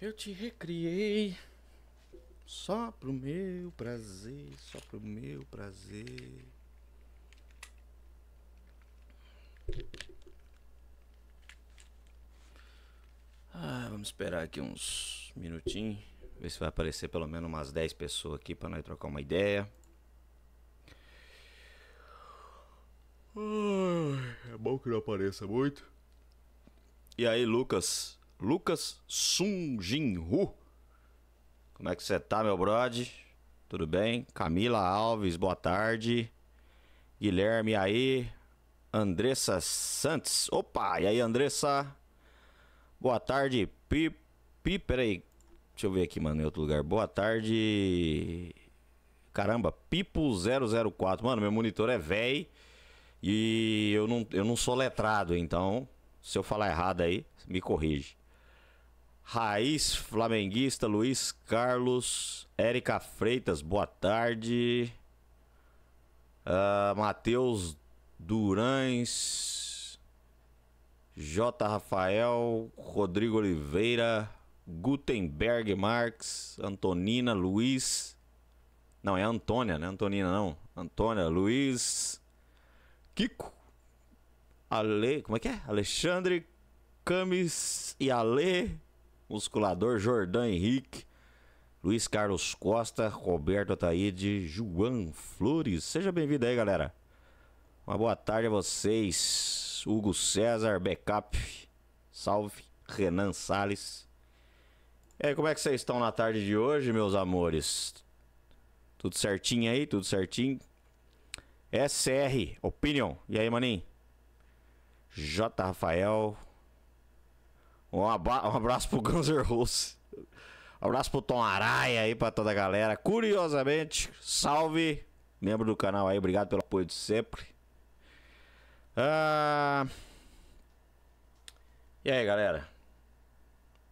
Eu te recriei só pro meu prazer, só pro meu prazer. Ah, vamos esperar aqui uns minutinhos, ver se vai aparecer pelo menos umas 10 pessoas aqui para nós trocar uma ideia. É bom que não apareça muito. E aí, Lucas? Lucas Sun Jinhu. Como é que você tá, meu brode? Tudo bem? Camila Alves, boa tarde. Guilherme aí. Andressa Santos. Opa, e aí, Andressa? Boa tarde. Pi, pi, peraí. Deixa eu ver aqui, mano, em outro lugar. Boa tarde. Caramba, Pipo004. Mano, meu monitor é velho e eu não, eu não sou letrado, então se eu falar errado aí, me corrige. Raiz Flamenguista, Luiz Carlos, Érica Freitas, boa tarde. Uh, Matheus Durães, J. Rafael, Rodrigo Oliveira, Gutenberg Marx, Antonina Luiz. Não, é Antônia, não é Antonina, não. Antônia Luiz, Kiko, Ale, como é que é? Alexandre, Camis e Ale musculador Jordão Henrique, Luiz Carlos Costa, Roberto Ataíde, João Flores. Seja bem-vindo aí, galera. Uma boa tarde a vocês. Hugo César, backup. Salve. Renan Sales. E aí, como é que vocês estão na tarde de hoje, meus amores? Tudo certinho aí? Tudo certinho? SR, Opinion. E aí, maninho? J. Rafael, um, abra um abraço pro Guns N' Roses. Um abraço pro Tom Araia aí pra toda a galera. Curiosamente, salve. Membro do canal aí, obrigado pelo apoio de sempre. Ah... E aí, galera?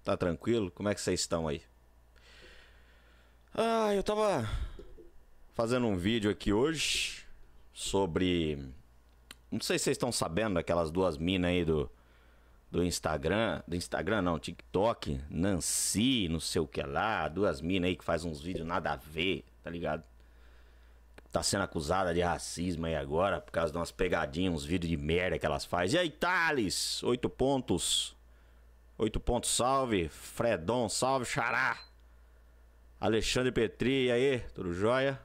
Tá tranquilo? Como é que vocês estão aí? Ah, eu tava fazendo um vídeo aqui hoje sobre. Não sei se vocês estão sabendo aquelas duas minas aí do do Instagram, do Instagram não, TikTok, Nancy, não sei o que lá, duas minas aí que faz uns vídeos nada a ver, tá ligado? Tá sendo acusada de racismo aí agora por causa de umas pegadinhas, uns vídeos de merda que elas fazem. E aí, Thales, oito pontos. Oito pontos, salve. Fredon, salve, Xará. Alexandre Petri, e aí, tudo jóia?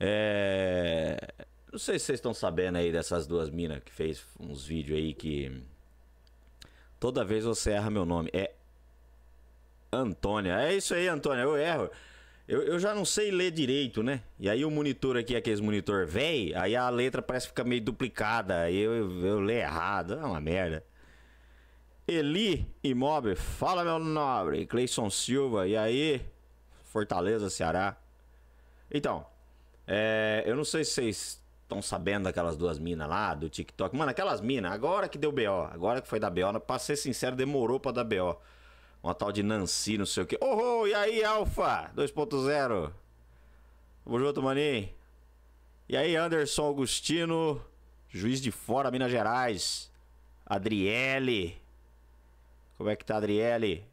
É... Não sei se vocês estão sabendo aí dessas duas minas que fez uns vídeos aí que Toda vez você erra meu nome. É Antônia. É isso aí, Antônia. Eu erro. Eu, eu já não sei ler direito, né? E aí o monitor aqui, aqueles monitor vem. aí a letra parece ficar meio duplicada. Aí eu, eu, eu leio errado. É uma merda. Eli Imobre, fala meu nobre. Cleison Silva, e aí? Fortaleza, Ceará. Então, é, eu não sei se vocês estão sabendo daquelas duas minas lá, do TikTok. Mano, aquelas minas, agora que deu BO, agora que foi da BO, pra ser sincero, demorou pra dar BO. Uma tal de Nancy, não sei o quê. Oh, oh e aí, Alfa 2.0? Tamo junto, maninho. E aí, Anderson Augustino juiz de fora, Minas Gerais. Adriele. Como é que tá, Adriele?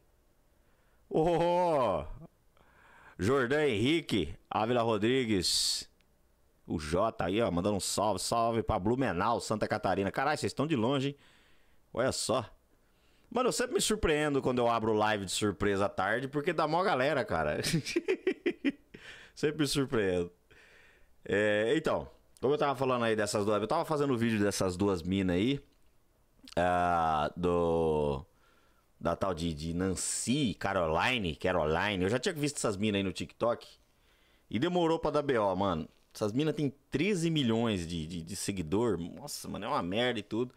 Oh, oh, oh. Henrique, Ávila Rodrigues. O Jota aí, ó, mandando um salve, salve pra Blumenau, Santa Catarina. Caralho, vocês estão de longe, hein? Olha só. Mano, eu sempre me surpreendo quando eu abro live de surpresa à tarde, porque dá mó galera, cara. sempre me surpreendo. É, então, como eu tava falando aí dessas duas. Eu tava fazendo o vídeo dessas duas minas aí. Uh, do. Da tal de, de Nancy, Caroline, Caroline. Eu já tinha visto essas minas aí no TikTok. E demorou pra dar BO, mano. Essas minas tem 13 milhões de, de, de, seguidor. Nossa, mano, é uma merda e tudo.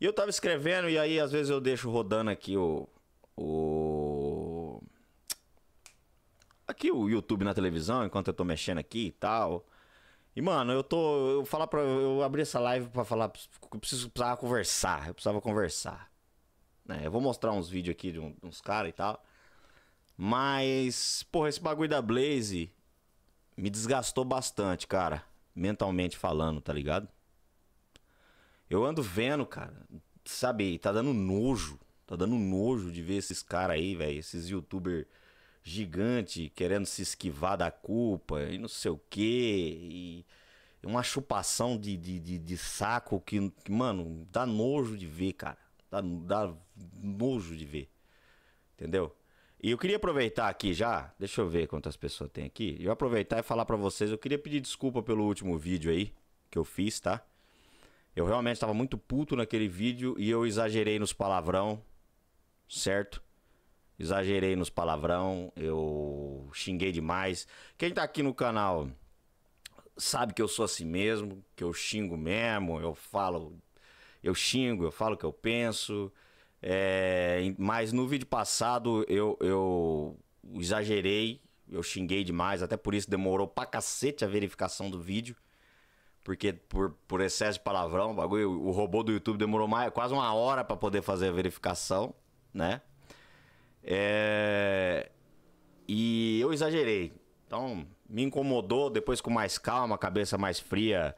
E eu tava escrevendo, e aí às vezes eu deixo rodando aqui o. o... Aqui o YouTube na televisão, enquanto eu tô mexendo aqui e tal. E, mano, eu tô. Eu falar para Eu abri essa live pra falar. Eu preciso, precisava conversar. Eu precisava conversar. Né? Eu vou mostrar uns vídeos aqui de, um, de uns caras e tal. Mas, porra, esse bagulho da Blaze me desgastou bastante, cara. Mentalmente falando, tá ligado? Eu ando vendo, cara. Sabe, tá dando nojo. Tá dando nojo de ver esses caras aí, velho. Esses youtuber gigante querendo se esquivar da culpa e não sei o quê. E uma chupação de, de, de, de saco que, que, mano, dá nojo de ver, cara. Dá, dá nojo de ver. Entendeu? E eu queria aproveitar aqui já, deixa eu ver quantas pessoas tem aqui. Eu aproveitar e falar para vocês, eu queria pedir desculpa pelo último vídeo aí que eu fiz, tá? Eu realmente estava muito puto naquele vídeo e eu exagerei nos palavrão, certo? Exagerei nos palavrão, eu xinguei demais. Quem tá aqui no canal sabe que eu sou assim mesmo, que eu xingo mesmo, eu falo, eu xingo, eu falo o que eu penso. É, mas no vídeo passado eu, eu exagerei, eu xinguei demais, até por isso demorou pra cacete a verificação do vídeo. Porque por, por excesso de palavrão, bagulho, o robô do YouTube demorou mais, quase uma hora para poder fazer a verificação, né? É, e eu exagerei. Então, me incomodou, depois com mais calma, cabeça mais fria,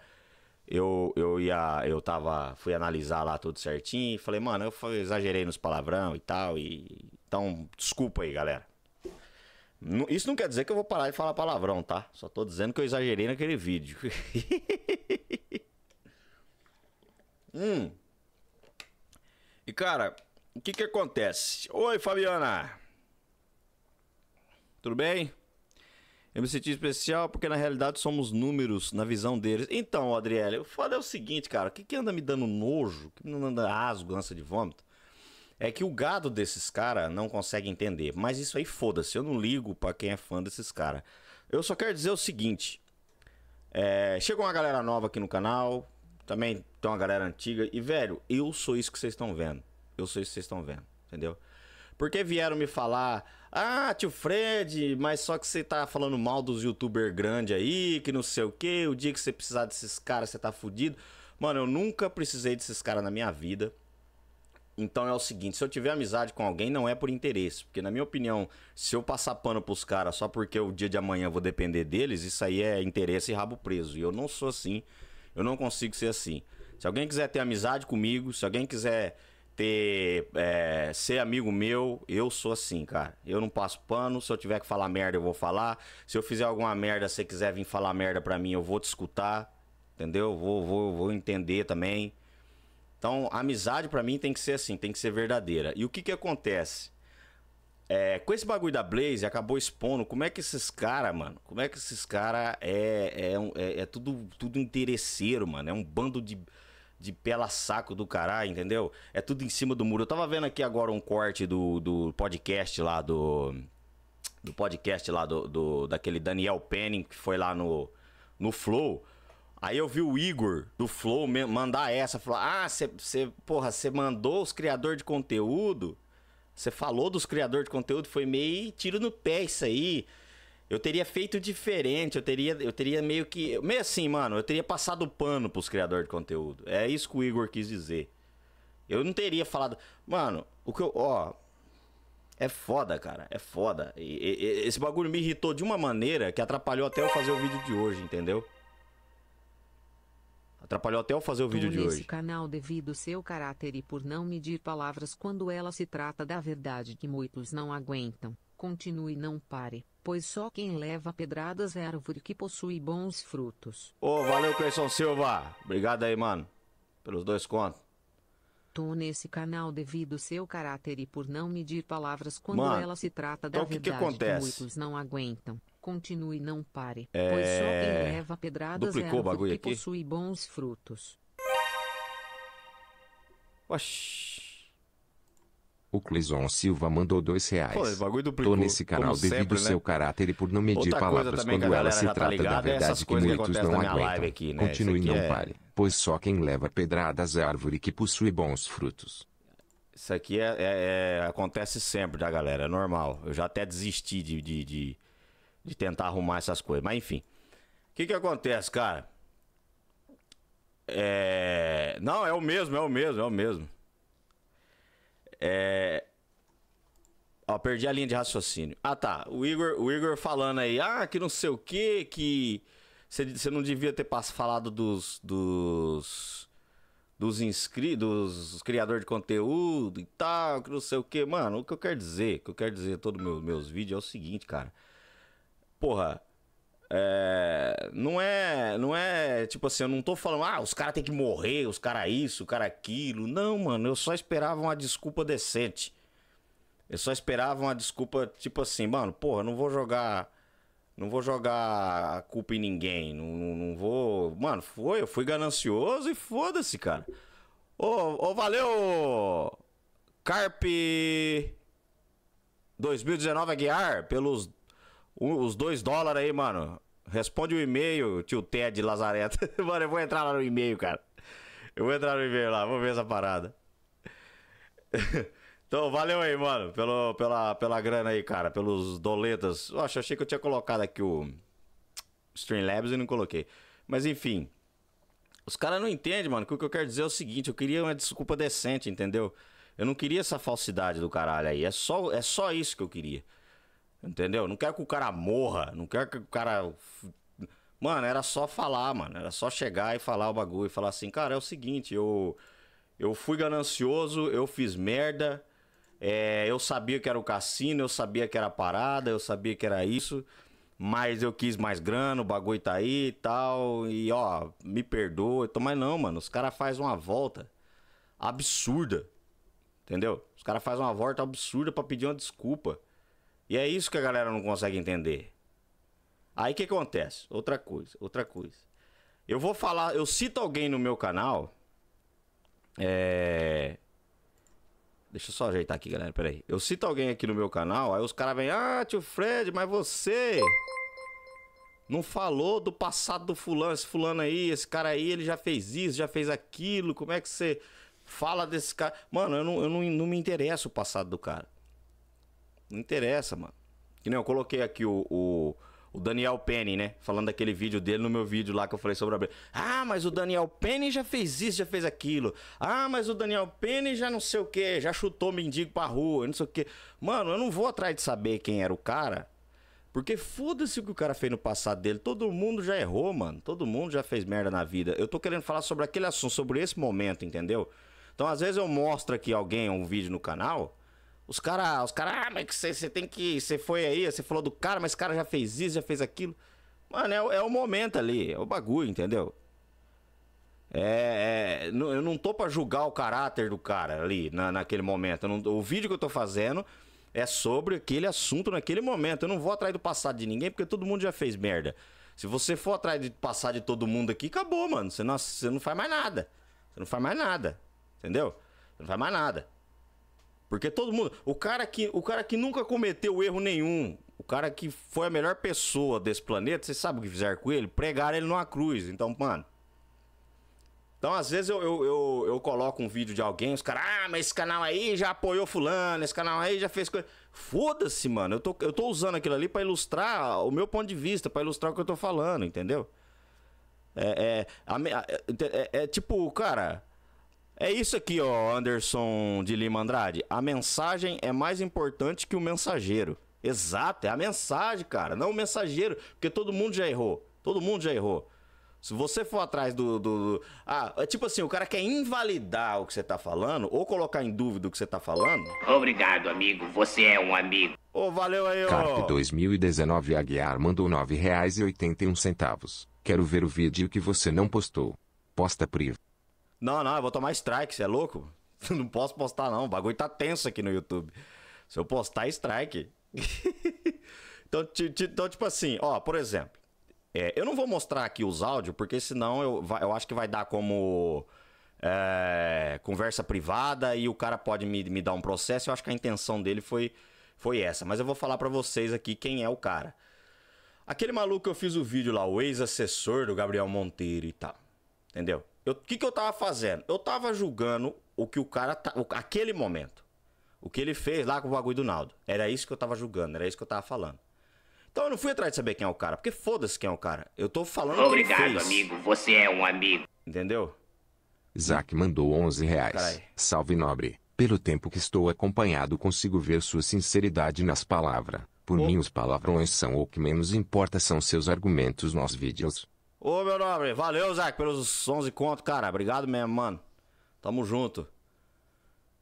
eu, eu ia, eu tava, fui analisar lá tudo certinho e falei, mano, eu exagerei nos palavrão e tal, e então, desculpa aí, galera. Isso não quer dizer que eu vou parar de falar palavrão, tá? Só tô dizendo que eu exagerei naquele vídeo. hum. E cara, o que que acontece? Oi, Fabiana. Tudo bem? Eu me senti especial porque na realidade somos números na visão deles. Então, Adriele, o foda é o seguinte, cara: o que, que anda me dando nojo, que me anda asgo, lança de vômito, é que o gado desses caras não consegue entender. Mas isso aí foda-se, eu não ligo para quem é fã desses caras. Eu só quero dizer o seguinte: é, chegou uma galera nova aqui no canal, também tem uma galera antiga, e velho, eu sou isso que vocês estão vendo. Eu sou isso que vocês estão vendo, entendeu? Porque vieram me falar, ah, tio Fred, mas só que você tá falando mal dos youtuber grandes aí, que não sei o que, o dia que você precisar desses caras, você tá fudido. Mano, eu nunca precisei desses caras na minha vida. Então é o seguinte, se eu tiver amizade com alguém, não é por interesse. Porque, na minha opinião, se eu passar pano pros caras só porque o dia de amanhã vou depender deles, isso aí é interesse e rabo preso. E eu não sou assim. Eu não consigo ser assim. Se alguém quiser ter amizade comigo, se alguém quiser ter. É, ser amigo meu, eu sou assim, cara. Eu não passo pano. Se eu tiver que falar merda, eu vou falar. Se eu fizer alguma merda, se você quiser vir falar merda pra mim, eu vou te escutar. Entendeu? Vou, vou, vou entender também. Então, amizade para mim tem que ser assim, tem que ser verdadeira. E o que que acontece? É, com esse bagulho da Blaze, acabou expondo como é que esses caras, mano, como é que esses caras é, é, é, é, tudo, tudo interesseiro, mano. É um bando de de pela saco do caralho, entendeu? É tudo em cima do muro. Eu tava vendo aqui agora um corte do, do podcast lá do. Do podcast lá do, do daquele Daniel Penning, que foi lá no, no Flow. Aí eu vi o Igor do Flow mandar essa, falar: "Ah, você, porra, você mandou os criadores de conteúdo? Você falou dos criadores de conteúdo, foi meio tiro no pé isso aí. Eu teria feito diferente, eu teria, eu teria meio que. Meio assim, mano, eu teria passado pano pros criadores de conteúdo. É isso que o Igor quis dizer. Eu não teria falado. Mano, o que eu. Ó. É foda, cara. É foda. E, e, esse bagulho me irritou de uma maneira que atrapalhou até eu fazer o vídeo de hoje, entendeu? Atrapalhou até eu fazer o vídeo de hoje. canal devido seu caráter e por não medir palavras quando ela se trata da verdade que muitos não aguentam. Continue e não pare, pois só quem leva pedradas é árvore que possui bons frutos. Ô, oh, valeu, Cleison Silva. Obrigado aí, mano, pelos dois contos. Tô nesse canal devido ao seu caráter e por não medir palavras quando mano, ela se trata da Então verdade que, acontece? muitos não aguentam. Continue e não pare, é... pois só quem leva pedradas é Duplicou é árvore que aqui? possui bons frutos. Oxi. O Cleison Silva mandou dois reais. Pô, bagulho duplicou. Tô nesse canal sempre, devido ao né? seu caráter e por não medir Outra palavras também, quando ela se tá trata ligada, da verdade que muitos que não aguentam. Aqui, né? Continue e não é... pare, pois só quem leva pedradas é árvore que possui bons frutos. Isso aqui é, é, é acontece sempre, da tá, galera? É normal. Eu já até desisti de, de, de, de tentar arrumar essas coisas. Mas enfim. O que que acontece, cara? É... Não, é o mesmo, é o mesmo, é o mesmo. É... Ó, perdi a linha de raciocínio. Ah, tá. O Igor, o Igor falando aí, ah, que não sei o quê, que você não devia ter falado dos, dos, dos inscritos, dos criadores de conteúdo e tal, que não sei o que Mano, o que eu quero dizer, o que eu quero dizer todos meu, meus vídeos é o seguinte, cara. Porra, é, não é, não é tipo assim, eu não tô falando, ah, os caras tem que morrer, os caras isso, o cara aquilo. Não, mano, eu só esperava uma desculpa decente. Eu só esperava uma desculpa tipo assim, mano, porra, não vou jogar, não vou jogar a culpa em ninguém, não, não, não vou, mano, foi, eu fui ganancioso e foda-se, cara. Ô, oh, oh, valeu, Carpe 2019 Aguiar pelos os dois dólares aí, mano. Responde o um e-mail, tio Ted Lazareta. mano, eu vou entrar lá no e-mail, cara. Eu vou entrar no e-mail lá, vou ver essa parada. então, valeu aí, mano, pelo, pela, pela grana aí, cara, pelos doletas. eu achei que eu tinha colocado aqui o Streamlabs e não coloquei. Mas enfim, os caras não entendem, mano, que o que eu quero dizer é o seguinte, eu queria uma desculpa decente, entendeu? Eu não queria essa falsidade do caralho aí, é só, é só isso que eu queria. Entendeu? Não quero que o cara morra, não quero que o cara. Mano, era só falar, mano. Era só chegar e falar o bagulho e falar assim, cara, é o seguinte, eu. Eu fui ganancioso, eu fiz merda. É, eu sabia que era o cassino, eu sabia que era parada, eu sabia que era isso. Mas eu quis mais grana, o bagulho tá aí e tal. E ó, me perdoa. Então, mas não, mano, os caras fazem uma volta absurda. Entendeu? Os caras fazem uma volta absurda para pedir uma desculpa. E é isso que a galera não consegue entender. Aí o que acontece? Outra coisa, outra coisa. Eu vou falar, eu cito alguém no meu canal. É. Deixa eu só ajeitar aqui, galera. Peraí. Eu cito alguém aqui no meu canal, aí os caras vêm, ah, tio Fred, mas você não falou do passado do fulano, esse fulano aí, esse cara aí, ele já fez isso, já fez aquilo. Como é que você fala desse cara? Mano, eu não, eu não, não me interessa o passado do cara. Não interessa, mano. Que nem eu coloquei aqui o, o, o, Daniel Penny, né? Falando daquele vídeo dele no meu vídeo lá que eu falei sobre a Ah, mas o Daniel Penny já fez isso, já fez aquilo. Ah, mas o Daniel Penny já não sei o que, já chutou mendigo pra rua, não sei o que. Mano, eu não vou atrás de saber quem era o cara. Porque foda-se o que o cara fez no passado dele. Todo mundo já errou, mano. Todo mundo já fez merda na vida. Eu tô querendo falar sobre aquele assunto, sobre esse momento, entendeu? Então, às vezes eu mostro aqui alguém um vídeo no canal os caras, os cara, ah, mas você tem que. Você foi aí, você falou do cara, mas esse cara já fez isso, já fez aquilo. Mano, é, é o momento ali, é o bagulho, entendeu? É, é, eu não tô pra julgar o caráter do cara ali na, naquele momento. Não, o vídeo que eu tô fazendo é sobre aquele assunto naquele momento. Eu não vou atrás do passado de ninguém porque todo mundo já fez merda. Se você for atrás de passar de todo mundo aqui, acabou, mano. Você não, você não faz mais nada. Você não faz mais nada. Entendeu? Você não faz mais nada. Porque todo mundo, o cara que, o cara que nunca cometeu erro nenhum, o cara que foi a melhor pessoa desse planeta, você sabe o que fizeram com ele? Pregaram ele numa cruz. Então, mano. Então, às vezes eu, eu, eu, eu coloco um vídeo de alguém, os caras, ah, mas esse canal aí já apoiou Fulano, esse canal aí já fez coisa. Foda-se, mano. Eu tô, eu tô usando aquilo ali para ilustrar o meu ponto de vista, para ilustrar o que eu tô falando, entendeu? É, é, é, é, é tipo, cara, é isso aqui, ó, Anderson de Lima Andrade. A mensagem é mais importante que o mensageiro. Exato, é a mensagem, cara, não o mensageiro, porque todo mundo já errou. Todo mundo já errou. Se você for atrás do, do, do, Ah, é tipo assim, o cara quer invalidar o que você tá falando ou colocar em dúvida o que você tá falando. Obrigado, amigo. Você é um amigo. Ô, oh, valeu aí, ó. Carp 2019 Aguiar mandou R$ 9,81. Quero ver o vídeo que você não postou. Posta priv. Não, não, eu vou tomar strike, você é louco? Não posso postar, não. O bagulho tá tenso aqui no YouTube. Se eu postar, é strike. então, então, tipo assim, ó, por exemplo. É, eu não vou mostrar aqui os áudios, porque senão eu, eu acho que vai dar como é, conversa privada e o cara pode me, me dar um processo. Eu acho que a intenção dele foi, foi essa. Mas eu vou falar para vocês aqui quem é o cara. Aquele maluco que eu fiz o vídeo lá, o ex-assessor do Gabriel Monteiro e tal. Entendeu? O que, que eu tava fazendo? Eu tava julgando o que o cara. Tá, o, aquele momento. O que ele fez lá com o bagulho do Naldo. Era isso que eu tava julgando, era isso que eu tava falando. Então eu não fui atrás de saber quem é o cara, porque foda-se quem é o cara. Eu tô falando Obrigado, que ele fez. amigo. Você é um amigo. Entendeu? Zack mandou 11 reais. Carai. Salve nobre. Pelo tempo que estou acompanhado, consigo ver sua sinceridade nas palavras. Por oh. mim, os palavrões são o que menos importa, são seus argumentos nos vídeos. Ô, meu nobre, valeu, Zac, pelos 11 contos, cara. Obrigado mesmo, mano. Tamo junto.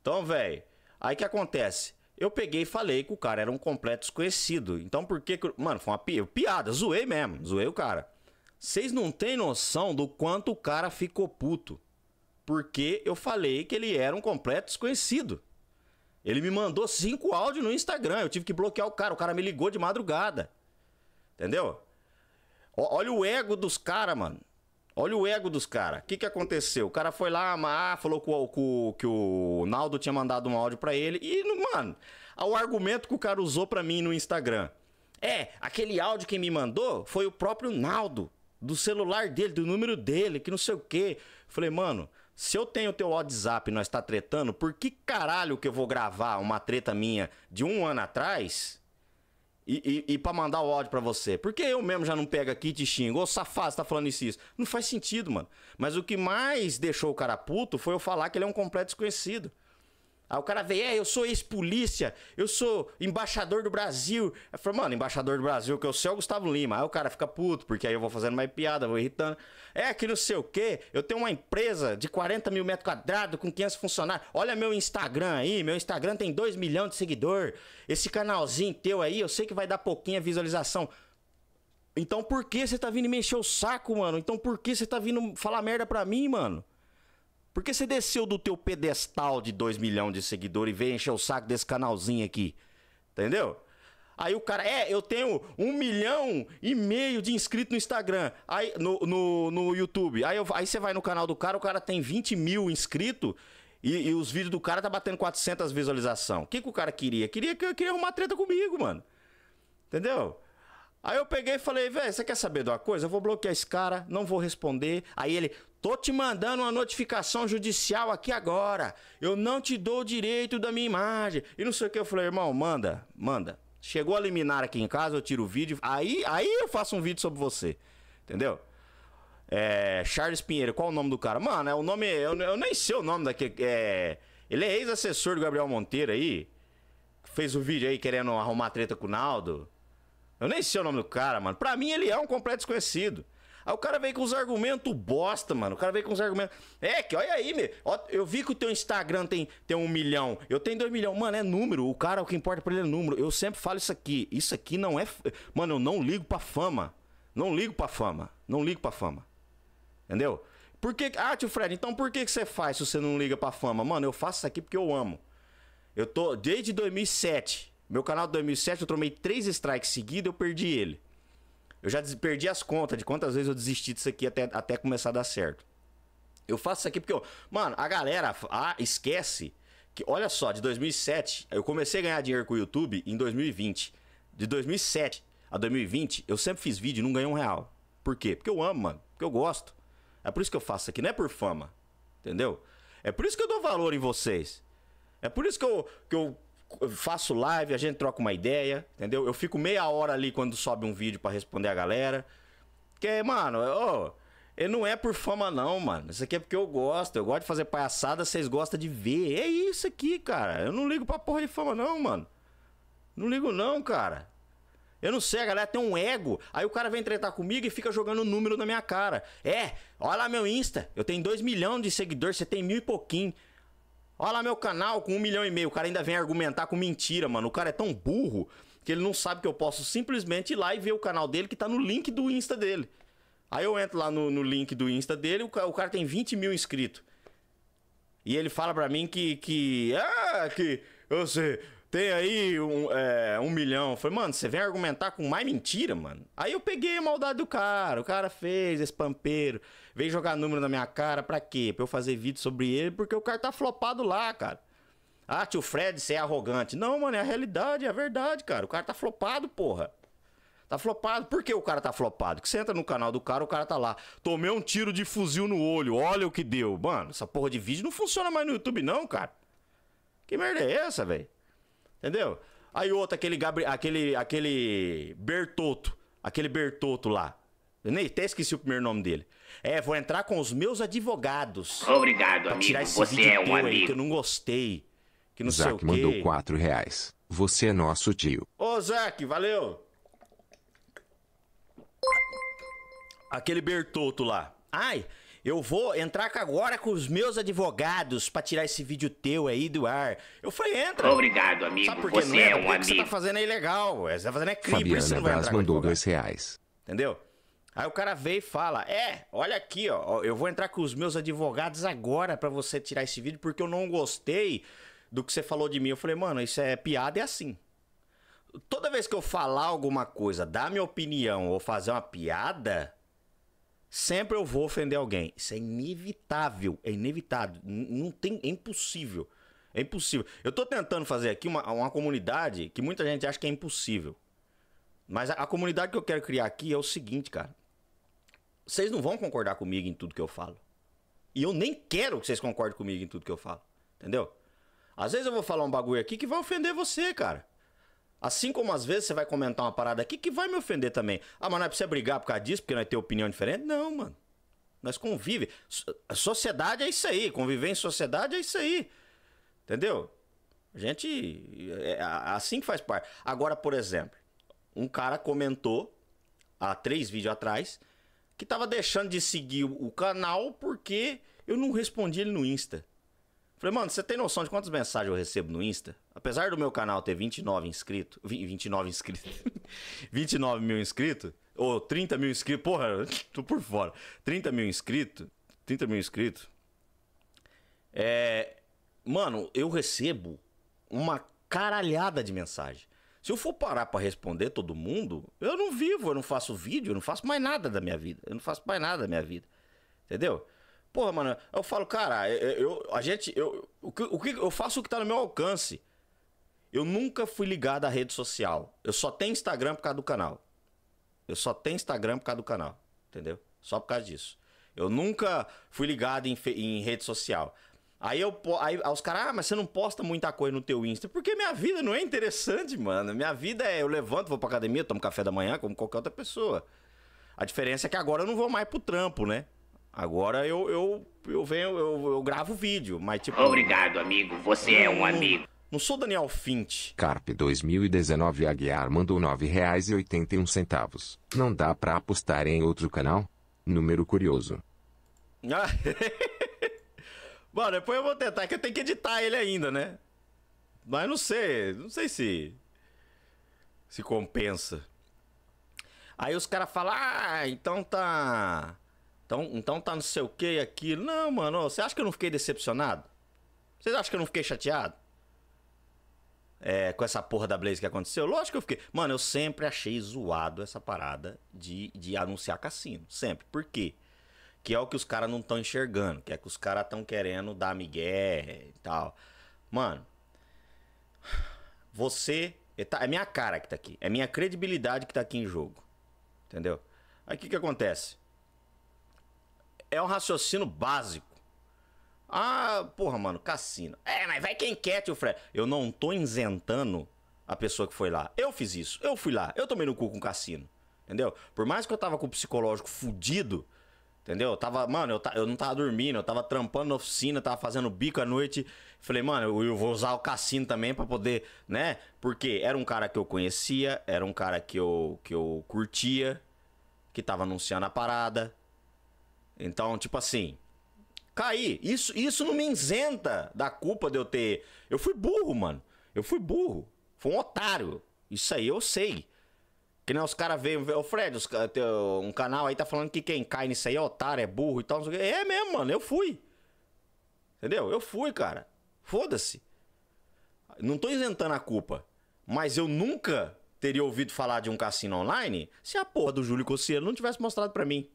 Então, velho, aí que acontece? Eu peguei e falei que o cara era um completo desconhecido. Então, por que que... Mano, foi uma pi... piada. Zoei mesmo. Zoei o cara. Vocês não têm noção do quanto o cara ficou puto. Porque eu falei que ele era um completo desconhecido. Ele me mandou cinco áudios no Instagram. Eu tive que bloquear o cara. O cara me ligou de madrugada. Entendeu? Olha o ego dos caras, mano. Olha o ego dos caras. O que, que aconteceu? O cara foi lá, amar, ah, falou que o, que o Naldo tinha mandado um áudio para ele. E, mano, o argumento que o cara usou para mim no Instagram. É, aquele áudio que me mandou foi o próprio Naldo. Do celular dele, do número dele, que não sei o quê. Falei, mano, se eu tenho teu WhatsApp e nós tá tretando, por que caralho que eu vou gravar uma treta minha de um ano atrás e, e, e pra mandar o áudio para você. Porque eu mesmo já não pego aqui e te xingo. Ô, safado, você tá falando isso, isso. Não faz sentido, mano. Mas o que mais deixou o cara puto foi eu falar que ele é um completo desconhecido. Aí o cara veio, é, eu sou ex-polícia, eu sou embaixador do Brasil. Aí falou, mano, embaixador do Brasil, que eu sou é o Gustavo Lima. Aí o cara fica puto, porque aí eu vou fazendo mais piada, vou irritando. É que não sei o quê, eu tenho uma empresa de 40 mil metros quadrados com 500 funcionários. Olha meu Instagram aí, meu Instagram tem 2 milhões de seguidor. Esse canalzinho teu aí, eu sei que vai dar pouquinha visualização. Então por que você tá vindo me encher o saco, mano? Então por que você tá vindo falar merda pra mim, mano? Porque você desceu do teu pedestal de 2 milhões de seguidores e veio encher o saco desse canalzinho aqui. Entendeu? Aí o cara, é, eu tenho um milhão e meio de inscritos no Instagram, aí, no, no, no YouTube. Aí, eu, aí você vai no canal do cara, o cara tem 20 mil inscritos e, e os vídeos do cara tá batendo 400 visualizações. O que, que o cara queria? Queria que eu queria arrumar treta comigo, mano. Entendeu? Aí eu peguei e falei, velho, você quer saber de uma coisa? Eu vou bloquear esse cara, não vou responder. Aí ele, tô te mandando uma notificação judicial aqui agora. Eu não te dou o direito da minha imagem. E não sei o que. Eu falei, irmão, manda, manda. Chegou a liminar aqui em casa, eu tiro o vídeo. Aí, aí eu faço um vídeo sobre você. Entendeu? É, Charles Pinheiro, qual é o nome do cara? Mano, é o nome. Eu, eu nem sei o nome daquele. É, ele é ex-assessor do Gabriel Monteiro aí. Fez o um vídeo aí querendo arrumar treta com o Naldo. Eu nem sei o nome do cara, mano. Pra mim, ele é um completo desconhecido. Aí o cara veio com uns argumentos bosta, mano. O cara veio com uns argumentos. É, que olha aí, meu. eu vi que o teu Instagram tem, tem um milhão. Eu tenho dois milhões. Mano, é número. O cara, o que importa pra ele é número. Eu sempre falo isso aqui. Isso aqui não é. Mano, eu não ligo pra fama. Não ligo pra fama. Não ligo pra fama. Entendeu? Por que. Ah, tio Fred, então por que, que você faz se você não liga pra fama? Mano, eu faço isso aqui porque eu amo. Eu tô desde 2007. Meu canal de 2007, eu tomei três strikes seguidos, eu perdi ele. Eu já perdi as contas de quantas vezes eu desisti disso aqui até, até começar a dar certo. Eu faço isso aqui porque, eu, mano, a galera ah, esquece que, olha só, de 2007, eu comecei a ganhar dinheiro com o YouTube em 2020. De 2007 a 2020, eu sempre fiz vídeo e não ganhei um real. Por quê? Porque eu amo, mano. Porque eu gosto. É por isso que eu faço isso aqui, não é por fama. Entendeu? É por isso que eu dou valor em vocês. É por isso que eu, que eu faço live, a gente troca uma ideia, entendeu? Eu fico meia hora ali quando sobe um vídeo para responder a galera. Porque, mano, oh, eu não é por fama, não, mano. Isso aqui é porque eu gosto. Eu gosto de fazer palhaçada, vocês gostam de ver. É isso aqui, cara. Eu não ligo pra porra de fama, não, mano. Não ligo, não, cara. Eu não sei, a galera tem um ego. Aí o cara vem tretar comigo e fica jogando número na minha cara. É, olha lá meu Insta. Eu tenho 2 milhões de seguidores, você tem mil e pouquinho. Olha lá meu canal com um milhão e meio. O cara ainda vem argumentar com mentira, mano. O cara é tão burro que ele não sabe que eu posso simplesmente ir lá e ver o canal dele que tá no link do Insta dele. Aí eu entro lá no, no link do Insta dele, o, o cara tem 20 mil inscritos. E ele fala pra mim que. que ah, que. Eu sei. Tem aí um, é, um milhão. Eu falei, mano, você vem argumentar com mais mentira, mano. Aí eu peguei a maldade do cara. O cara fez esse pampeiro. Vem jogar número na minha cara, pra quê? Pra eu fazer vídeo sobre ele, porque o cara tá flopado lá, cara. Ah, tio Fred, você é arrogante. Não, mano, é a realidade, é a verdade, cara. O cara tá flopado, porra. Tá flopado. Por que o cara tá flopado? Que você entra no canal do cara, o cara tá lá. Tomei um tiro de fuzil no olho, olha o que deu. Mano, essa porra de vídeo não funciona mais no YouTube, não, cara. Que merda é essa, velho? Entendeu? Aí outro, aquele Gabriel, aquele, aquele Bertoto, aquele Bertoto lá. Eu nem até esqueci o primeiro nome dele. É, vou entrar com os meus advogados. Obrigado, amigo. Tirar esse Você é um amigo. Aí, que eu não gostei. Que não Zac sei o quê. mandou quatro reais. Você é nosso tio. Ô, Zac, valeu. Aquele Bertoto lá. Ai, eu vou entrar agora com os meus advogados para tirar esse vídeo teu aí do ar. Eu falei, entra. Obrigado, amigo. Sabe por você não é, é um amigo. O que você tá fazendo é ilegal. Você tá fazendo é crime, Fabiana você não vai entrar mandou dois reais. Entendeu? Aí o cara veio e fala: É, olha aqui, ó, eu vou entrar com os meus advogados agora para você tirar esse vídeo porque eu não gostei do que você falou de mim. Eu falei: Mano, isso é piada, é assim. Toda vez que eu falar alguma coisa, dar minha opinião ou fazer uma piada, sempre eu vou ofender alguém. Isso é inevitável, é inevitável, não tem, é impossível. É impossível. Eu tô tentando fazer aqui uma, uma comunidade que muita gente acha que é impossível. Mas a, a comunidade que eu quero criar aqui é o seguinte, cara vocês não vão concordar comigo em tudo que eu falo. E eu nem quero que vocês concordem comigo em tudo que eu falo. Entendeu? Às vezes eu vou falar um bagulho aqui que vai ofender você, cara. Assim como às vezes você vai comentar uma parada aqui que vai me ofender também. Ah, mas não é pra você brigar por causa disso, porque nós temos opinião diferente? Não, mano. Nós convive. A sociedade é isso aí. Conviver em sociedade é isso aí. Entendeu? A gente. É, é assim que faz parte. Agora, por exemplo, um cara comentou há três vídeos atrás que tava deixando de seguir o canal porque eu não respondi ele no Insta. Falei, mano, você tem noção de quantas mensagens eu recebo no Insta? Apesar do meu canal ter 29 inscritos. 29 inscritos. 29 mil inscritos. Ou 30 mil inscritos. Porra, tô por fora. 30 mil inscritos. 30 mil inscritos. É. Mano, eu recebo uma caralhada de mensagem. Se eu for parar para responder todo mundo, eu não vivo, eu não faço vídeo, eu não faço mais nada da minha vida. Eu não faço mais nada da minha vida. Entendeu? Porra, mano, eu falo, cara, eu, é, é, eu a gente, eu, o que, o que, eu faço o que tá no meu alcance. Eu nunca fui ligado à rede social. Eu só tenho Instagram por causa do canal. Eu só tenho Instagram por causa do canal. Entendeu? Só por causa disso. Eu nunca fui ligado em, em rede social. Aí, eu, aí, aí os caras, ah, mas você não posta muita coisa no teu Insta. Porque minha vida não é interessante, mano. Minha vida é, eu levanto, vou pra academia, tomo café da manhã, como qualquer outra pessoa. A diferença é que agora eu não vou mais pro trampo, né? Agora eu, eu, eu venho, eu, eu gravo vídeo, mas tipo... Obrigado, amigo, você é um amigo. Não sou Daniel Fint. Carpe 2019 Aguiar mandou R$ 9,81. Não dá pra apostar em outro canal? Número curioso. Bom, depois eu vou tentar, que eu tenho que editar ele ainda, né? Mas não sei, não sei se. Se compensa. Aí os caras falam, ah, então tá. Então, então tá não sei o que aqui. Não, mano, você acha que eu não fiquei decepcionado? Vocês acham que eu não fiquei chateado? É, com essa porra da Blaze que aconteceu? Lógico que eu fiquei. Mano, eu sempre achei zoado essa parada de, de anunciar cassino. Sempre. Por quê? Que é o que os caras não estão enxergando, que é que os caras estão querendo dar migué e tal. Mano, você. É, tá, é minha cara que tá aqui. É minha credibilidade que tá aqui em jogo. Entendeu? Aí o que, que acontece? É um raciocínio básico. Ah, porra, mano, cassino. É, mas vai quem quer, tio Fred. Eu não tô isentando a pessoa que foi lá. Eu fiz isso, eu fui lá, eu tomei no cu com o cassino. Entendeu? Por mais que eu tava com o psicológico fudido, Entendeu? Eu tava, mano, eu, eu não tava dormindo, eu tava trampando na oficina, tava fazendo bico à noite. Falei, mano, eu, eu vou usar o cassino também para poder, né? Porque era um cara que eu conhecia, era um cara que eu, que eu curtia, que tava anunciando a parada. Então, tipo assim, caí. Isso, isso não me isenta da culpa de eu ter. Eu fui burro, mano. Eu fui burro. Foi um otário. Isso aí eu sei. Que nem os caras veem, ô Fred, os, um canal aí tá falando que quem cai nisso aí é otário, é burro e tal. É mesmo, mano, eu fui. Entendeu? Eu fui, cara. Foda-se. Não tô isentando a culpa. Mas eu nunca teria ouvido falar de um cassino online se a porra do Júlio Cossielo não tivesse mostrado para mim.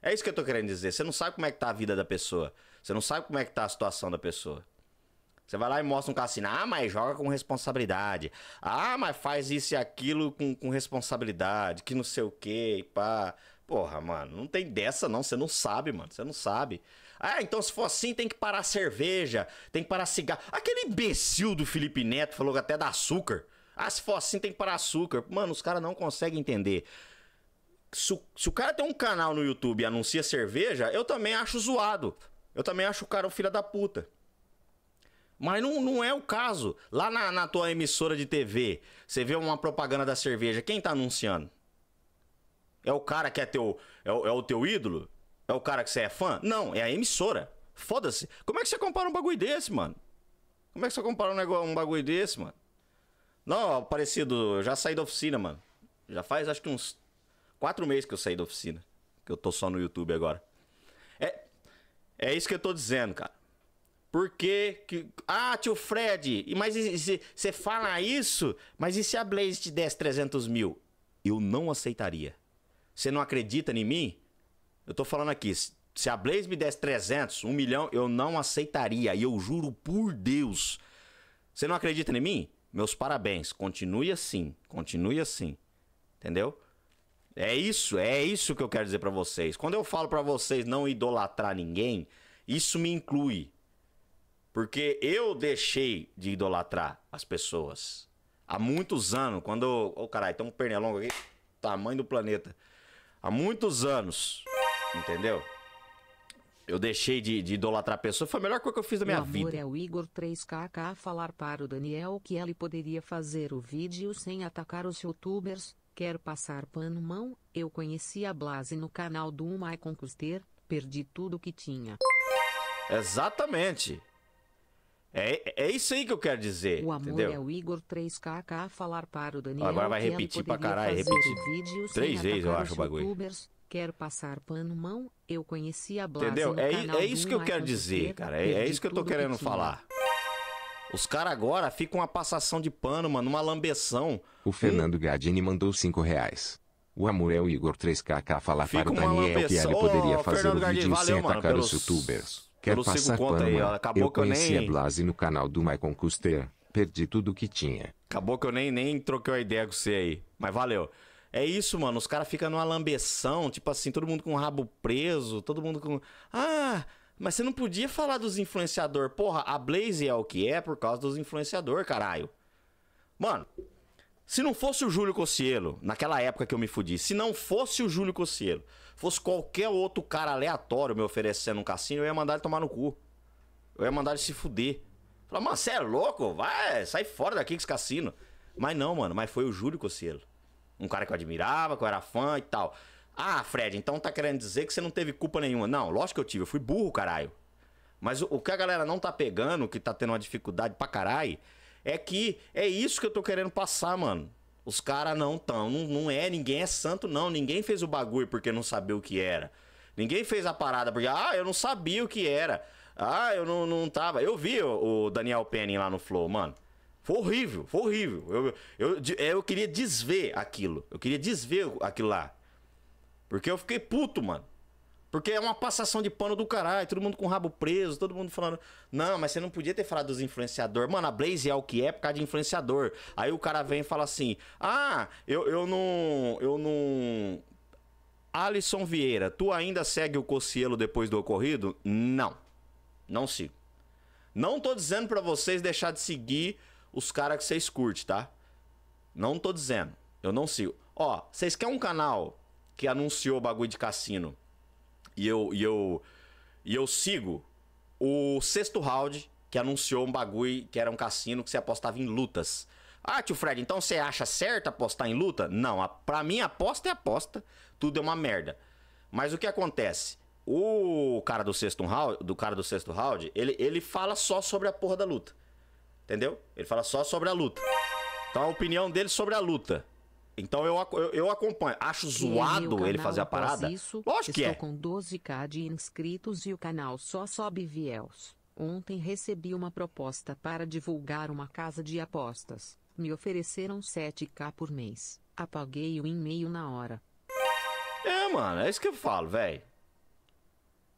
É isso que eu tô querendo dizer. Você não sabe como é que tá a vida da pessoa. Você não sabe como é que tá a situação da pessoa. Você vai lá e mostra um cassino. Ah, mas joga com responsabilidade. Ah, mas faz isso e aquilo com, com responsabilidade. Que não sei o que, e pá. Porra, mano, não tem dessa não. Você não sabe, mano. Você não sabe. Ah, então se for assim, tem que parar cerveja. Tem que parar cigarro. Aquele imbecil do Felipe Neto falou até da açúcar. Ah, se for assim, tem que parar açúcar. Mano, os caras não conseguem entender. Se, se o cara tem um canal no YouTube e anuncia cerveja, eu também acho zoado. Eu também acho o cara um filho da puta. Mas não, não é o caso. Lá na, na tua emissora de TV, você vê uma propaganda da cerveja, quem tá anunciando? É o cara que é teu. É o, é o teu ídolo? É o cara que você é fã? Não, é a emissora. Foda-se. Como é que você compara um bagulho desse, mano? Como é que você compara um, negócio, um bagulho desse, mano? Não, parecido. Eu já saí da oficina, mano. Já faz acho que uns quatro meses que eu saí da oficina. Que eu tô só no YouTube agora. É, é isso que eu tô dizendo, cara. Porque. Que, ah, tio Fred, mas você fala isso? Mas e se a Blaze te desse 300 mil? Eu não aceitaria. Você não acredita em mim? Eu tô falando aqui. Se a Blaze me desse 300, 1 milhão, eu não aceitaria. E eu juro por Deus. Você não acredita em mim? Meus parabéns. Continue assim. Continue assim. Entendeu? É isso, é isso que eu quero dizer para vocês. Quando eu falo para vocês não idolatrar ninguém, isso me inclui. Porque eu deixei de idolatrar as pessoas. Há muitos anos, quando. Ô, oh, caralho, tem um pernilongo aqui, tamanho do planeta. Há muitos anos, entendeu? Eu deixei de, de idolatrar a pessoa. Foi a melhor coisa que eu fiz da minha Meu vida. Amor é o Igor 3KK falar para o Daniel que ele poderia fazer o vídeo sem atacar os youtubers. Quero passar pano mão? Eu conheci a Blase no canal do Maicon Custer. Perdi tudo que tinha. Exatamente. É, é isso aí que eu quero dizer. O amor entendeu? é o Igor 3KK falar para o Daniel. Agora vai repetir pra caralho, repetir. Três vezes eu acho o bagulho. passar pano mão? Eu conheci a Blase Entendeu? É, é isso que eu quero dizer, cara. É, é isso que eu tô querendo que falar. Os caras agora ficam uma passação de pano, mano, uma lambeção. O Fernando hum. Gadini mandou 5 reais. O amor é o Igor 3KK falar Fica para o Daniel que ele poderia oh, fazer Fernando o vídeo Gardini, valeu, sem atacar pelos... os youtubers. Quer Pelo passar pano, aí, Acabou eu que eu conheci a Blase no canal do Maicon Custer. Perdi tudo que tinha. Acabou que eu nem, nem troquei a ideia com você aí. Mas valeu. É isso, mano. Os caras ficam numa lambeção, tipo assim, todo mundo com o rabo preso, todo mundo com. Ah, mas você não podia falar dos influenciador. Porra, a Blaze é o que é por causa dos influenciador, caralho. Mano, se não fosse o Júlio Cossielo, naquela época que eu me fudi, se não fosse o Júlio Cossielo, Fosse qualquer outro cara aleatório me oferecendo um cassino, eu ia mandar ele tomar no cu. Eu ia mandar ele se fuder. Falar, mano, você é louco? Vai, sai fora daqui com esse cassino. Mas não, mano, mas foi o Júlio Cossielo. Um cara que eu admirava, que eu era fã e tal. Ah, Fred, então tá querendo dizer que você não teve culpa nenhuma. Não, lógico que eu tive, eu fui burro, caralho. Mas o, o que a galera não tá pegando, que tá tendo uma dificuldade pra caralho, é que é isso que eu tô querendo passar, mano. Os caras não tão, não, não é, ninguém é santo não, ninguém fez o bagulho porque não sabia o que era. Ninguém fez a parada porque, ah, eu não sabia o que era. Ah, eu não, não tava. Eu vi o, o Daniel Penny lá no Flow, mano. Foi horrível, foi horrível. Eu, eu, é, eu queria desver aquilo. Eu queria desver aquilo lá. Porque eu fiquei puto, mano. Porque é uma passação de pano do caralho, todo mundo com o rabo preso, todo mundo falando. Não, mas você não podia ter falado dos influenciadores. Mano, a Blaze é o que é por causa de influenciador. Aí o cara vem e fala assim: Ah, eu, eu não. Eu não. Alisson Vieira, tu ainda segue o Cocielo depois do ocorrido? Não. Não sigo. Não tô dizendo para vocês deixar de seguir os caras que vocês curtem, tá? Não tô dizendo. Eu não sigo. Ó, vocês querem um canal que anunciou bagulho de cassino? E eu, e eu, e eu sigo o sexto round, que anunciou um bagulho que era um cassino que você apostava em lutas. Ah, tio Fred, então você acha certo apostar em luta? Não, a, pra mim aposta é aposta, tudo é uma merda. Mas o que acontece? O cara do sexto round, do cara do sexto round, ele, ele fala só sobre a porra da luta. Entendeu? Ele fala só sobre a luta. Então a opinião dele sobre a luta. Então eu, eu, eu, acompanho. Acho zoado ele fazer a parada. Isso, Lógico que é. Estou com 12k de inscritos e o canal só sobe viels. Ontem recebi uma proposta para divulgar uma casa de apostas. Me ofereceram 7k por mês. Apaguei o e-mail na hora. É, mano, é isso que eu falo, velho.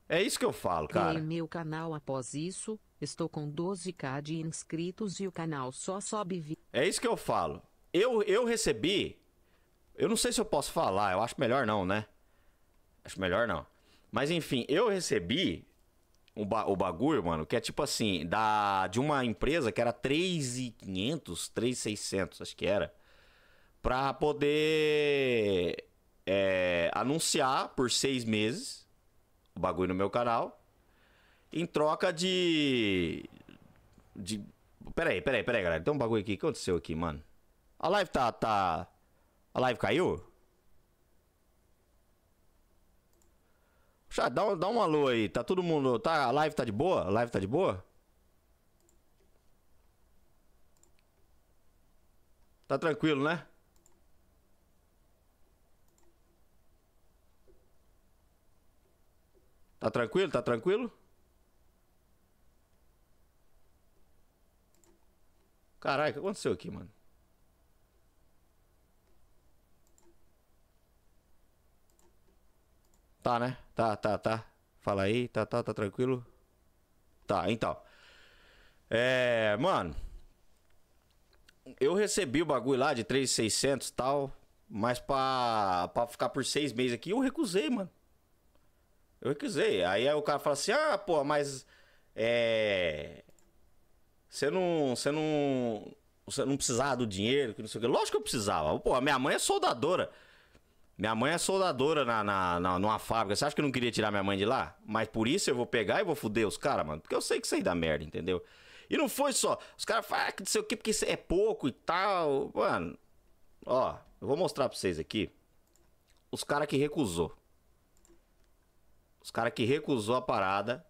É isso que eu falo, cara. Criei meu canal após isso. Estou com 12k de inscritos e o canal só sobe viels. É isso que eu falo. Eu, eu recebi eu não sei se eu posso falar, eu acho melhor não, né? Acho melhor não. Mas enfim, eu recebi ba o bagulho, mano, que é tipo assim, da de uma empresa que era 3,500, 3,600, acho que era, pra poder é, anunciar por seis meses o bagulho no meu canal, em troca de. de peraí, peraí, peraí, galera. Tem um bagulho aqui. O que aconteceu aqui, mano? A live tá. tá a live caiu? Já dá, dá um alô aí. Tá todo mundo. Tá, a live tá de boa? A live tá de boa? Tá tranquilo, né? Tá tranquilo? Tá tranquilo? Caralho, o que aconteceu aqui, mano? Tá, né? Tá, tá, tá. Fala aí, tá, tá, tá tranquilo? Tá, então. É, mano. Eu recebi o bagulho lá de 3,600 e tal. Mas pra, pra ficar por seis meses aqui, eu recusei, mano. Eu recusei. Aí, aí o cara fala assim: ah, pô, mas. É. Você não. Você não. Você não precisava do dinheiro, que não sei o que. Lógico que eu precisava. Pô, a minha mãe é soldadora. Minha mãe é soldadora na, na, na, numa fábrica. Você acha que eu não queria tirar minha mãe de lá? Mas por isso eu vou pegar e vou fuder os caras, mano. Porque eu sei que isso aí dá merda, entendeu? E não foi só. Os caras falam, ah, não sei o que, porque isso é pouco e tal. Mano, ó, eu vou mostrar pra vocês aqui. Os caras que recusou. Os caras que recusou a parada.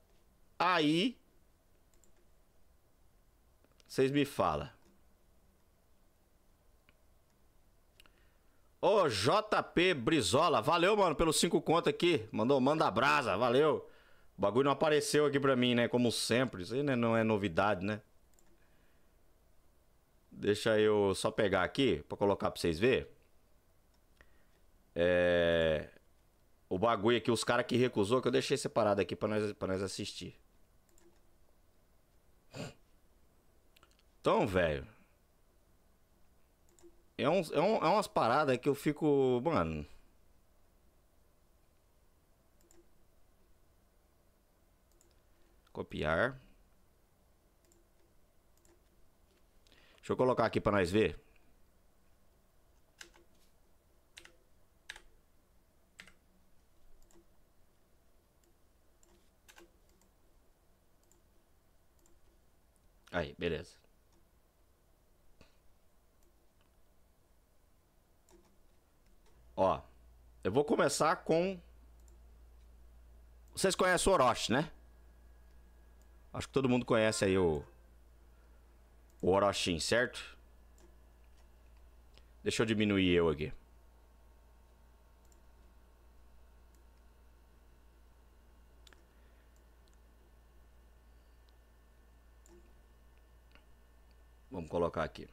Aí. Vocês me falam. Ô, JP Brizola, valeu, mano, pelos cinco contos aqui. Mandou, manda brasa, valeu. O bagulho não apareceu aqui pra mim, né? Como sempre. Isso aí né, não é novidade, né? Deixa eu só pegar aqui pra colocar pra vocês verem. É... O bagulho aqui, os caras que recusou, que eu deixei separado aqui pra nós, pra nós assistir. Então, velho. É, uns, é, um, é umas paradas que eu fico. Mano. Copiar. Deixa eu colocar aqui para nós ver. Aí, beleza. Ó, eu vou começar com. Vocês conhecem o Orochi, né? Acho que todo mundo conhece aí o. O certo? Deixa eu diminuir eu aqui. Vamos colocar aqui.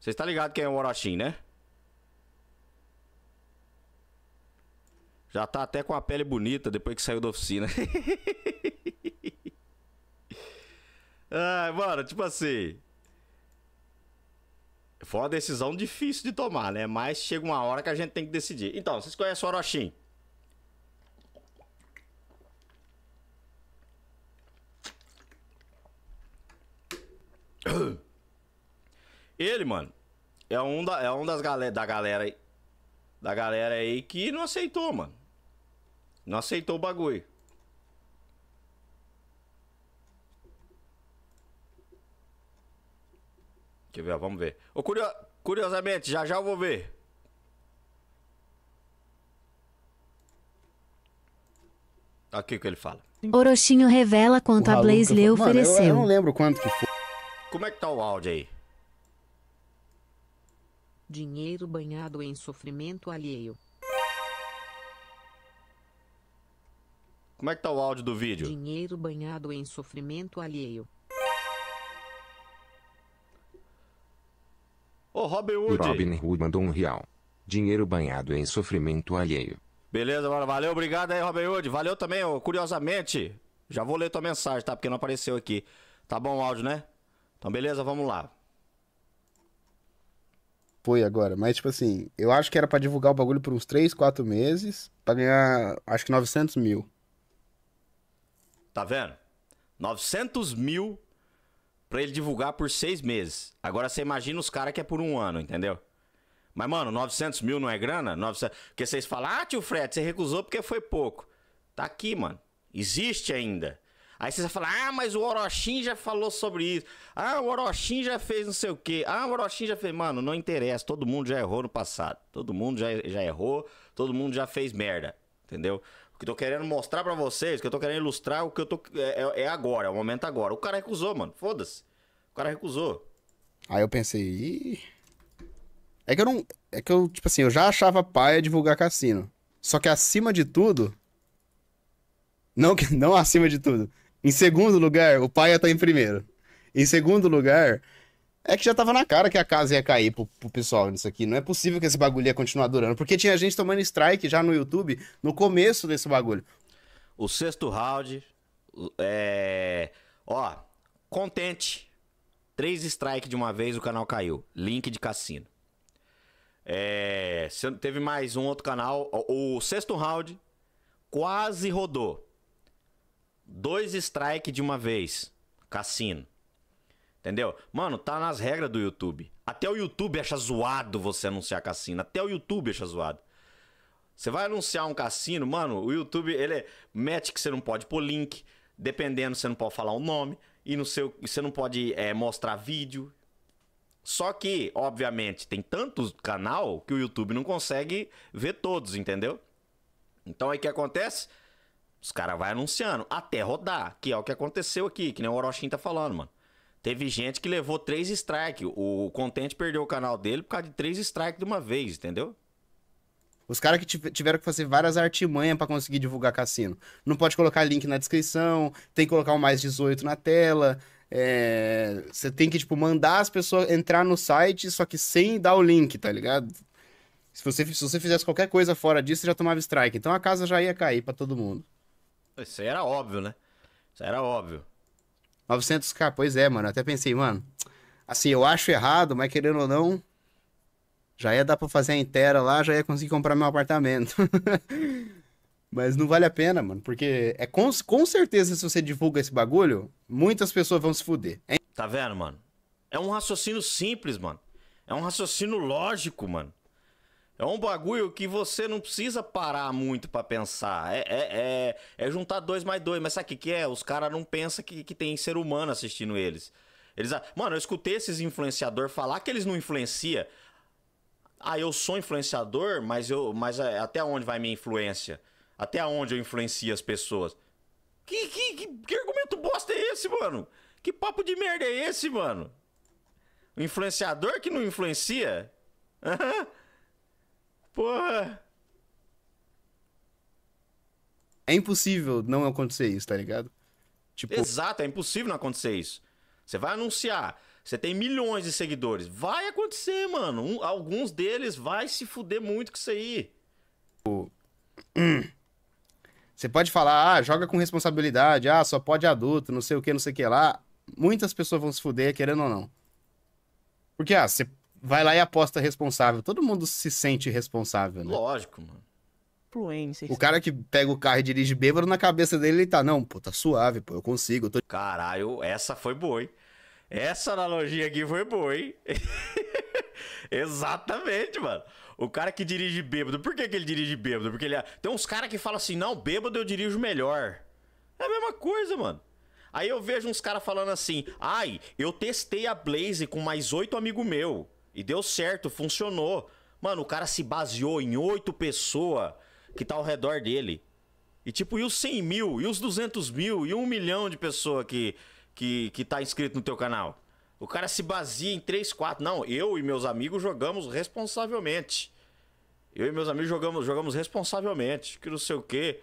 Você está ligado quem é o Orochim, né? Já tá até com a pele bonita depois que saiu da oficina. Ai, mano, tipo assim. Foi uma decisão difícil de tomar, né? Mas chega uma hora que a gente tem que decidir. Então, vocês conhecem o Orochin? Ele, mano, é um da, é um das galera, da galera aí. Da galera aí que não aceitou, mano. Não aceitou o bagulho. Quer ver? Vamos ver. Ô, curio... Curiosamente, já já eu vou ver. Aqui o que ele fala. Orochinho revela quanto a Blaze lhe ofereceu. Mano, eu, eu não lembro quanto que foi. Como é que tá o áudio aí? dinheiro banhado em sofrimento alheio. Como é que tá o áudio do vídeo? Dinheiro banhado em sofrimento alheio. Ô, Robin Hood. Robin Hood mandou um real. Dinheiro banhado em sofrimento alheio. Beleza, mano. Valeu, obrigado aí, Robin Hood. Valeu também, oh, curiosamente. Já vou ler tua mensagem, tá? Porque não apareceu aqui. Tá bom o áudio, né? Então, beleza, vamos lá foi agora, mas tipo assim, eu acho que era para divulgar o bagulho por uns 3, 4 meses, para ganhar acho que 900 mil. Tá vendo? 900 mil pra ele divulgar por 6 meses. Agora você imagina os caras que é por um ano, entendeu? Mas, mano, 900 mil não é grana? 900... Porque vocês falam, ah, tio Fred, você recusou porque foi pouco. Tá aqui, mano. Existe ainda. Aí você vai falar, ah, mas o Orochim já falou sobre isso. Ah, o Orochim já fez não sei o quê. Ah, o Orochim já fez. Mano, não interessa. Todo mundo já errou no passado. Todo mundo já, já errou. Todo mundo já fez merda. Entendeu? O que eu tô querendo mostrar para vocês, o que eu tô querendo ilustrar, o que eu tô. É, é, é agora, é o momento agora. O cara recusou, mano. Foda-se. O cara recusou. Aí eu pensei, Ih... É que eu não. É que eu, tipo assim, eu já achava paia é divulgar cassino. Só que acima de tudo. Não, que, não acima de tudo. Em segundo lugar, o Paia tá em primeiro. Em segundo lugar, é que já tava na cara que a casa ia cair pro, pro pessoal nisso aqui. Não é possível que esse bagulho ia continuar durando. Porque tinha gente tomando strike já no YouTube no começo desse bagulho. O sexto round. É. Ó, contente. Três strikes de uma vez, o canal caiu. Link de cassino. É. Teve mais um outro canal. O sexto round quase rodou dois strikes de uma vez, cassino. Entendeu? Mano, tá nas regras do YouTube. Até o YouTube acha zoado você anunciar cassino. Até o YouTube acha zoado. Você vai anunciar um cassino, mano, o YouTube, ele é mete que você não pode pôr link, dependendo, você não pode falar o nome, e no seu, você não pode é, mostrar vídeo. Só que, obviamente, tem tantos canal que o YouTube não consegue ver todos, entendeu? Então aí o que acontece? Os caras vai anunciando até rodar, que é o que aconteceu aqui, que nem o Orochin tá falando, mano. Teve gente que levou três strikes. O Contente perdeu o canal dele por causa de três strikes de uma vez, entendeu? Os caras que tiveram que fazer várias artimanhas para conseguir divulgar cassino. Não pode colocar link na descrição, tem que colocar o um mais 18 na tela. É, você é... tem que, tipo, mandar as pessoas entrar no site, só que sem dar o link, tá ligado? Se você, se você fizesse qualquer coisa fora disso, você já tomava strike. Então a casa já ia cair para todo mundo. Isso aí era óbvio, né? Isso aí era óbvio. 900k, pois é, mano. Eu até pensei, mano. Assim, eu acho errado, mas querendo ou não, já ia dar pra fazer a intera lá, já ia conseguir comprar meu apartamento. mas não vale a pena, mano, porque é com, com certeza se você divulga esse bagulho, muitas pessoas vão se fuder. Hein? Tá vendo, mano? É um raciocínio simples, mano. É um raciocínio lógico, mano. É um bagulho que você não precisa parar muito para pensar. É, é, é, é, juntar dois mais dois. Mas sabe o que, que é? Os caras não pensam que, que tem ser humano assistindo eles. Eles, mano, eu escutei esses influenciadores falar que eles não influenciam. Ah, eu sou influenciador, mas eu, mas é, até onde vai minha influência? Até onde eu influencio as pessoas? Que, que, que, que argumento bosta é esse, mano? Que papo de merda é esse, mano? O influenciador que não influencia? Aham. Porra! É impossível não acontecer isso, tá ligado? Tipo... Exato, é impossível não acontecer isso. Você vai anunciar, você tem milhões de seguidores. Vai acontecer, mano. Um, alguns deles vai se fuder muito com isso aí. Hum. Você pode falar, ah, joga com responsabilidade, ah, só pode adulto, não sei o que, não sei o que lá. Muitas pessoas vão se fuder, querendo ou não. Porque, ah, você vai lá e aposta responsável. Todo mundo se sente responsável, né? Lógico, mano. Influencer. O assim. cara que pega o carro e dirige bêbado, na cabeça dele ele tá, não, pô, tá suave, pô, eu consigo. Eu tô... Caralho, essa foi boa, hein? Essa analogia aqui foi boa, hein? Exatamente, mano. O cara que dirige bêbado, por que, que ele dirige bêbado? Porque ele. É, tem uns caras que falam assim, não, bêbado eu dirijo melhor. É a mesma coisa, mano. Aí eu vejo uns caras falando assim, ai, eu testei a Blaze com mais oito amigos meu. E deu certo, funcionou. Mano, o cara se baseou em oito pessoas que tá ao redor dele. E tipo, e os 100 mil, e os 200 mil, e um milhão de pessoas que, que, que tá inscrito no teu canal? O cara se baseia em três quatro Não, eu e meus amigos jogamos responsavelmente. Eu e meus amigos jogamos, jogamos responsavelmente, que não sei o quê.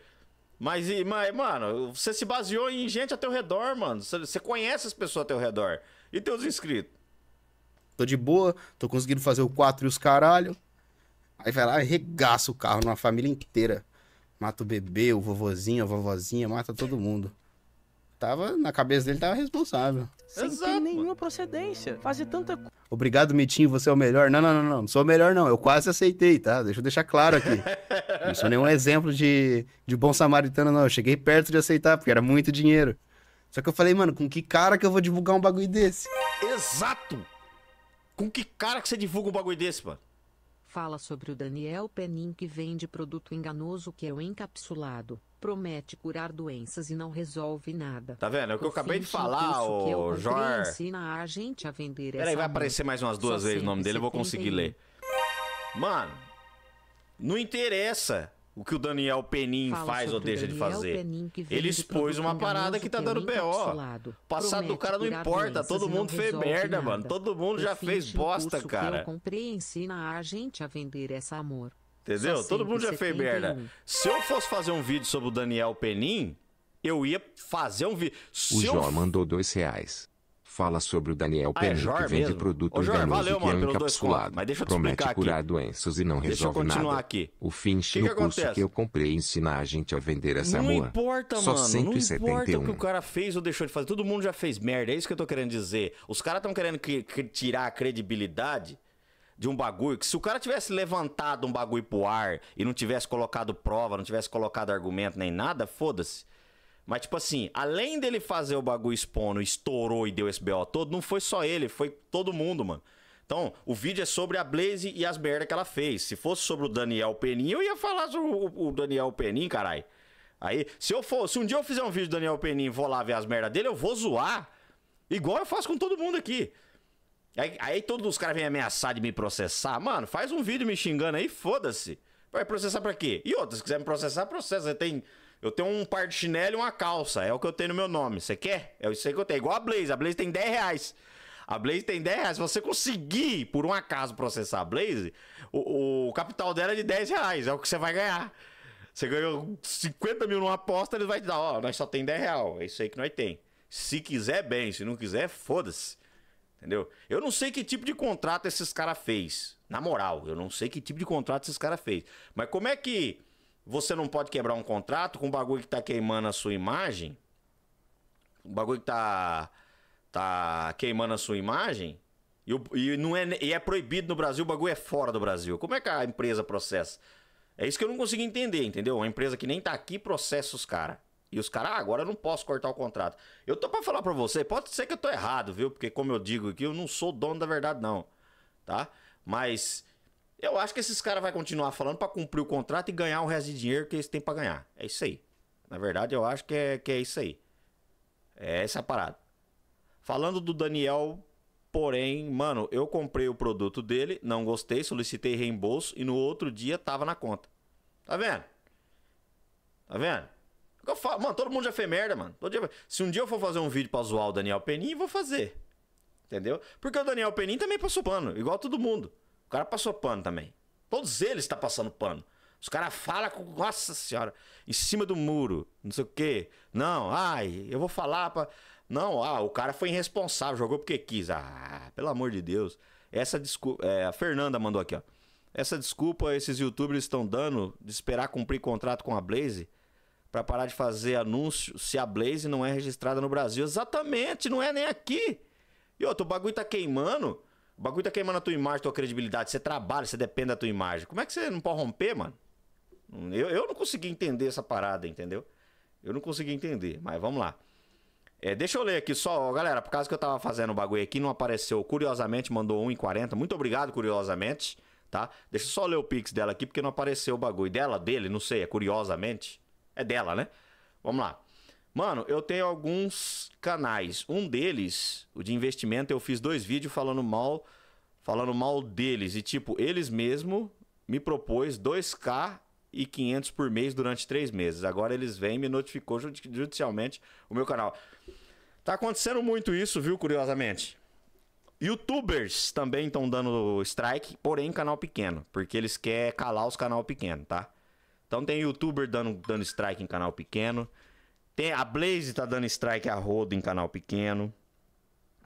Mas, mas, mano, você se baseou em gente ao teu redor, mano. Você, você conhece as pessoas ao teu redor. E teus inscritos? tô de boa, tô conseguindo fazer o 4 e os caralho. Aí vai lá e regaça o carro numa família inteira. Mata o bebê, o vovozinho, a vovozinha, mata todo mundo. Tava, na cabeça dele tava responsável. Sem Exato, ter nenhuma procedência. Fazer tanta coisa. Obrigado, Mitinho, você é o melhor. Não, não, não, não. Não sou o melhor, não. Eu quase aceitei, tá? Deixa eu deixar claro aqui. não sou nenhum exemplo de, de bom samaritano, não. Eu cheguei perto de aceitar, porque era muito dinheiro. Só que eu falei, mano, com que cara que eu vou divulgar um bagulho desse? Exato! Com que cara que você divulga um bagulho desse, mano? Fala sobre o Daniel Penin que vende produto enganoso que é o encapsulado. Promete curar doenças e não resolve nada. Tá vendo? É o que eu acabei de falar, é o Jorge. ensina a gente a vender Peraí, vai aparecer mais umas duas vezes o nome dele, eu vou conseguir ler. Mano, não interessa o que o Daniel Penin Fala faz ou deixa Daniel de fazer. Ele expôs uma parada que tá dando é BO. Passado do cara não importa, todo mundo fez merda, nada. mano. Todo mundo já fez bosta, cara. Eu comprei ensina a gente a vender amor. Entendeu? Só todo mundo já fez merda. Se eu fosse fazer um vídeo sobre o Daniel Penin, eu ia fazer um vídeo. O eu... Jó mandou dois reais fala sobre o Daniel ah, é que vende mesmo? produto Ô, enganoso valeu, que mano, é encapsulado. Mas deixa eu te promete curar aqui. doenças e não deixa resolve nada. Aqui. O Finch que no que curso acontece? que eu comprei ensina a gente a vender essa não Não importa, Só mano. 171. Não importa o que o cara fez ou deixou de fazer. Todo mundo já fez merda. É isso que eu tô querendo dizer. Os caras estão querendo que, que tirar a credibilidade de um bagulho que se o cara tivesse levantado um bagulho pro ar e não tivesse colocado prova, não tivesse colocado argumento nem nada, foda-se. Mas, tipo assim, além dele fazer o bagulho expondo, estourou e deu esse BO todo, não foi só ele, foi todo mundo, mano. Então, o vídeo é sobre a Blaze e as merdas que ela fez. Se fosse sobre o Daniel Penin, eu ia falar sobre o, o Daniel Penin, caralho. Aí, se eu for, se um dia eu fizer um vídeo do Daniel Penin e vou lá ver as merdas dele, eu vou zoar. Igual eu faço com todo mundo aqui. Aí, aí todos os caras vêm ameaçar de me processar. Mano, faz um vídeo me xingando aí, foda-se. Vai processar pra quê? E outra, se quiser me processar, processa. Tem eu tenho um par de chinelo e uma calça. É o que eu tenho no meu nome. Você quer? É isso aí que eu tenho. Igual a Blaze. A Blaze tem 10 reais. A Blaze tem 10 reais. Se você conseguir, por um acaso, processar a Blaze, o, o capital dela é de 10 reais. É o que você vai ganhar. Você ganhou 50 mil numa aposta, Ele vai te dar, ó, nós só tem 10 real. É isso aí que nós tem. Se quiser, bem. Se não quiser, foda-se. Entendeu? Eu não sei que tipo de contrato esses caras fez. Na moral, eu não sei que tipo de contrato esses caras fez. Mas como é que você não pode quebrar um contrato com um bagulho que tá queimando a sua imagem. Um bagulho que tá. tá queimando a sua imagem. E, e não é, e é proibido no Brasil, o bagulho é fora do Brasil. Como é que a empresa processa? É isso que eu não consigo entender, entendeu? Uma empresa que nem tá aqui processa os caras. E os caras, ah, agora eu não posso cortar o contrato. Eu tô pra falar pra você, pode ser que eu tô errado, viu? Porque como eu digo aqui, eu não sou dono da verdade, não. Tá? Mas eu acho que esses caras vão continuar falando para cumprir o contrato e ganhar o resto de dinheiro que eles têm para ganhar. É isso aí. Na verdade, eu acho que é, que é isso aí. É essa parada. Falando do Daniel, porém, mano, eu comprei o produto dele, não gostei, solicitei reembolso e no outro dia tava na conta. Tá vendo? Tá vendo? Eu falo, mano, todo mundo já fez merda, mano. Todo dia... Se um dia eu for fazer um vídeo pra zoar o Daniel Penin, vou fazer. Entendeu? Porque o Daniel Penin também passou pano, igual todo mundo cara passou pano também. Todos eles estão tá passando pano. Os caras falam com. Nossa senhora, em cima do muro, não sei o quê. Não, ai, eu vou falar pra. Não, ah, o cara foi irresponsável, jogou porque quis. Ah, pelo amor de Deus. Essa desculpa. É, a Fernanda mandou aqui, ó. Essa desculpa esses youtubers estão dando de esperar cumprir contrato com a Blaze para parar de fazer anúncio se a Blaze não é registrada no Brasil. Exatamente, não é nem aqui. E outro, o bagulho tá queimando. O bagulho tá queimando a tua imagem, tua credibilidade. Você trabalha, você depende da tua imagem. Como é que você não pode romper, mano? Eu, eu não consegui entender essa parada, entendeu? Eu não consegui entender, mas vamos lá. É, deixa eu ler aqui só, galera, por causa que eu tava fazendo o bagulho aqui, não apareceu. Curiosamente, mandou 1,40. Muito obrigado, curiosamente, tá? Deixa eu só ler o pix dela aqui, porque não apareceu o bagulho. Dela, dele, não sei, é curiosamente. É dela, né? Vamos lá. Mano, eu tenho alguns canais. Um deles, o de investimento, eu fiz dois vídeos falando mal, falando mal deles. E tipo, eles mesmo me propôs 2K e 500 por mês durante três meses. Agora eles vêm e me notificou judicialmente o meu canal. Tá acontecendo muito isso, viu, curiosamente. Youtubers também estão dando strike, porém canal pequeno, porque eles querem calar os canal pequeno, tá? Então tem youtuber dando, dando strike em canal pequeno, tem, a Blaze tá dando strike a rodo em canal pequeno,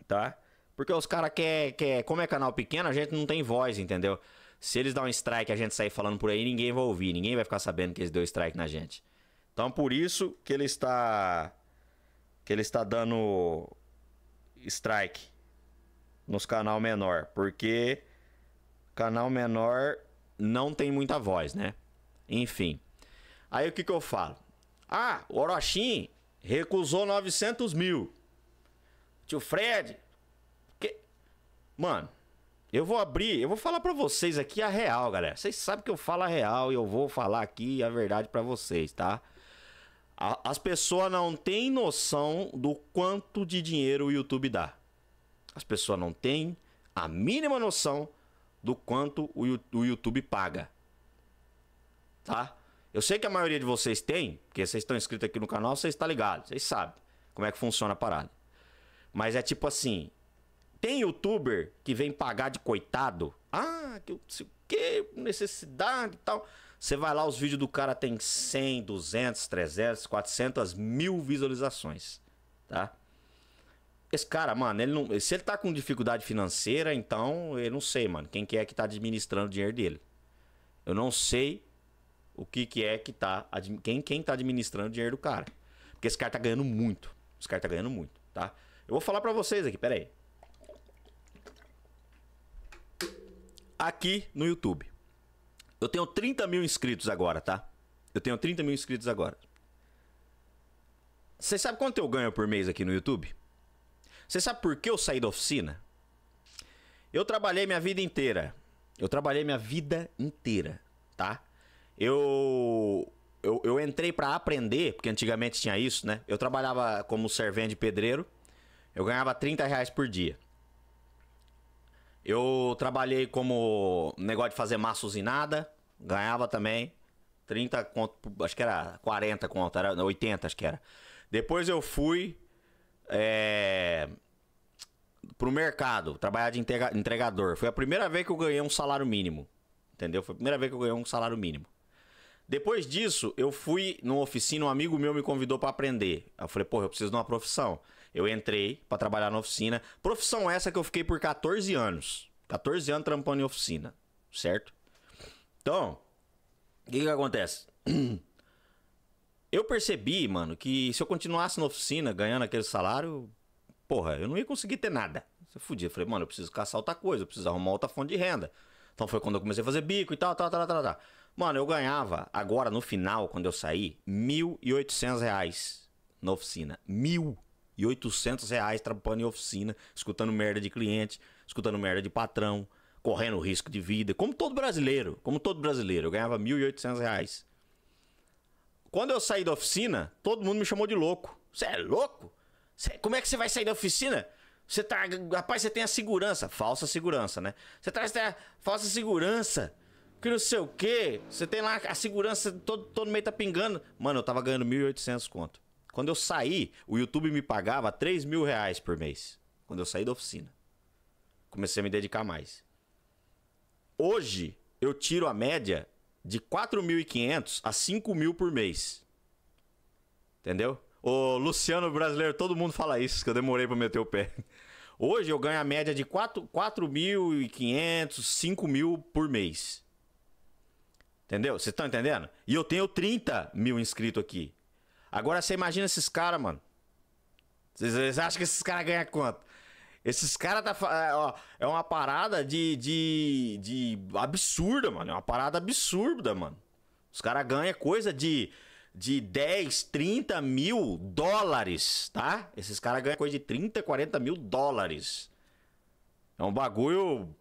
tá? Porque os caras quer, quer, como é canal pequeno, a gente não tem voz, entendeu? Se eles dão um strike, a gente sair falando por aí, ninguém vai ouvir, ninguém vai ficar sabendo que eles deu strike na gente. Então por isso que ele está que ele está dando strike nos canal menor, porque canal menor não tem muita voz, né? Enfim. Aí o que que eu falo? Ah, o Orochim recusou 900 mil. Tio Fred. Que... Mano, eu vou abrir, eu vou falar para vocês aqui a real, galera. Vocês sabem que eu falo a real e eu vou falar aqui a verdade para vocês, tá? A, as pessoas não têm noção do quanto de dinheiro o YouTube dá. As pessoas não têm a mínima noção do quanto o, o YouTube paga. Tá? Eu sei que a maioria de vocês tem, porque vocês estão inscritos aqui no canal, vocês estão tá ligados, vocês sabem como é que funciona a parada. Mas é tipo assim: tem youtuber que vem pagar de coitado. Ah, que eu sei o que, necessidade e tal. Você vai lá, os vídeos do cara tem 100, 200, 300, 400 mil visualizações, tá? Esse cara, mano, ele não, se ele tá com dificuldade financeira, então eu não sei, mano, quem que é que tá administrando o dinheiro dele. Eu não sei o que, que é que tá. Quem, quem tá administrando o dinheiro do cara. Porque esse cara tá ganhando muito. Esse cara tá ganhando muito, tá? Eu vou falar para vocês aqui, Peraí. Aqui no YouTube. Eu tenho 30 mil inscritos agora, tá? Eu tenho 30 mil inscritos agora. Você sabe quanto eu ganho por mês aqui no YouTube? Você sabe por que eu saí da oficina? Eu trabalhei minha vida inteira. Eu trabalhei minha vida inteira, tá? eu eu, eu entrei para aprender, porque antigamente tinha isso, né? Eu trabalhava como servente de pedreiro, eu ganhava 30 reais por dia. Eu trabalhei como negócio de fazer massa usinada, ganhava também 30 conto, acho que era 40 conto, era 80 acho que era. Depois eu fui é, pro mercado, trabalhar de entregador. Foi a primeira vez que eu ganhei um salário mínimo, entendeu? Foi a primeira vez que eu ganhei um salário mínimo. Depois disso, eu fui numa oficina, um amigo meu me convidou para aprender. Eu falei, porra, eu preciso de uma profissão. Eu entrei para trabalhar na oficina. Profissão essa que eu fiquei por 14 anos. 14 anos trampando em oficina, certo? Então, o que, que acontece? Eu percebi, mano, que se eu continuasse na oficina ganhando aquele salário, porra, eu não ia conseguir ter nada. Você é fudia. Eu falei, mano, eu preciso caçar outra coisa, eu preciso arrumar outra fonte de renda. Então foi quando eu comecei a fazer bico e tal, tal, tal, tal, tal. Mano, eu ganhava agora no final, quando eu saí, R$ reais na oficina. Mil e oitocentos reais trampando em oficina, escutando merda de cliente, escutando merda de patrão, correndo risco de vida, como todo brasileiro, como todo brasileiro, eu ganhava mil e oitocentos reais. Quando eu saí da oficina, todo mundo me chamou de louco. Você é louco? Cê, como é que você vai sair da oficina? Você tá, rapaz, você tem a segurança, falsa segurança, né? Você traz a falsa segurança que não sei o quê. Você tem lá a segurança, todo, todo meio tá pingando. Mano, eu tava ganhando 1.800 conto. Quando eu saí, o YouTube me pagava 3 mil reais por mês. Quando eu saí da oficina. Comecei a me dedicar mais. Hoje, eu tiro a média de 4.500 a 5 mil por mês. Entendeu? O Luciano brasileiro, todo mundo fala isso, que eu demorei pra meter o pé. Hoje eu ganho a média de 4.500, 5 mil por mês. Entendeu? Vocês estão entendendo? E eu tenho 30 mil inscritos aqui. Agora você imagina esses caras, mano. Vocês acham que esses caras ganham quanto? Esses caras tá. É, ó, é uma parada de, de, de. absurda, mano. É uma parada absurda, mano. Os caras ganham coisa de. De 10, 30 mil dólares, tá? Esses caras ganham coisa de 30, 40 mil dólares. É um bagulho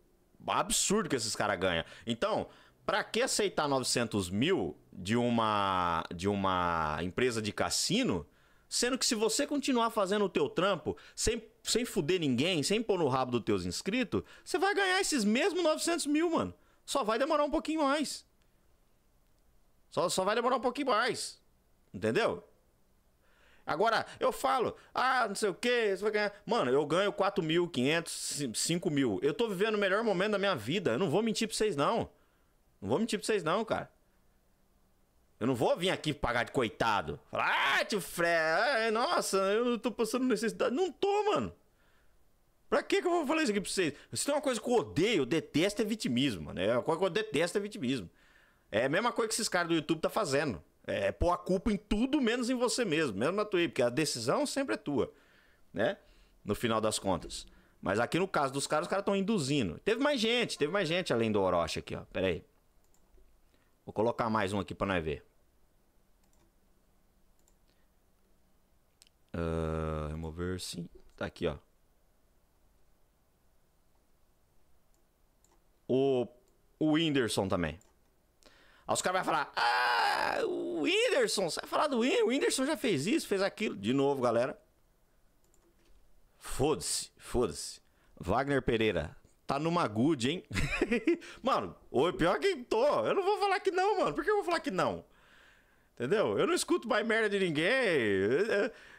absurdo que esses caras ganham. Então, para que aceitar 900 mil de uma, de uma empresa de cassino, sendo que se você continuar fazendo o teu trampo sem, sem fuder ninguém, sem pôr no rabo dos teus inscritos, você vai ganhar esses mesmos 900 mil, mano. Só vai demorar um pouquinho mais. Só, só vai demorar um pouquinho mais. Entendeu? Agora, eu falo, ah, não sei o que, você vai ganhar. Mano, eu ganho 4.500, mil, mil. Eu tô vivendo o melhor momento da minha vida. Eu não vou mentir pra vocês, não. Não vou mentir pra vocês, não, cara. Eu não vou vir aqui pagar de coitado. Falar, ah, tio Fred, ah, é, nossa, eu não tô passando necessidade. Não tô, mano. Pra que, que eu vou falar isso aqui pra vocês? Se tem uma coisa que eu odeio, eu detesto é vitimismo, mano. É uma coisa que eu detesto é vitimismo. É a mesma coisa que esses caras do YouTube tá fazendo. É, é pôr a culpa em tudo menos em você mesmo, mesmo na tua, porque a decisão sempre é tua, né? No final das contas. Mas aqui no caso dos caras, os caras estão induzindo. Teve mais gente, teve mais gente além do Orochi aqui, ó. Pera aí. Vou colocar mais um aqui para nós ver. Uh, remover, sim. Tá aqui, ó. O, o Whindersson também. Aí os caras vão falar: Ah, o Whindersson, você vai falar do Whindersson, o Whindersson já fez isso, fez aquilo. De novo, galera. Foda-se, foda-se. Wagner Pereira, Tá numa good, hein? mano, ou pior que tô. Eu não vou falar que não, mano. Por que eu vou falar que não? Entendeu? Eu não escuto mais merda de ninguém.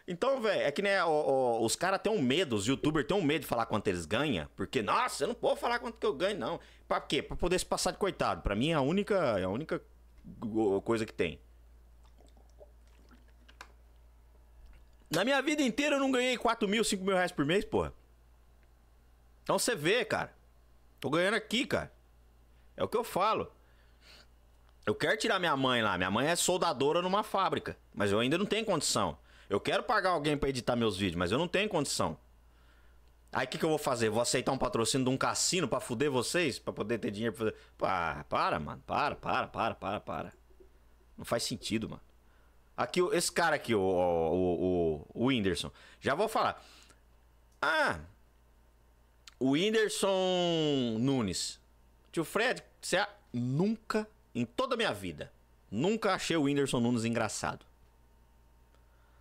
Então, velho, é que né, os caras têm um medo, os youtubers têm um medo de falar quanto eles ganham. Porque, nossa, eu não posso falar quanto que eu ganho, não. Pra quê? Pra poder se passar de coitado. Pra mim é a única, é a única coisa que tem. Na minha vida inteira eu não ganhei 4 mil, 5 mil reais por mês, porra. Então você vê, cara. Tô ganhando aqui, cara. É o que eu falo. Eu quero tirar minha mãe lá. Minha mãe é soldadora numa fábrica. Mas eu ainda não tenho condição. Eu quero pagar alguém para editar meus vídeos, mas eu não tenho condição. Aí o que, que eu vou fazer? Vou aceitar um patrocínio de um cassino para fuder vocês? para poder ter dinheiro pra fazer. Pá, para, mano. Para, para, para, para, para. Não faz sentido, mano. Aqui, esse cara aqui, o, o, o, o Whindersson. Já vou falar. Ah, o Whindersson Nunes. Tio Fred, você nunca, em toda a minha vida, nunca achei o Whindersson Nunes engraçado.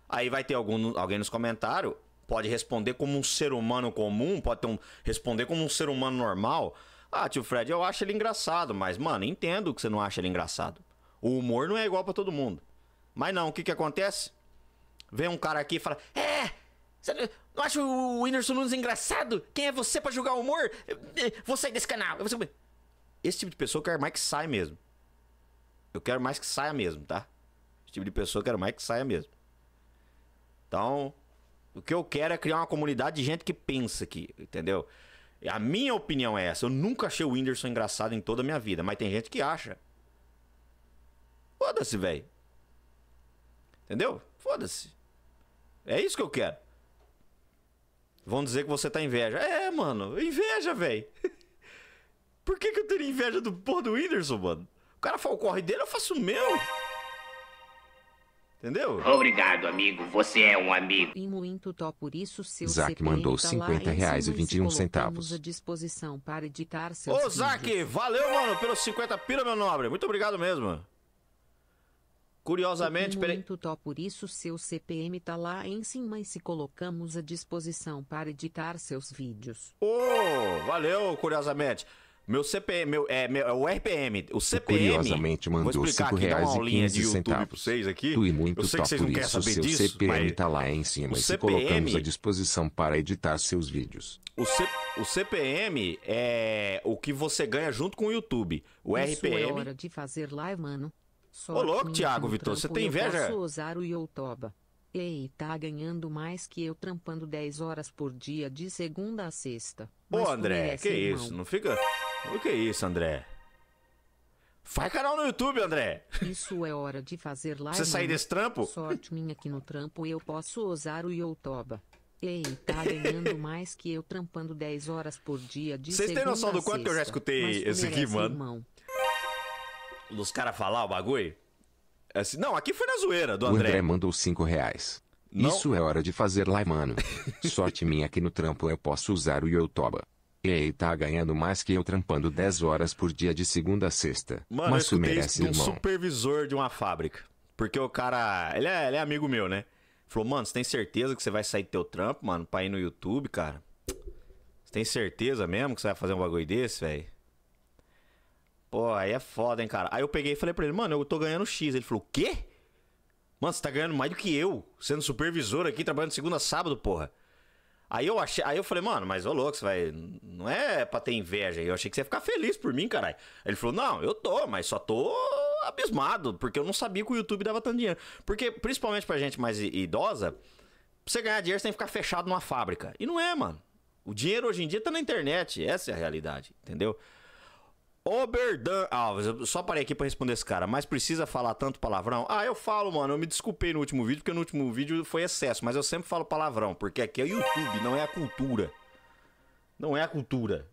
Aí vai ter algum, alguém nos comentários, pode responder como um ser humano comum, pode um, responder como um ser humano normal. Ah, tio Fred, eu acho ele engraçado, mas, mano, entendo que você não acha ele engraçado. O humor não é igual para todo mundo. Mas não, o que que acontece? Vem um cara aqui e fala: É, não acho o Whindersson Nunes engraçado? Quem é você para julgar o humor? Eh, eh, vou sair desse canal. Vou Esse tipo de pessoa eu quero mais que saia mesmo. Eu quero mais que saia mesmo, tá? Esse tipo de pessoa eu quero mais que saia mesmo. Então, o que eu quero é criar uma comunidade de gente que pensa aqui, entendeu? A minha opinião é essa. Eu nunca achei o Whindersson engraçado em toda a minha vida, mas tem gente que acha. Foda-se, velho. Entendeu? Foda-se. É isso que eu quero. Vão dizer que você tá inveja. É, mano, inveja, velho. Por que, que eu teria inveja do porra do Whindersson, mano? O cara faz o corre dele, eu faço o meu. Entendeu? Obrigado, amigo. Você é um amigo. E muito top por isso seu Zac mandou 50 reais e 21 centavos. à disposição para editar seus Ô, Zac, valeu, mano, pelos 50 pila, meu nobre. Muito obrigado mesmo. Curiosamente, peraí. Muito top, por isso seu CPM tá lá em cima e se colocamos à disposição para editar seus vídeos. Oh, valeu, curiosamente. Meu CPM, meu, é, meu, é o RPM, o CPM. Curiosamente mandou 5 reais e YouTube para Vocês aqui. Tu e muito Eu sei top, que vocês não querem saber seu disso. CPM mas... tá lá em cima o e CPM... se colocamos à disposição para editar seus vídeos. O, C... o CPM é o que você ganha junto com o YouTube. O Isso RPM. É hora de fazer live, mano. Só Ô, louco, Thiago Vitor, você tem inveja? Eu posso usar o Yotoba. Ei, tá ganhando mais que eu trampando 10 horas por dia de segunda a sexta. Ô, André, que irmão. isso? Não fica. O que é isso, André? Faz canal no YouTube, André. Isso é hora de fazer live. Você sair desse trampo? Sorte minha aqui no trampo eu posso usar o Yotoba. Ei, tá ganhando mais que eu trampando 10 horas por dia de segunda a sexta. Vocês têm noção do quanto sexta, eu já escutei esse aqui, mano? Irmão dos caras falar o bagulho? Assim, não, aqui foi na zoeira do André. O André mandou 5 reais. Não. Isso é hora de fazer lá, mano. Sorte minha que no trampo eu posso usar o Yotoba. Ei, tá ganhando mais que eu trampando 10 horas por dia de segunda a sexta. Mano, Mas eu escutei merece, isso de um supervisor de uma fábrica. Porque o cara, ele é, ele é amigo meu, né? Falou, mano, você tem certeza que você vai sair do teu trampo, mano, pra ir no YouTube, cara? Você tem certeza mesmo que você vai fazer um bagulho desse, velho? Pô, aí é foda, hein, cara. Aí eu peguei e falei pra ele, mano, eu tô ganhando X. Ele falou, o quê? Mano, você tá ganhando mais do que eu, sendo supervisor aqui, trabalhando segunda a sábado, porra. Aí eu achei, aí eu falei, mano, mas ô louco, você vai. Não é pra ter inveja. Eu achei que você ia ficar feliz por mim, caralho. Ele falou, não, eu tô, mas só tô abismado, porque eu não sabia que o YouTube dava tanto dinheiro. Porque, principalmente pra gente mais idosa, pra você ganhar dinheiro, você tem que ficar fechado numa fábrica. E não é, mano. O dinheiro hoje em dia tá na internet. Essa é a realidade, entendeu? Oberdan Alves, ah, eu só parei aqui para responder esse cara, mas precisa falar tanto palavrão? Ah, eu falo, mano, eu me desculpei no último vídeo, porque no último vídeo foi excesso, mas eu sempre falo palavrão, porque aqui é o YouTube, não é a cultura. Não é a cultura.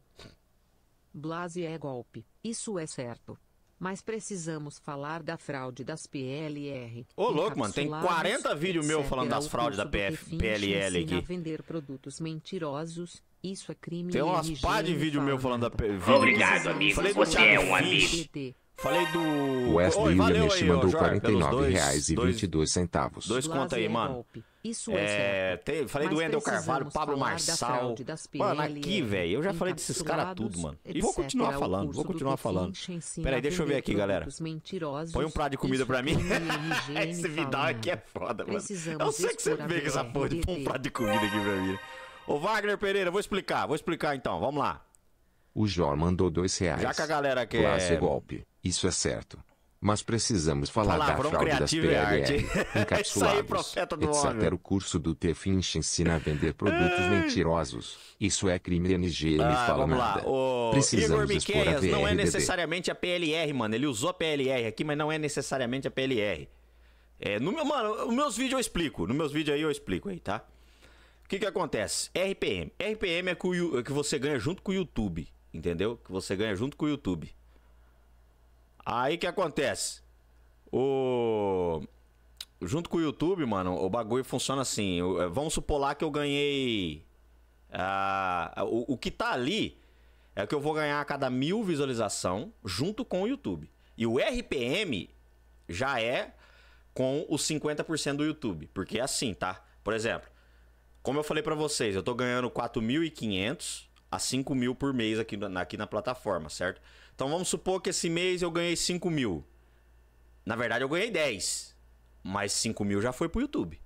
Blase é golpe, isso é certo. Mas precisamos falar da fraude das PLR. Ô, louco, mano, tem 40 vídeos meu falando das fraudes da PF, PLL aqui. vender produtos mentirosos isso é crime. Tem umas pá de vídeo meu falando da PV. Obrigado, amigo. Falei Você é um amigo. Falei do. Wesley é Oi, valeu aí, mandou R$ 49,22. Dois conta aí, é mano. Isso é, é Falei Mas do Wendel Carvalho, Pablo Marçal. Da PL, mano, aqui, velho, eu já falei desses caras tudo, mano. E vou continuar é falando, vou continuar falando. Peraí, deixa eu ver aqui, galera. Põe um prato de comida pra mim. Esse Vidal aqui é foda, mano. Eu sei que você vê com essa porra de pôr um prato de comida aqui pra mim. Ô Wagner Pereira, vou explicar, vou explicar então, vamos lá. O Jó mandou dois reais. Já que a galera quer... Classe é... golpe, isso é certo. Mas precisamos falar Fala, da fraude das é, PLR, encapsulados, aí, etc. Homem. O curso do Tefinch ensina a vender produtos mentirosos. Isso é crime NG, ele ah, fala vamos nada. Lá. O Precisamos Igor Miqueias, não é necessariamente a PLR, mano. Ele usou a PLR aqui, mas não é necessariamente a PLR. É, no meu, mano, nos meus vídeos eu explico. Nos meus vídeos aí eu explico aí, tá? O que, que acontece? RPM. RPM é que, é que você ganha junto com o YouTube. Entendeu? Que você ganha junto com o YouTube. Aí que acontece? O. Junto com o YouTube, mano, o bagulho funciona assim. É, vamos supor lá que eu ganhei. Ah, o, o que tá ali é que eu vou ganhar a cada mil visualização junto com o YouTube. E o RPM já é com os 50% do YouTube. Porque é assim, tá? Por exemplo, como eu falei para vocês, eu tô ganhando 4.500 a 5 mil por mês aqui na, aqui na plataforma, certo? Então vamos supor que esse mês eu ganhei 5 mil. Na verdade eu ganhei 10, mas 5 mil já foi pro YouTube.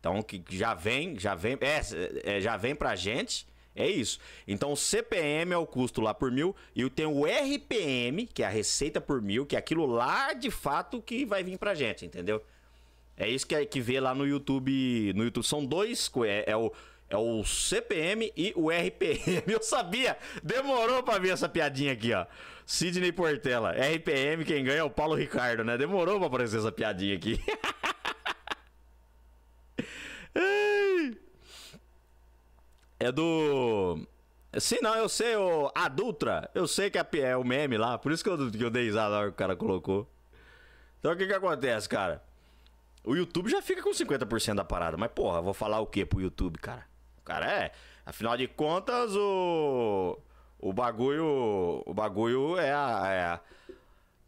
Então que já vem, já vem, é, é, é, já vem pra gente, é isso. Então o CPM é o custo lá por mil e tem o RPM, que é a receita por mil, que é aquilo lá de fato que vai vir pra gente, entendeu? É isso que, é, que vê lá no YouTube. No YouTube são dois. É, é, o, é o CPM e o RPM. Eu sabia! Demorou pra ver essa piadinha aqui, ó. Sidney Portela. RPM, quem ganha é o Paulo Ricardo, né? Demorou pra aparecer essa piadinha aqui. é do. Sim, não, eu sei, o Adultra. Eu sei que é, é o meme lá. Por isso que eu, que eu dei risada na hora que o cara colocou. Então o que que acontece, cara? O YouTube já fica com 50% da parada. Mas, porra, vou falar o que pro YouTube, cara? O cara é. Afinal de contas, o. O bagulho. O bagulho é a. É a...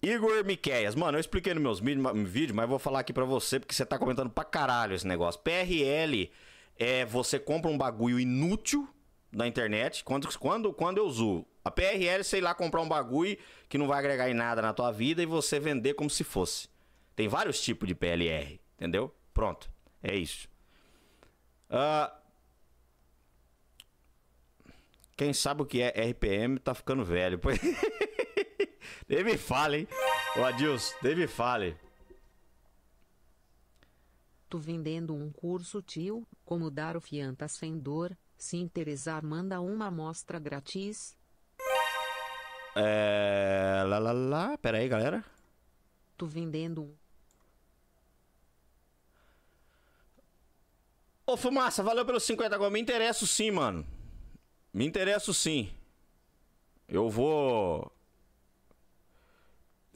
Igor Miqueias. Mano, eu expliquei no meus vídeos, mas vou falar aqui pra você, porque você tá comentando pra caralho esse negócio. PRL é você compra um bagulho inútil na internet. Quando, quando, quando eu uso a PRL, sei lá, comprar um bagulho que não vai agregar em nada na tua vida e você vender como se fosse. Tem vários tipos de PLR. Entendeu? Pronto. É isso. Uh, quem sabe o que é RPM tá ficando velho. Deve me fale, hein? O Adilson, deve me fale. Tô vendendo um curso, tio, como dar o fianta sem dor. Se interessar, manda uma amostra grátis. É. Lá, lá, lá. Pera aí, galera. Tô vendendo um. Ô, Fumaça, valeu pelos 50 gols. Me interesso sim, mano. Me interesso sim. Eu vou.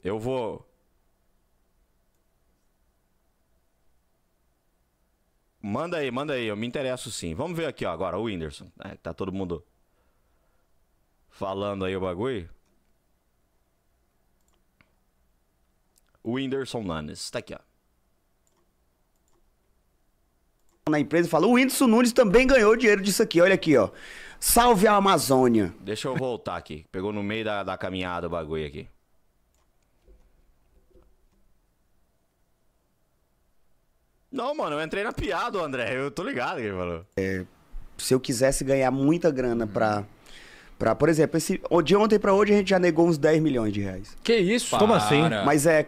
Eu vou. Manda aí, manda aí. Eu me interesso sim. Vamos ver aqui, ó, agora, o Whindersson. É, tá todo mundo falando aí o bagulho. O Whindersson Nunes. Tá aqui, ó. na empresa e fala: o Whindersson Nunes também ganhou dinheiro disso aqui. Olha aqui, ó. Salve a Amazônia. Deixa eu voltar aqui. Pegou no meio da, da caminhada o bagulho aqui. Não, mano, eu entrei na piada, André. Eu tô ligado que ele falou. É, se eu quisesse ganhar muita grana pra. pra por exemplo, esse, de ontem pra hoje a gente já negou uns 10 milhões de reais. Que isso? Para. Como assim? Mas é.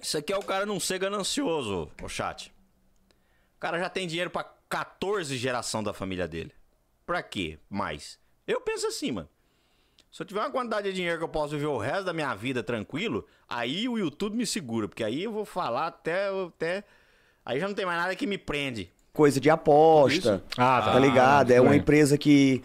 Isso aqui é o cara não ser ganancioso, o chat. O cara já tem dinheiro para 14 geração da família dele. Pra quê mais? Eu penso assim, mano. Se eu tiver uma quantidade de dinheiro que eu posso viver o resto da minha vida tranquilo, aí o YouTube me segura, porque aí eu vou falar até. até... Aí já não tem mais nada que me prende. Coisa de aposta. Ah, ah, tá. tá ligado? Ah, é uma empresa que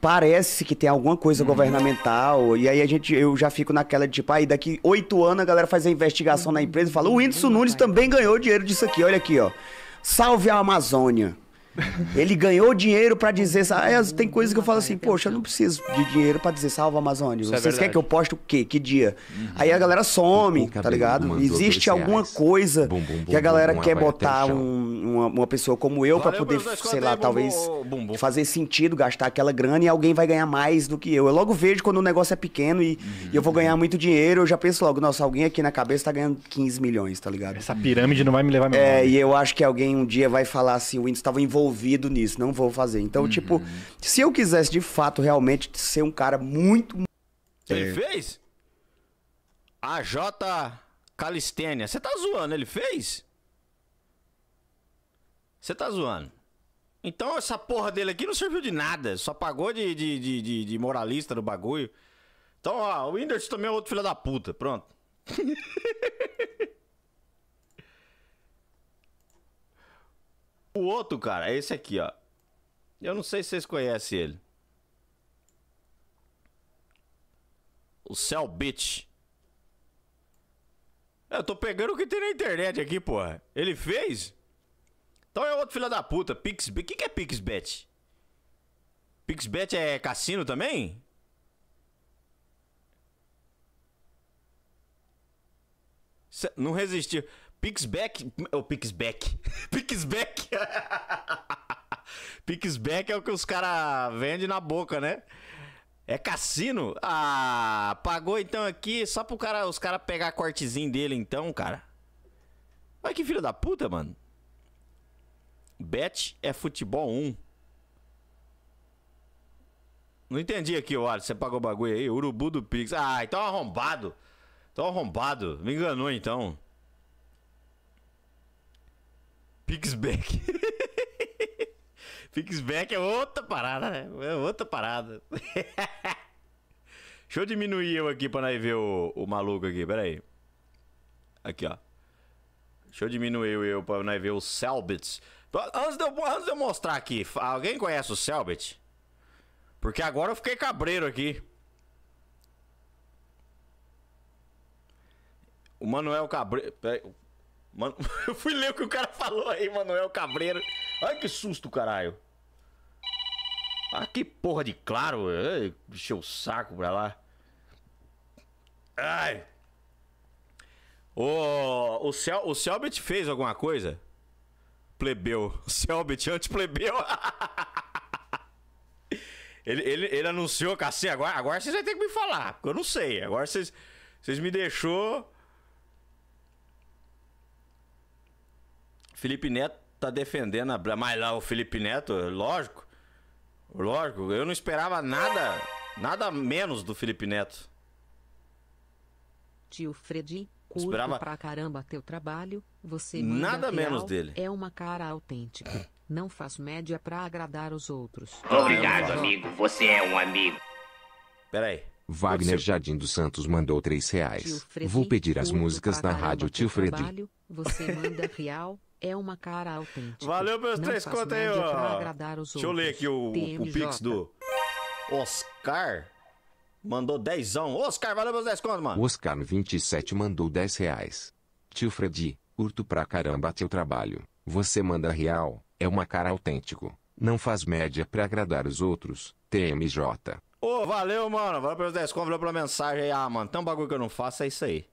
parece que tem alguma coisa hum. governamental. E aí a gente, eu já fico naquela de tipo, aí daqui oito anos a galera faz a investigação na hum. empresa e fala: o Whindersson hum, Nunes também ganhou dinheiro disso aqui, olha aqui, ó. Salve a Amazônia! Ele ganhou dinheiro para dizer. tem coisas que eu falo assim, poxa, eu não preciso de dinheiro para dizer salva Amazônia. Isso é Vocês é querem que eu poste o quê? Que dia? Uhum. Aí a galera some, tá ligado? Existe alguma coisa bum, bum, bum, que a galera quer botar um, uma, uma, pessoa como eu para poder, sei lá, talvez fazer sentido gastar aquela grana e alguém vai ganhar mais do que eu. Eu logo vejo quando o negócio é pequeno e, uhum. e eu vou ganhar muito dinheiro, eu já penso logo, nossa, alguém aqui na cabeça tá ganhando 15 milhões, tá ligado? Essa pirâmide não vai me levar mesmo. É, e eu acho que alguém um dia vai falar assim, o Windows estava envolvido envolvido nisso, não vou fazer. Então, uhum. tipo, se eu quisesse de fato realmente ser um cara muito. Ele é... fez? A J Calistênia. Você tá zoando, ele fez? Você tá zoando. Então essa porra dele aqui não serviu de nada. Só pagou de, de, de, de, de moralista do bagulho. Então, ó, o Whindersson também é outro filho da puta. Pronto. O outro, cara, é esse aqui, ó. Eu não sei se vocês conhecem ele. O Cell Beach. Eu tô pegando o que tem na internet aqui, porra. Ele fez? Então é outro filho da puta. Pixbet. O que, que é Pixbet? Pixbet é cassino também? Não resistiu. Pixback. É o Pixback. Pixback. Pixback é o que os caras vendem na boca, né? É cassino? Ah, pagou então aqui só pro cara, os caras pegar cortezinho dele então, cara. Olha que filho da puta, mano. Bet é futebol 1. Não entendi aqui, olha, você pagou o bagulho aí, urubu do Pix. Ah, então arrombado. Então arrombado. Me enganou então. Pixback. Pixback é outra parada, né? É outra parada. Deixa eu diminuir eu aqui pra nós ver o, o maluco aqui, Pera aí. Aqui, ó. Deixa eu diminuir eu pra nós ver o Selbits. Antes de, eu, antes de eu mostrar aqui, alguém conhece o Selbit? Porque agora eu fiquei cabreiro aqui. O Manuel Cabreiro. Mano, eu fui ler o que o cara falou aí, Manuel Cabreiro. Ai, que susto, caralho. Ah, que porra de claro. Ai, encheu o saco pra lá. Ai. O, o, Cel, o Selbit fez alguma coisa? Plebeu. O Selbit anti-plebeu. ele, ele, ele anunciou, cacete, agora, agora vocês vão ter que me falar. Porque eu não sei. Agora vocês, vocês me deixou... Felipe Neto tá defendendo a. Mas lá o Felipe Neto, lógico. Lógico, eu não esperava nada, nada menos do Felipe Neto. Tio Fredi, curto esperava... pra caramba teu trabalho, você nada menos dele. É uma cara autêntica. Não faz média pra agradar os outros. Obrigado, amigo. Você é um amigo. Peraí. Wagner Jardim dos Santos mandou 3 reais. Vou pedir as músicas da rádio Tio Fredi. Trabalho, você manda real, é uma cara autêntica. Valeu pelos três contas aí, ó. Agradar os Deixa outros. eu ler aqui o, o pix do Oscar. Mandou dezão. Oscar, valeu pelos dez contos, mano. Oscar27 mandou 10 reais. Tio Freddy, curto pra caramba teu trabalho. Você manda real, é uma cara autêntico. Não faz média pra agradar os outros, TMJ. Ô, valeu, mano. Valeu pelos 10 contos, valeu pela mensagem aí. Ah, mano, tem um bagulho que eu não faço, é isso aí.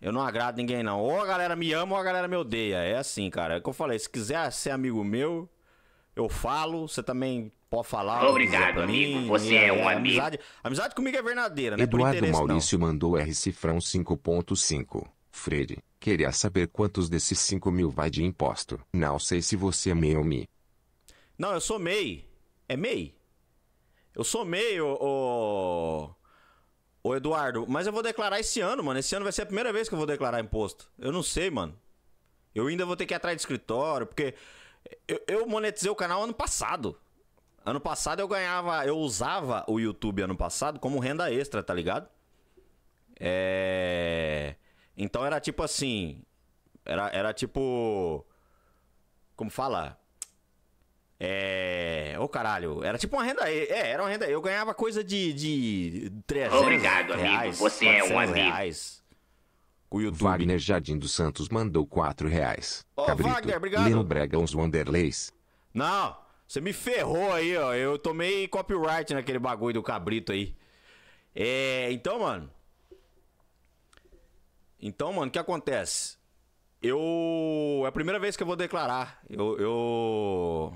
Eu não agrado ninguém, não. Ou a galera me ama ou a galera me odeia. É assim, cara. É que eu falei, se quiser ser amigo meu, eu falo. Você também pode falar. Obrigado, amigo. Mim, você é, é um amigo. Amizade, amizade comigo é verdadeira, né? Eduardo Maurício não. mandou R cifrão 5.5. Freire, queria saber quantos desses 5 mil vai de imposto. Não sei se você é MEI ou MI. Não, eu sou MEI. É MEI? Eu sou MEI, ô... Oh, oh... Ô, Eduardo, mas eu vou declarar esse ano, mano. Esse ano vai ser a primeira vez que eu vou declarar imposto. Eu não sei, mano. Eu ainda vou ter que ir atrás de escritório, porque eu, eu monetizei o canal ano passado. Ano passado eu ganhava, eu usava o YouTube ano passado como renda extra, tá ligado? É. Então era tipo assim. Era, era tipo. Como falar? É. Ô, oh, caralho. Era tipo uma renda. É, era uma renda. Eu ganhava coisa de. de 300 Obrigado, amigo. Reais, Você é um amigo. Reais. O YouTube. Wagner Jardim dos Santos mandou 4 reais. Ô, oh, Cabrito, Wagner, obrigado. Leno Brega, uns Wanderleys. Não, você me ferrou aí, ó. Eu tomei copyright naquele bagulho do Cabrito aí. É. Então, mano. Então, mano, o que acontece? Eu. É a primeira vez que eu vou declarar. Eu. eu...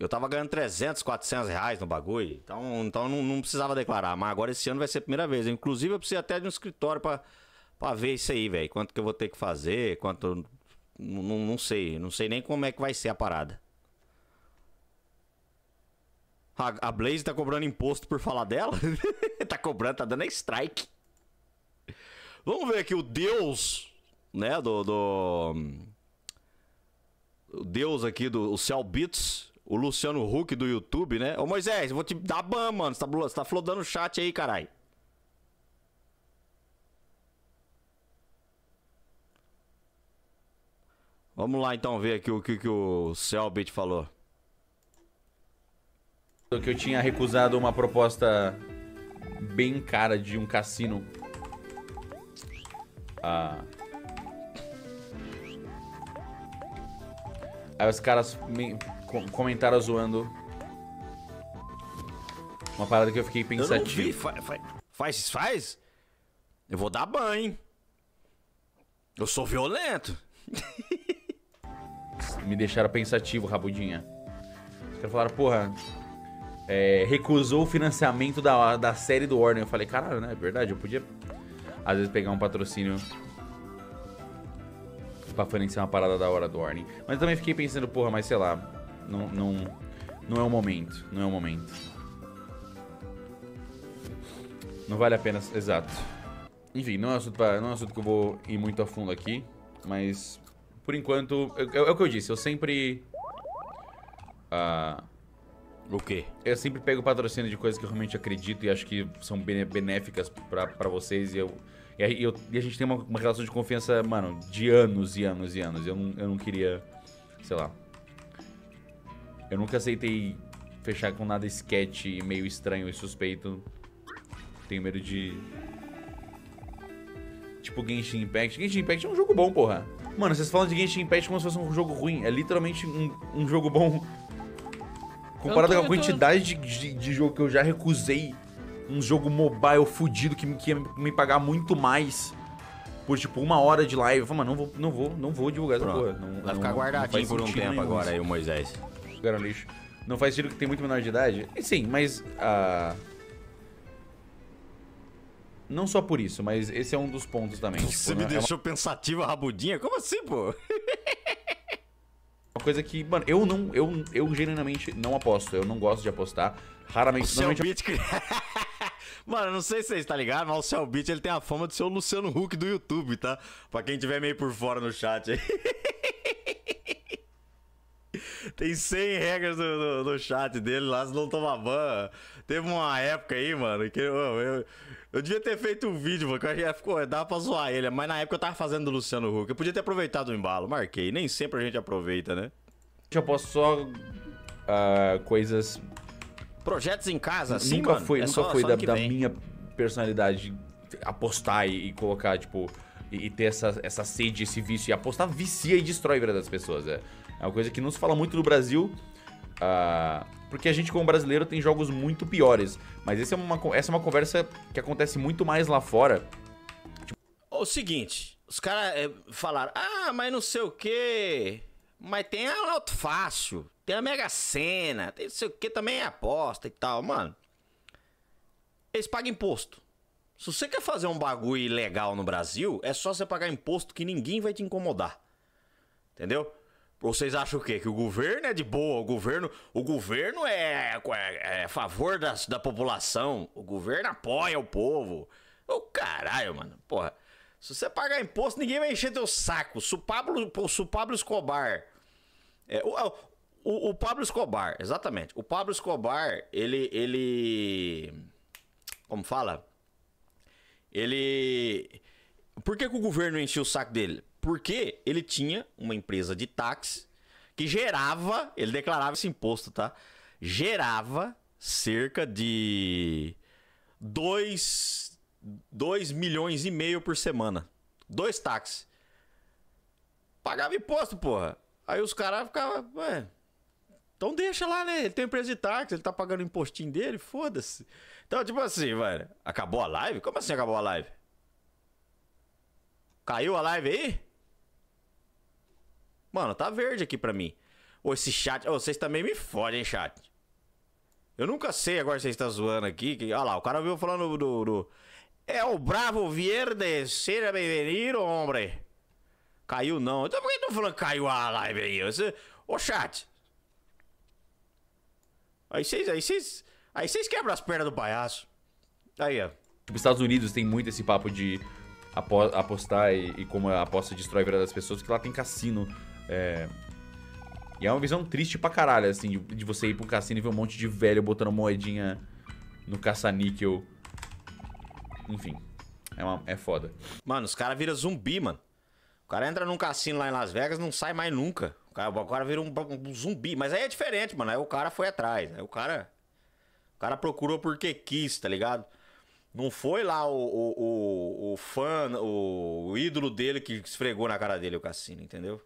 Eu tava ganhando 300, 400 reais no bagulho. Então, então não, não precisava declarar. Mas agora esse ano vai ser a primeira vez. Inclusive, eu preciso até de um escritório pra, pra ver isso aí, velho. Quanto que eu vou ter que fazer, quanto. Não, não sei. Não sei nem como é que vai ser a parada. A, a Blaze tá cobrando imposto por falar dela? tá cobrando, tá dando strike. Vamos ver aqui o Deus, né? Do. do... O Deus aqui do o Cell Beats o Luciano Huck do YouTube, né? Ô Moisés, eu vou te dar ban, mano. Você tá, você tá flodando o chat aí, caralho. Vamos lá então ver aqui o que, que o Selbit falou. Que eu tinha recusado uma proposta bem cara de um cassino. Ah. Aí os caras me com comentaram zoando. Uma parada que eu fiquei pensativo. Eu vi, fa fa faz, faz? Eu vou dar banho, Eu sou violento. Me deixaram pensativo, Rabudinha. Os caras falaram, porra, é, recusou o financiamento da, da série do Warner. Eu falei, caralho, né? É verdade, eu podia às vezes pegar um patrocínio pra financiar uma parada da hora do Warner. Mas também fiquei pensando, porra, mas sei lá. Não, não, não é o momento. Não é o momento. Não vale a pena, exato. Enfim, não é, um assunto pra, não é um assunto que eu vou ir muito a fundo aqui, mas por enquanto, é, é, é o que eu disse, eu sempre... Ah, o quê? Eu sempre pego patrocínio de coisas que eu realmente acredito e acho que são benéficas para vocês e eu... E a, eu, e a gente tem uma, uma, relação de confiança, mano, de anos e anos e anos. Eu não, eu não queria, sei lá, eu nunca aceitei fechar com nada sketch meio estranho e suspeito. Tenho medo de... Tipo Genshin Impact. Genshin Impact é um jogo bom, porra. Mano, vocês falam de Genshin Impact como se fosse um jogo ruim. É literalmente um, um jogo bom. Comparado tô, com a quantidade tô... de, de, de, jogo que eu já recusei. Um jogo mobile fudido que, que ia me pagar muito mais por tipo uma hora de live. Eu falei, mano, não vou, não vou, não vou divulgar essa porra. Não, Vai não, ficar guardadinho por um tempo agora aí o Moisés consideram lixo, não faz sentido que tem muito menor de idade? Sim, mas a. Ah, não só por isso, mas esse é um dos pontos também. Tipo, Você tipo, me deixou é uma... rabudinha? Como assim, pô? Uma coisa que, mano, eu não, eu, eu genuinamente não aposto. Eu não gosto de apostar. Raramente. É o Cellbit. Normalmente... mano, não sei se vocês tá ligado, mas o Cellbit ele tem a fama de ser o Luciano Huck do YouTube, tá? Pra quem tiver meio por fora no chat aí. Tem 100 regras no, no, no, chat dele lá, se não tomar ban. Teve uma época aí, mano, que eu, eu, eu devia ter feito um vídeo, mano, que eu já ficou, dava pra zoar ele, mas na época eu tava fazendo do Luciano Huck. Eu podia ter aproveitado o embalo, marquei. Nem sempre a gente aproveita, né? Eu posso só. Uh, coisas. Projetos em casa, assim, nunca mano. Foi, é nunca só, foi só da, da minha personalidade apostar e, e colocar, tipo. E, e ter essa, essa sede, esse vício. E apostar vicia e destrói a vida das pessoas, é. Né? É uma coisa que não se fala muito no Brasil, uh, porque a gente como brasileiro tem jogos muito piores. Mas essa é uma, essa é uma conversa que acontece muito mais lá fora. Tipo... O seguinte, os caras é, eh, falaram, ah, mas não sei o quê, mas tem a Loto Fácil, tem a Mega Sena, tem não sei o que também é aposta e tal, mano. Eles pagam imposto. Se você quer fazer um bagulho legal no Brasil, é só você pagar imposto que ninguém vai te incomodar. Entendeu? Vocês acham o quê? Que o governo é de boa, o governo, o governo é, é, é a favor das, da população, o governo apoia o povo. Ô oh, caralho, mano, porra. Se você pagar imposto, ninguém vai encher teu saco. o Pablo, o Pablo Escobar. É, é, o, o, o, Pablo Escobar, exatamente. O Pablo Escobar, ele. ele como fala? Ele. Por que, que o governo encheu o saco dele? Porque ele tinha uma empresa de táxi que gerava, ele declarava esse imposto, tá? Gerava cerca de 2, milhões e meio por semana. Dois táxis. Pagava imposto, porra. Aí os caras ficavam, ué, então deixa lá, né? Ele tem empresa de táxi, ele tá pagando o impostinho dele, foda-se. Então, tipo assim, velho, acabou a live? Como assim acabou a live? Caiu a live aí? Mano, tá verde aqui pra mim. Ô, esse chat. Ô, vocês também me fodem, chat. Eu nunca sei agora se vocês estão tá zoando aqui. Que... Olha lá, o cara veio falando do. do... É o Bravo Viernes, seja bem-vindo, homem. Caiu não. Então por que estão tá falando que caiu a live aí? Você... Ô chat. Aí vocês. Aí vocês. Aí vocês quebram as pernas do palhaço. Aí, ó. Tipo, Estados Unidos tem muito esse papo de apostar e, e como a aposta destrói a vida das pessoas, que lá tem cassino é... E é uma visão triste pra caralho, assim, de, de você ir pra um cassino e ver um monte de velho botando moedinha no caça-níquel. Enfim, é, uma, é foda. Mano, os caras viram zumbi, mano. O cara entra num cassino lá em Las Vegas não sai mais nunca. O cara, o cara vira um, um, zumbi. Mas aí é diferente, mano. Aí o cara foi atrás. Aí o cara. O cara procurou porque quis, tá ligado? Não foi lá o, o, o, o fã, o, o ídolo dele que esfregou na cara dele o cassino, entendeu?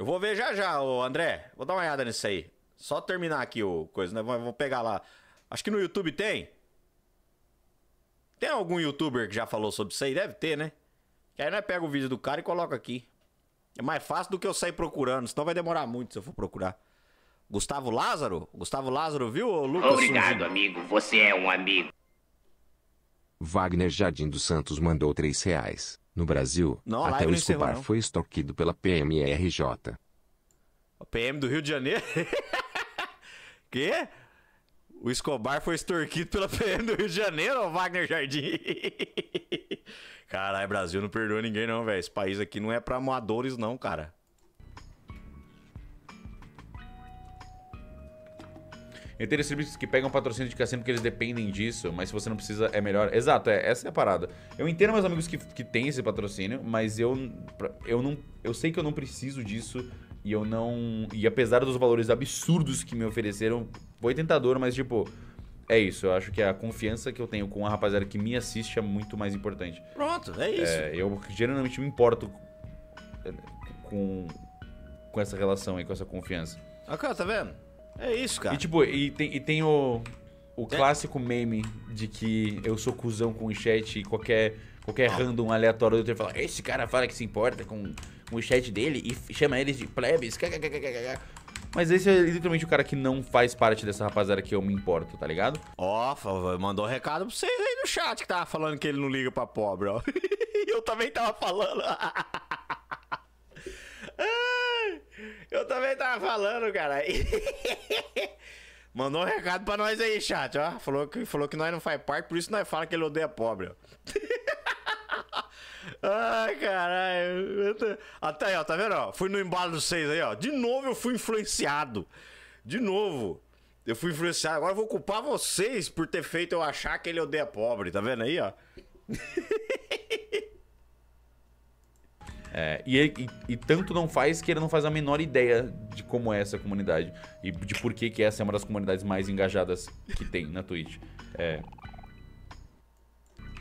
Eu vou ver já já, ô André. Vou dar uma olhada nisso aí. Só terminar aqui o coisa, né? Vou pegar lá. Acho que no YouTube tem. Tem algum youtuber que já falou sobre isso aí? Deve ter, né? Que aí nós pega o vídeo do cara e coloca aqui. É mais fácil do que eu sair procurando, senão vai demorar muito se eu for procurar. Gustavo Lázaro? Gustavo Lázaro, viu, Lucas? Obrigado, amigo. Você é um amigo. Wagner Jardim dos Santos mandou 3 reais. No Brasil, não, até o Escobar foi extorquido pela PMRJ. O PM do Rio de Janeiro? Quê? O Escobar foi extorquido pela PM do Rio de Janeiro, Wagner Jardim. Caralho, Brasil não perdoa ninguém não, velho. Esse país aqui não é pra amadores não, cara. E tem que pegam patrocínio de cassino porque é eles dependem disso, mas se você não precisa, é melhor. Exato, é, essa é a parada. Eu entendo meus amigos que, que têm esse patrocínio, mas eu, eu não. Eu sei que eu não preciso disso e eu não. E apesar dos valores absurdos que me ofereceram, foi tentador, mas tipo. É isso, eu acho que é a confiança que eu tenho com a rapaziada que me assiste é muito mais importante. Pronto, é isso. É, eu geralmente me importo com, com essa relação aí, com essa confiança. Ok, tá vendo? É isso, cara. E tipo, e tem, e tem o, o é. clássico meme de que eu sou cuzão com o chat e qualquer, qualquer ah. random aleatório do Twitter fala: esse cara fala que se importa com, com o chat dele e chama eles de plebes. Mas esse é literalmente o cara que não faz parte dessa rapaziada que eu me importo, tá ligado? Ó, mandou um recado pra vocês aí no chat que tava falando que ele não liga pra pobre, ó. eu também tava falando. ah! Eu também tava falando, cara. Mandou um recado pra nós aí, chat, ó. Falou que, falou que nós não faz parte, por isso nós fala que ele odeia pobre, ó. Ai, caralho. Até aí, ó, tá vendo, ó? Fui no embalo dos seis aí, ó. De novo eu fui influenciado. De novo. Eu fui influenciado. Agora eu vou culpar vocês por ter feito eu achar que ele odeia pobre, tá vendo aí, ó? É, e, ele, e, e, tanto não faz que ele não faz a menor ideia de como é essa comunidade e de por que, que essa é uma das comunidades mais engajadas que tem na Twitch. É.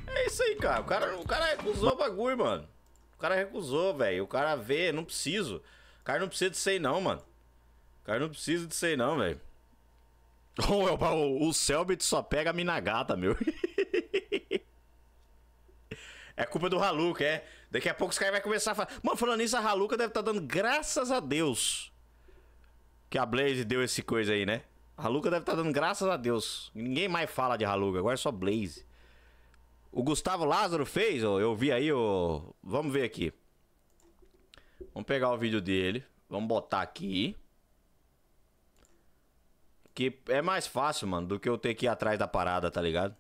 É isso aí, cara. O cara, o cara recusou o bagulho, mano. O cara recusou, velho. O cara vê, não preciso. O cara não precisa de sei não, mano. O cara não precisa de sei não, velho. o, o Selbit só pega a mina gata, meu. é culpa do Haluca, é. Daqui a pouco os caras vão começar a falar. Mano, falando nisso, a Haluca deve estar tá dando graças a Deus que a Blaze deu esse coisa aí, né? A Haluca deve estar tá dando graças a Deus. Ninguém mais fala de Haluca, agora é só Blaze. O Gustavo Lázaro fez, eu vi aí, o. vamos ver aqui. Vamos pegar o vídeo dele, vamos botar aqui. Que é mais fácil, mano, do que eu ter que ir atrás da parada, tá ligado?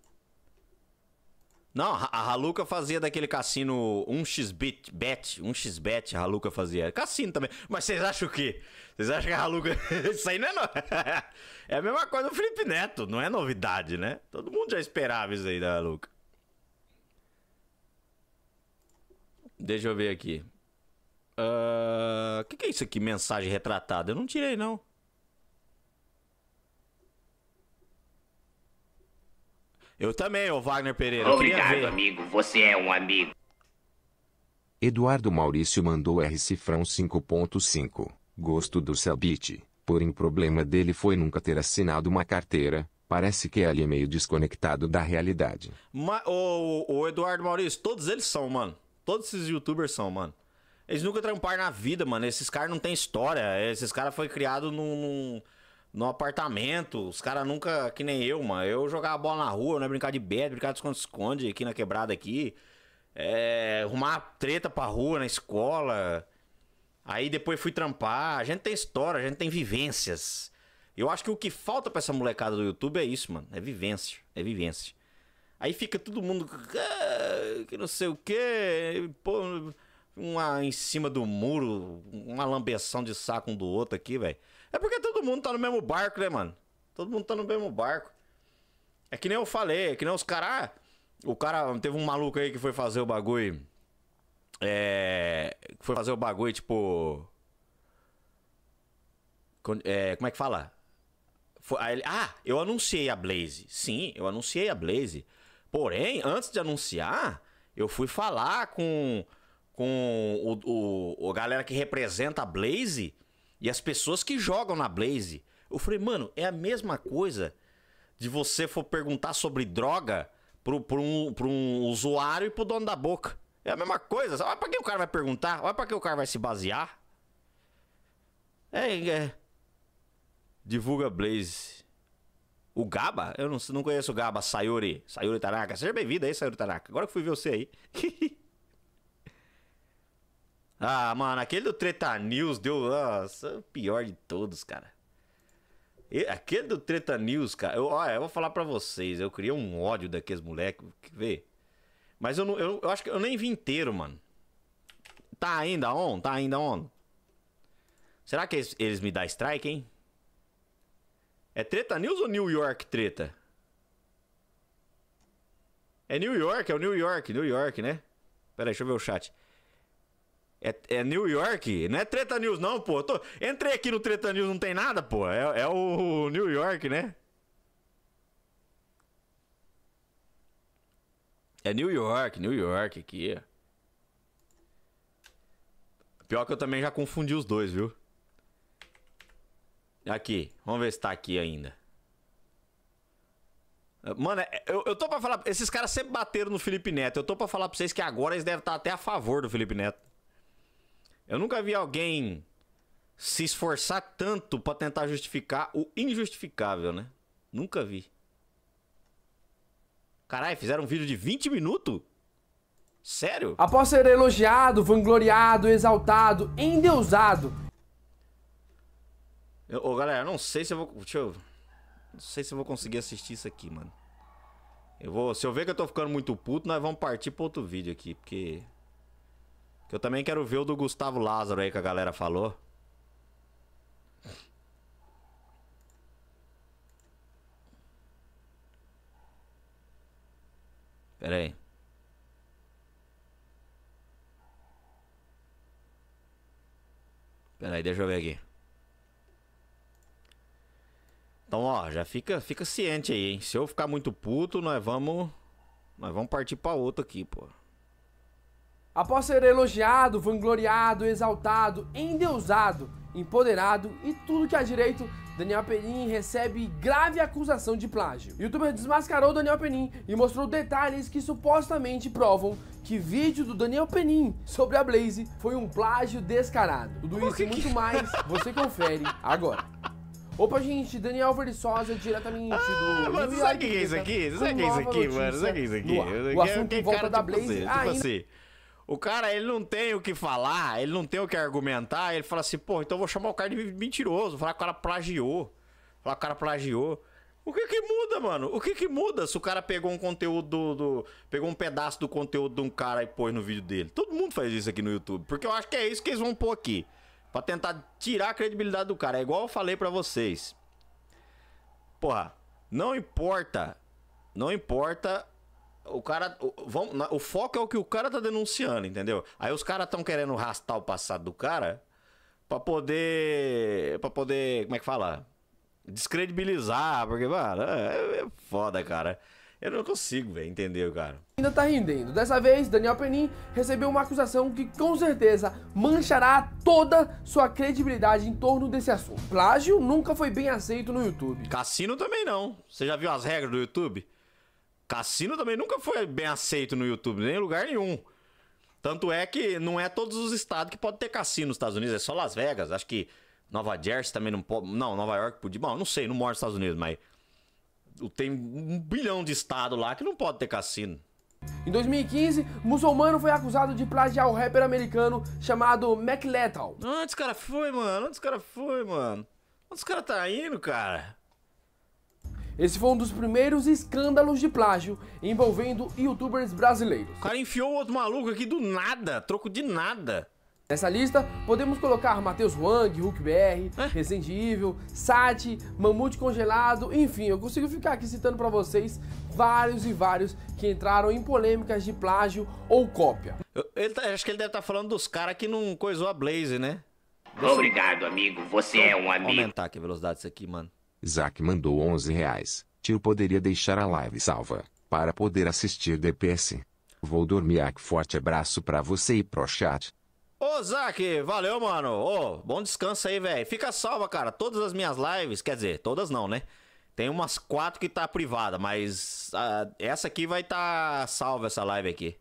Não, a Haluca fazia daquele cassino 1xbet, bet, 1xbet a Haluca fazia. Cassino também. Mas vocês acham o quê? Vocês acham que a Haluca... Isso aí não é... No... é a mesma coisa do Felipe Neto, não é novidade, né? Todo mundo já esperava isso aí da Haluca. Deixa eu ver aqui. Ah, o uh... que, que é isso aqui, mensagem retratada? Eu não tirei, não. Eu também, ô Wagner Pereira. Obrigado, amigo. Você é um amigo. Eduardo Maurício mandou R cifrão 5.5. Gosto do Selbit. Porém, o problema dele foi nunca ter assinado uma carteira. Parece que ele é meio desconectado da realidade. Ma o, o Eduardo Maurício, todos eles são, mano. Todos esses youtubers são, mano. Eles nunca tramparam na vida, mano. Esses caras não têm história. Esses caras foi criado num... num no apartamento. Os caras nunca, que nem eu, mano. Eu jogava bola na rua, não é brincar de bed, brincar de esconde-esconde aqui na quebrada aqui. É, arrumar treta pra rua na escola. Aí depois fui trampar. A gente tem história, a gente tem vivências. Eu acho que o que falta pra essa molecada do YouTube é isso, mano. É vivência. É vivência. Aí fica todo mundo. Ah, que não sei o quê. Pô, uma em cima do muro. Uma lambeção de saco um do outro aqui, velho. É porque todo mundo tá no mesmo barco, né, mano? Todo mundo tá no mesmo barco. É que nem eu falei, é que nem os caras. Ah, o cara. Teve um maluco aí que foi fazer o bagulho. É. Foi fazer o bagulho, tipo. É, como é que fala? Foi, aí, ah, eu anunciei a Blaze. Sim, eu anunciei a Blaze. Porém, antes de anunciar, eu fui falar com, com o, o, o galera que representa a Blaze e as pessoas que jogam na Blaze. Eu falei, mano, é a mesma coisa de você for perguntar sobre droga pro, pro, um, pro um usuário e pro dono da boca. É a mesma coisa. Olha pra que o cara vai perguntar, olha pra que o cara vai se basear. É, é. Divulga Blaze. O Gaba? Eu não, não conheço o Gaba. Sayori. Sayori Tanaka. Seja bem-vindo aí, Sayori Tanaka. Agora que fui ver você aí. Ah, mano, aquele do Treta News deu. Nossa, é o pior de todos, cara. E, aquele do Treta News, cara. Eu, olha, eu vou falar pra vocês. Eu criei um ódio daqueles moleques. Vê. Mas eu, não, eu, eu acho que eu nem vi inteiro, mano. Tá ainda on? Tá ainda on? Será que eles, eles me dão strike, hein? É Treta News ou New York Treta? É New York, é o New York, New York, né? Pera aí, deixa eu ver o chat. É, é, New York? Não é Treta News, não, pô. Tô... Entrei aqui no Treta News, não tem nada, pô. É, é o New York, né? É New York, New York aqui. Pior que eu também já confundi os dois, viu? Aqui, vamos ver se tá aqui ainda. Mano, é, eu, eu tô pra falar. Esses caras sempre bateram no Felipe Neto. Eu tô pra falar pra vocês que agora eles devem estar tá até a favor do Felipe Neto. Eu nunca vi alguém se esforçar tanto para tentar justificar o injustificável, né? Nunca vi. Caralho, fizeram um vídeo de 20 minutos? Sério? Após ser elogiado, vangloriado, exaltado, endeusado. Eu, ô, galera, não sei se eu vou. Deixa eu. Não sei se eu vou conseguir assistir isso aqui, mano. Eu vou. Se eu ver que eu tô ficando muito puto, nós vamos partir pro outro vídeo aqui, porque. Que eu também quero ver o do Gustavo Lázaro aí que a galera falou. Pera aí. Pera aí, deixa eu ver aqui. Então, ó, já fica, fica ciente aí, hein? Se eu ficar muito puto, nós vamos nós vamos partir para outro aqui, pô. Após ser elogiado, vangloriado, exaltado, endeusado, empoderado e tudo que há direito, Daniel Penin recebe grave acusação de plágio. youtuber desmascarou Daniel Penin e mostrou detalhes que supostamente provam que vídeo do Daniel Penin sobre a Blaze foi um plágio descarado. Tudo isso e muito mais você confere agora. Opa, gente, Daniel Verissosa é diretamente ah, do. Mas New sabe o que é isso né? aqui? Sabe o que é isso aqui, mano? Sabe o que é isso aqui? O assunto é volta da tipo Blaze. Tipo tipo assim. O cara, ele não tem o que falar, ele não tem o que argumentar. Ele fala assim, pô, então eu vou chamar o cara de mentiroso. falar que o cara plagiou. Falar que o cara plagiou. O que que muda, mano? O que que muda se o cara pegou um conteúdo do, do, Pegou um pedaço do conteúdo de um cara e pôs no vídeo dele? Todo mundo faz isso aqui no YouTube. Porque eu acho que é isso que eles vão pôr aqui. Pra tentar tirar a credibilidade do cara. É igual eu falei para vocês. Porra, não importa. Não importa o cara. O, vamos, o foco é o que o cara tá denunciando, entendeu? Aí os caras estão querendo rastar o passado do cara pra poder. pra poder. Como é que fala? Descredibilizar, porque, mano, é, é foda, cara. Eu não consigo, velho, entender, cara. Ainda tá rendendo. Dessa vez, Daniel Penin recebeu uma acusação que com certeza manchará toda sua credibilidade em torno desse assunto. Plágio nunca foi bem aceito no YouTube. Cassino também não. Você já viu as regras do YouTube? Cassino também nunca foi bem aceito no YouTube, nem em lugar nenhum. Tanto é que não é todos os estados que podem ter cassino nos Estados Unidos, é só Las Vegas. Acho que Nova Jersey também não pode. Não, Nova York podia. Bom, não sei, não moro nos Estados Unidos, mas tem um bilhão de estado lá que não pode ter cassino. Em 2015, muçulmano foi acusado de plagiar o rapper americano chamado Mac Lethal. Onde esse cara foi, mano? Onde esse cara foi, mano? Onde esse cara tá indo, cara? Esse foi um dos primeiros escândalos de plágio envolvendo youtubers brasileiros. O cara enfiou outro maluco aqui do nada, troco de nada. Nessa lista, podemos colocar Matheus Wang, Hulk BR, é? Resident Evil, Sati, Mamute Congelado, enfim, eu consigo ficar aqui citando para vocês vários e vários que entraram em polêmicas de plágio ou cópia. Eu, ele tá, acho que ele deve estar tá falando dos caras que não coisou a Blaze, né? Obrigado, amigo, você é um amigo. Vou aumentar aqui a velocidade disso aqui, mano. Zack mandou 11 reais. Tio poderia deixar a live salva, para poder assistir DPS. Vou dormir aqui. Forte abraço pra você e pro chat. Ô, Zack, valeu, mano. Ô, bom descanso aí, velho. Fica salva, cara. Todas as minhas lives, quer dizer, todas não, né? Tem umas quatro que tá privada, mas ah, essa aqui vai estar tá salva, essa live aqui.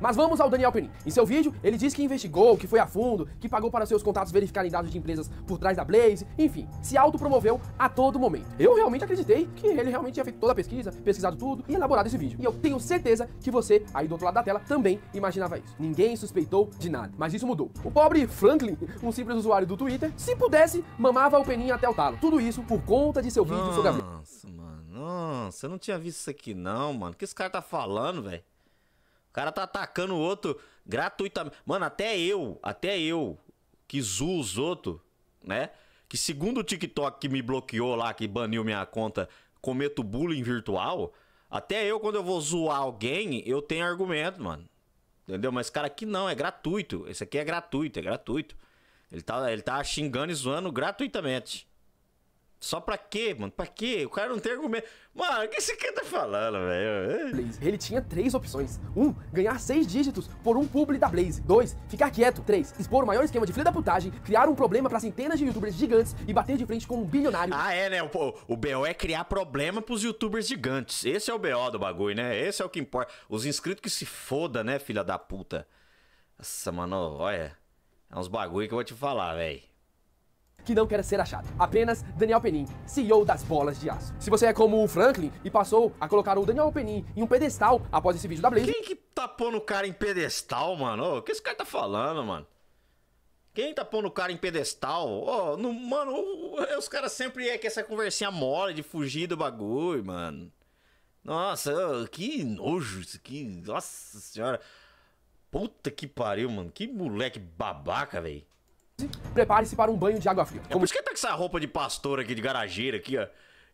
Mas vamos ao Daniel Penin. Em seu vídeo, ele diz que investigou, que foi a fundo, que pagou para seus contatos verificarem dados de empresas por trás da Blaze, enfim, se autopromoveu a todo momento. Eu realmente acreditei que ele realmente tinha feito toda a pesquisa, pesquisado tudo e elaborado esse vídeo. E eu tenho certeza que você, aí do outro lado da tela, também imaginava isso. Ninguém suspeitou de nada, mas isso mudou. O pobre Franklin, um simples usuário do Twitter, se pudesse, mamava o Penin até o talo. Tudo isso por conta de seu vídeo nossa, sobre a Nossa, mano, nossa, eu não tinha visto isso aqui não, mano. O que esse cara tá falando, velho? O cara tá atacando o outro gratuitamente. Mano, até eu, até eu, que zoo os outros, né? Que segundo o TikTok que me bloqueou lá, que baniu minha conta, cometo bullying virtual. Até eu, quando eu vou zoar alguém, eu tenho argumento, mano. Entendeu? Mas, cara, aqui não, é gratuito. Esse aqui é gratuito, é gratuito. Ele tá, ele tá xingando e zoando gratuitamente. Só pra quê, mano? Pra quê? O cara não tem argumento. Mano, o que esse cara tá falando, velho? Ele tinha três opções. Um, ganhar seis dígitos por um publi da Blaze. Dois, ficar quieto. Três, expor o maior esquema de filha da putagem, criar um problema para centenas de youtubers gigantes e bater de frente com um bilionário. Ah, é, né? O, o BO é criar problema pros youtubers gigantes. Esse é o BO do bagulho, né? Esse é o que importa. Os inscritos que se foda, né, filha da puta? Nossa, mano, olha. É uns bagulho que eu vou te falar, velho que não quer ser achado. Apenas Daniel Penin, CEO das bolas de aço. Se você é como o Franklin e passou a colocar o Daniel Penin em um pedestal após esse vídeo da Blaze. Quem que tá pondo o cara em pedestal, mano? O que esse cara tá falando, mano? Quem tá pondo o cara em pedestal? Oh, no, mano, os caras sempre é que essa conversinha mole de fugir do bagulho, mano. Nossa, que nojo isso aqui. Nossa senhora. Puta que pariu, mano. Que moleque babaca, velho. Prepare-se para um banho de água fria. É Como... Por isso que tá com essa roupa de pastor aqui, de garageira aqui, ó.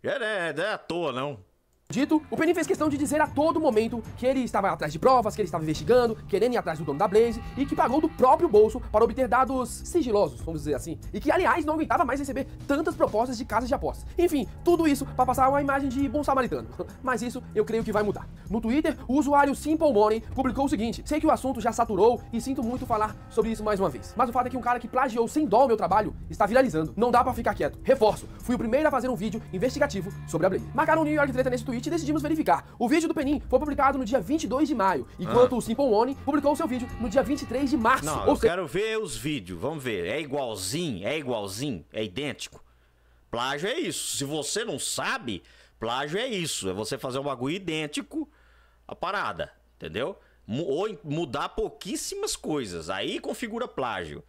É, é, é à toa, não. Dito, o Penny fez questão de dizer a todo momento que ele estava atrás de provas, que ele estava investigando, querendo ir atrás do dono da Blaze e que pagou do próprio bolso para obter dados sigilosos, vamos dizer assim. E que, aliás, não aguentava mais receber tantas propostas de casas de apostas. Enfim, tudo isso para passar uma imagem de bom samaritano. Mas isso eu creio que vai mudar. No Twitter, o usuário Simple Money publicou o seguinte: Sei que o assunto já saturou e sinto muito falar sobre isso mais uma vez. Mas o fato é que um cara que plagiou sem dó o meu trabalho está viralizando. Não dá para ficar quieto. Reforço, fui o primeiro a fazer um vídeo investigativo sobre a Blaze. Marcaram o New York Treta nesse Twitter e decidimos verificar. O vídeo do Penin foi publicado no dia 22 de maio, enquanto ah. o Simple One publicou o seu vídeo no dia 23 de março. Não, eu se... quero ver os vídeos, vamos ver. É igualzinho, é igualzinho, é idêntico. Plágio é isso. Se você não sabe, plágio é isso. É você fazer um bagulho idêntico à parada, entendeu? Ou mudar pouquíssimas coisas. Aí configura plágio.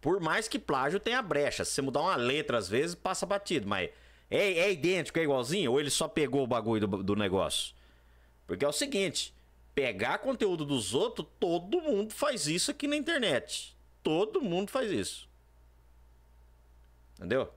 Por mais que plágio tenha brecha. Se você mudar uma letra, às vezes, passa batido, mas é, é idêntico, é igualzinho? Ou ele só pegou o bagulho do, do negócio? Porque é o seguinte: pegar conteúdo dos outros, todo mundo faz isso aqui na internet. Todo mundo faz isso. Entendeu?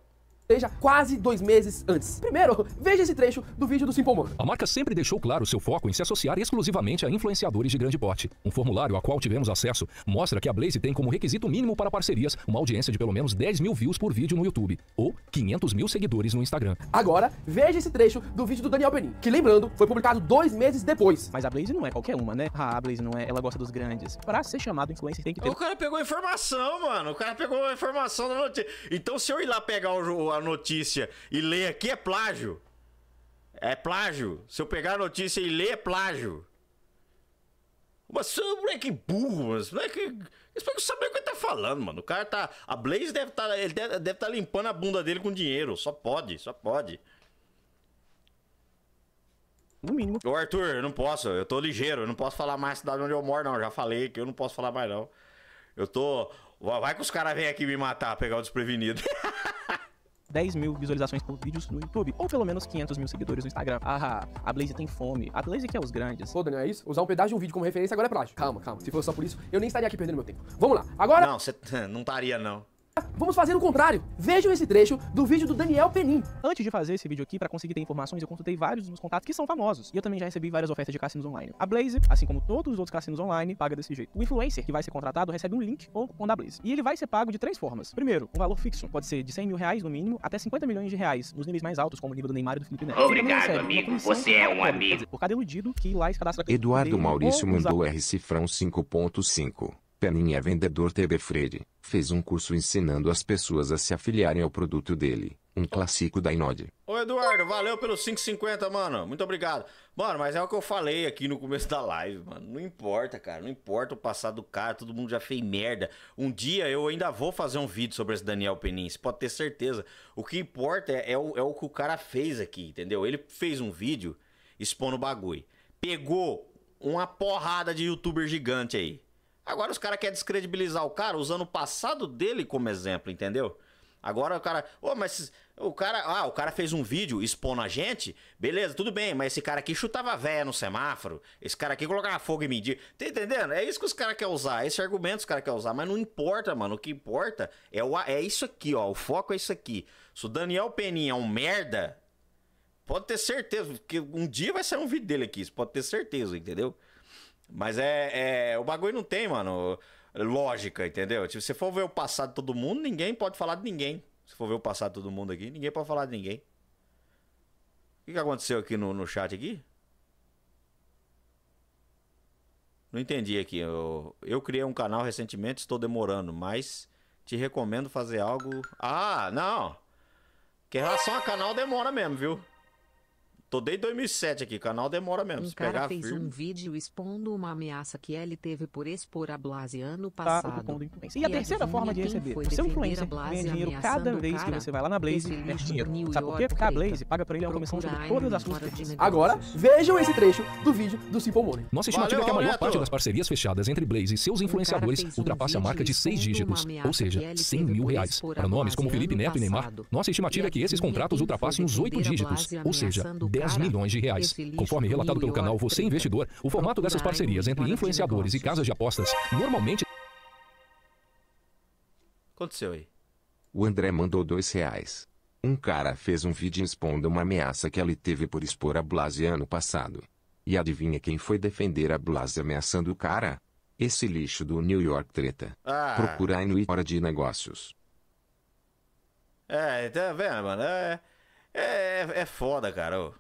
seja, quase dois meses antes. Primeiro, veja esse trecho do vídeo do Simple Motion. A marca sempre deixou claro seu foco em se associar exclusivamente a influenciadores de grande porte. Um formulário a qual tivemos acesso mostra que a Blaze tem como requisito mínimo para parcerias uma audiência de pelo menos 10 mil views por vídeo no YouTube ou 500 mil seguidores no Instagram. Agora, veja esse trecho do vídeo do Daniel Benin, que lembrando, foi publicado dois meses depois. Mas a Blaze não é qualquer uma, né? Ah, a Blaze não é, ela gosta dos grandes. Para ser chamado influencer tem que ter... O cara pegou informação, mano. O cara pegou informação da notícia. Então se eu ir lá pegar o, a notícia e ler aqui é plágio. É plágio. Se eu pegar a notícia e ler é plágio. Mas moleque é burro, mas moleque. Eles não é é saber o que ele tá falando, mano. O cara tá. A Blaze deve tá, ele deve, deve tá limpando a bunda dele com dinheiro. Só pode, só pode. No mínimo. Ô, Arthur, eu não posso. Eu tô ligeiro. Eu não posso falar mais a cidade onde eu moro, não. Já falei que eu não posso falar mais, não. Eu tô. Vai que os caras vêm aqui me matar, pegar o desprevenido. 10 mil visualizações por vídeos no YouTube, ou pelo menos 500 mil seguidores no Instagram. Ah, a Blaze tem fome. A Blaze quer é os grandes. Pô, Daniel, é isso? Usar um pedaço de um vídeo como referência agora é plágio. Calma, calma. Se fosse só por isso, eu nem estaria aqui perdendo meu tempo. Vamos lá. Agora. Não, você não estaria, não vamos fazer o contrário. Vejam esse trecho do vídeo do Daniel Penin. Antes de fazer esse vídeo aqui, para conseguir ter informações, eu consultei vários dos meus contatos que são famosos. E eu também já recebi várias ofertas de cassinos online. A Blaze, assim como todos os outros cassinos online, paga desse jeito. O influencer que vai ser contratado recebe um link ou com da Blaze. E ele vai ser pago de três formas. Primeiro, um valor fixo. Pode ser de 100 mil reais, no mínimo, até 50 milhões de reais, nos níveis mais altos, como o nível do Neymar e do Felipe Neto. Obrigado, amigo. Você é um amigo. por cada iludido que lá se cadastra... Eduardo dele, Maurício mandou R cifrão 5.5 é Vendedor TB Freire, fez um curso ensinando as pessoas a se afiliarem ao produto dele, um clássico da Inode. Ô Eduardo, valeu pelos 5,50, mano. Muito obrigado. Mano, mas é o que eu falei aqui no começo da live, mano. Não importa, cara. Não importa o passado do cara, todo mundo já fez merda. Um dia eu ainda vou fazer um vídeo sobre esse Daniel Penin, você pode ter certeza. O que importa é, é, o, é o que o cara fez aqui, entendeu? Ele fez um vídeo expondo o bagulho. Pegou uma porrada de youtuber gigante aí Agora os caras querem descredibilizar o cara usando o passado dele como exemplo, entendeu? Agora o cara. Ô, oh, mas o cara. Ah, o cara fez um vídeo expondo a gente. Beleza, tudo bem, mas esse cara aqui chutava véia no semáforo. Esse cara aqui colocava fogo e medir. Tá entendendo? É isso que os caras querem usar. Esse argumento os caras querem usar. Mas não importa, mano. O que importa é, o, é isso aqui, ó. O foco é isso aqui. Se o Daniel Peninha é um merda, pode ter certeza. que um dia vai sair um vídeo dele aqui. pode ter certeza, entendeu? Mas é, é, O bagulho não tem, mano, lógica, entendeu? Tipo, se você for ver o passado de todo mundo, ninguém pode falar de ninguém. Se for ver o passado de todo mundo aqui, ninguém pode falar de ninguém. O que, que aconteceu aqui no, no chat aqui? Não entendi aqui. Eu, eu criei um canal recentemente, estou demorando, mas te recomendo fazer algo. Ah, não! Que em relação a canal demora mesmo, viu? Tô desde 2007 aqui, canal demora mesmo. Um cara pegar fez firme. um vídeo expondo uma ameaça que ele teve por expor a Blase ano tá, passado. Tá, e, e a terceira forma de receber, você é um influencer, ganha dinheiro cada vez que você vai lá na Blaze, investe dinheiro. Sabe por quê? Porque a Blaze paga pra ele uma comissão de todas as suas Agora, vejam esse trecho do vídeo do Simple Money. Nossa estimativa Valeu, é que a maior parte das parcerias fechadas entre Blaze e seus influenciadores um ultrapassa um a marca de seis dígitos, ou seja, 100 mil reais. Para nomes como Felipe Neto e Neymar, nossa estimativa é que esses contratos ultrapassem os oito dígitos, ou seja, 10 10 milhões de reais. Conforme relatado pelo canal Você Investidor, o formato dessas parcerias entre influenciadores e casas de apostas normalmente. Aconteceu aí. O André mandou dois reais. Um cara fez um vídeo expondo uma ameaça que ele teve por expor a Blase ano passado. E adivinha quem foi defender a Blase ameaçando o cara? Esse lixo do New York Treta. Ah. Procura aí no Hora de Negócios. É, tá vendo, mano? É, é, é foda, cara. Ô.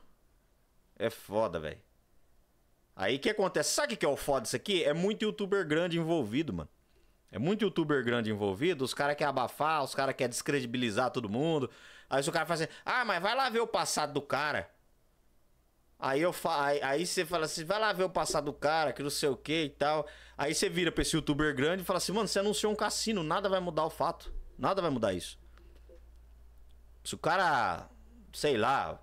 É foda, velho. Aí o que acontece? Sabe o que é o foda isso aqui? É muito youtuber grande envolvido, mano. É muito youtuber grande envolvido, os caras querem abafar, os caras querem descredibilizar todo mundo. Aí se o cara fala assim, ah, mas vai lá ver o passado do cara. Aí, eu fa... Aí, aí, você fala assim, vai lá ver o passado do cara, que não sei o que e tal. Aí você vira pra esse youtuber grande e fala assim, mano, você anunciou um cassino, nada vai mudar o fato. Nada vai mudar isso. Se o cara, sei lá,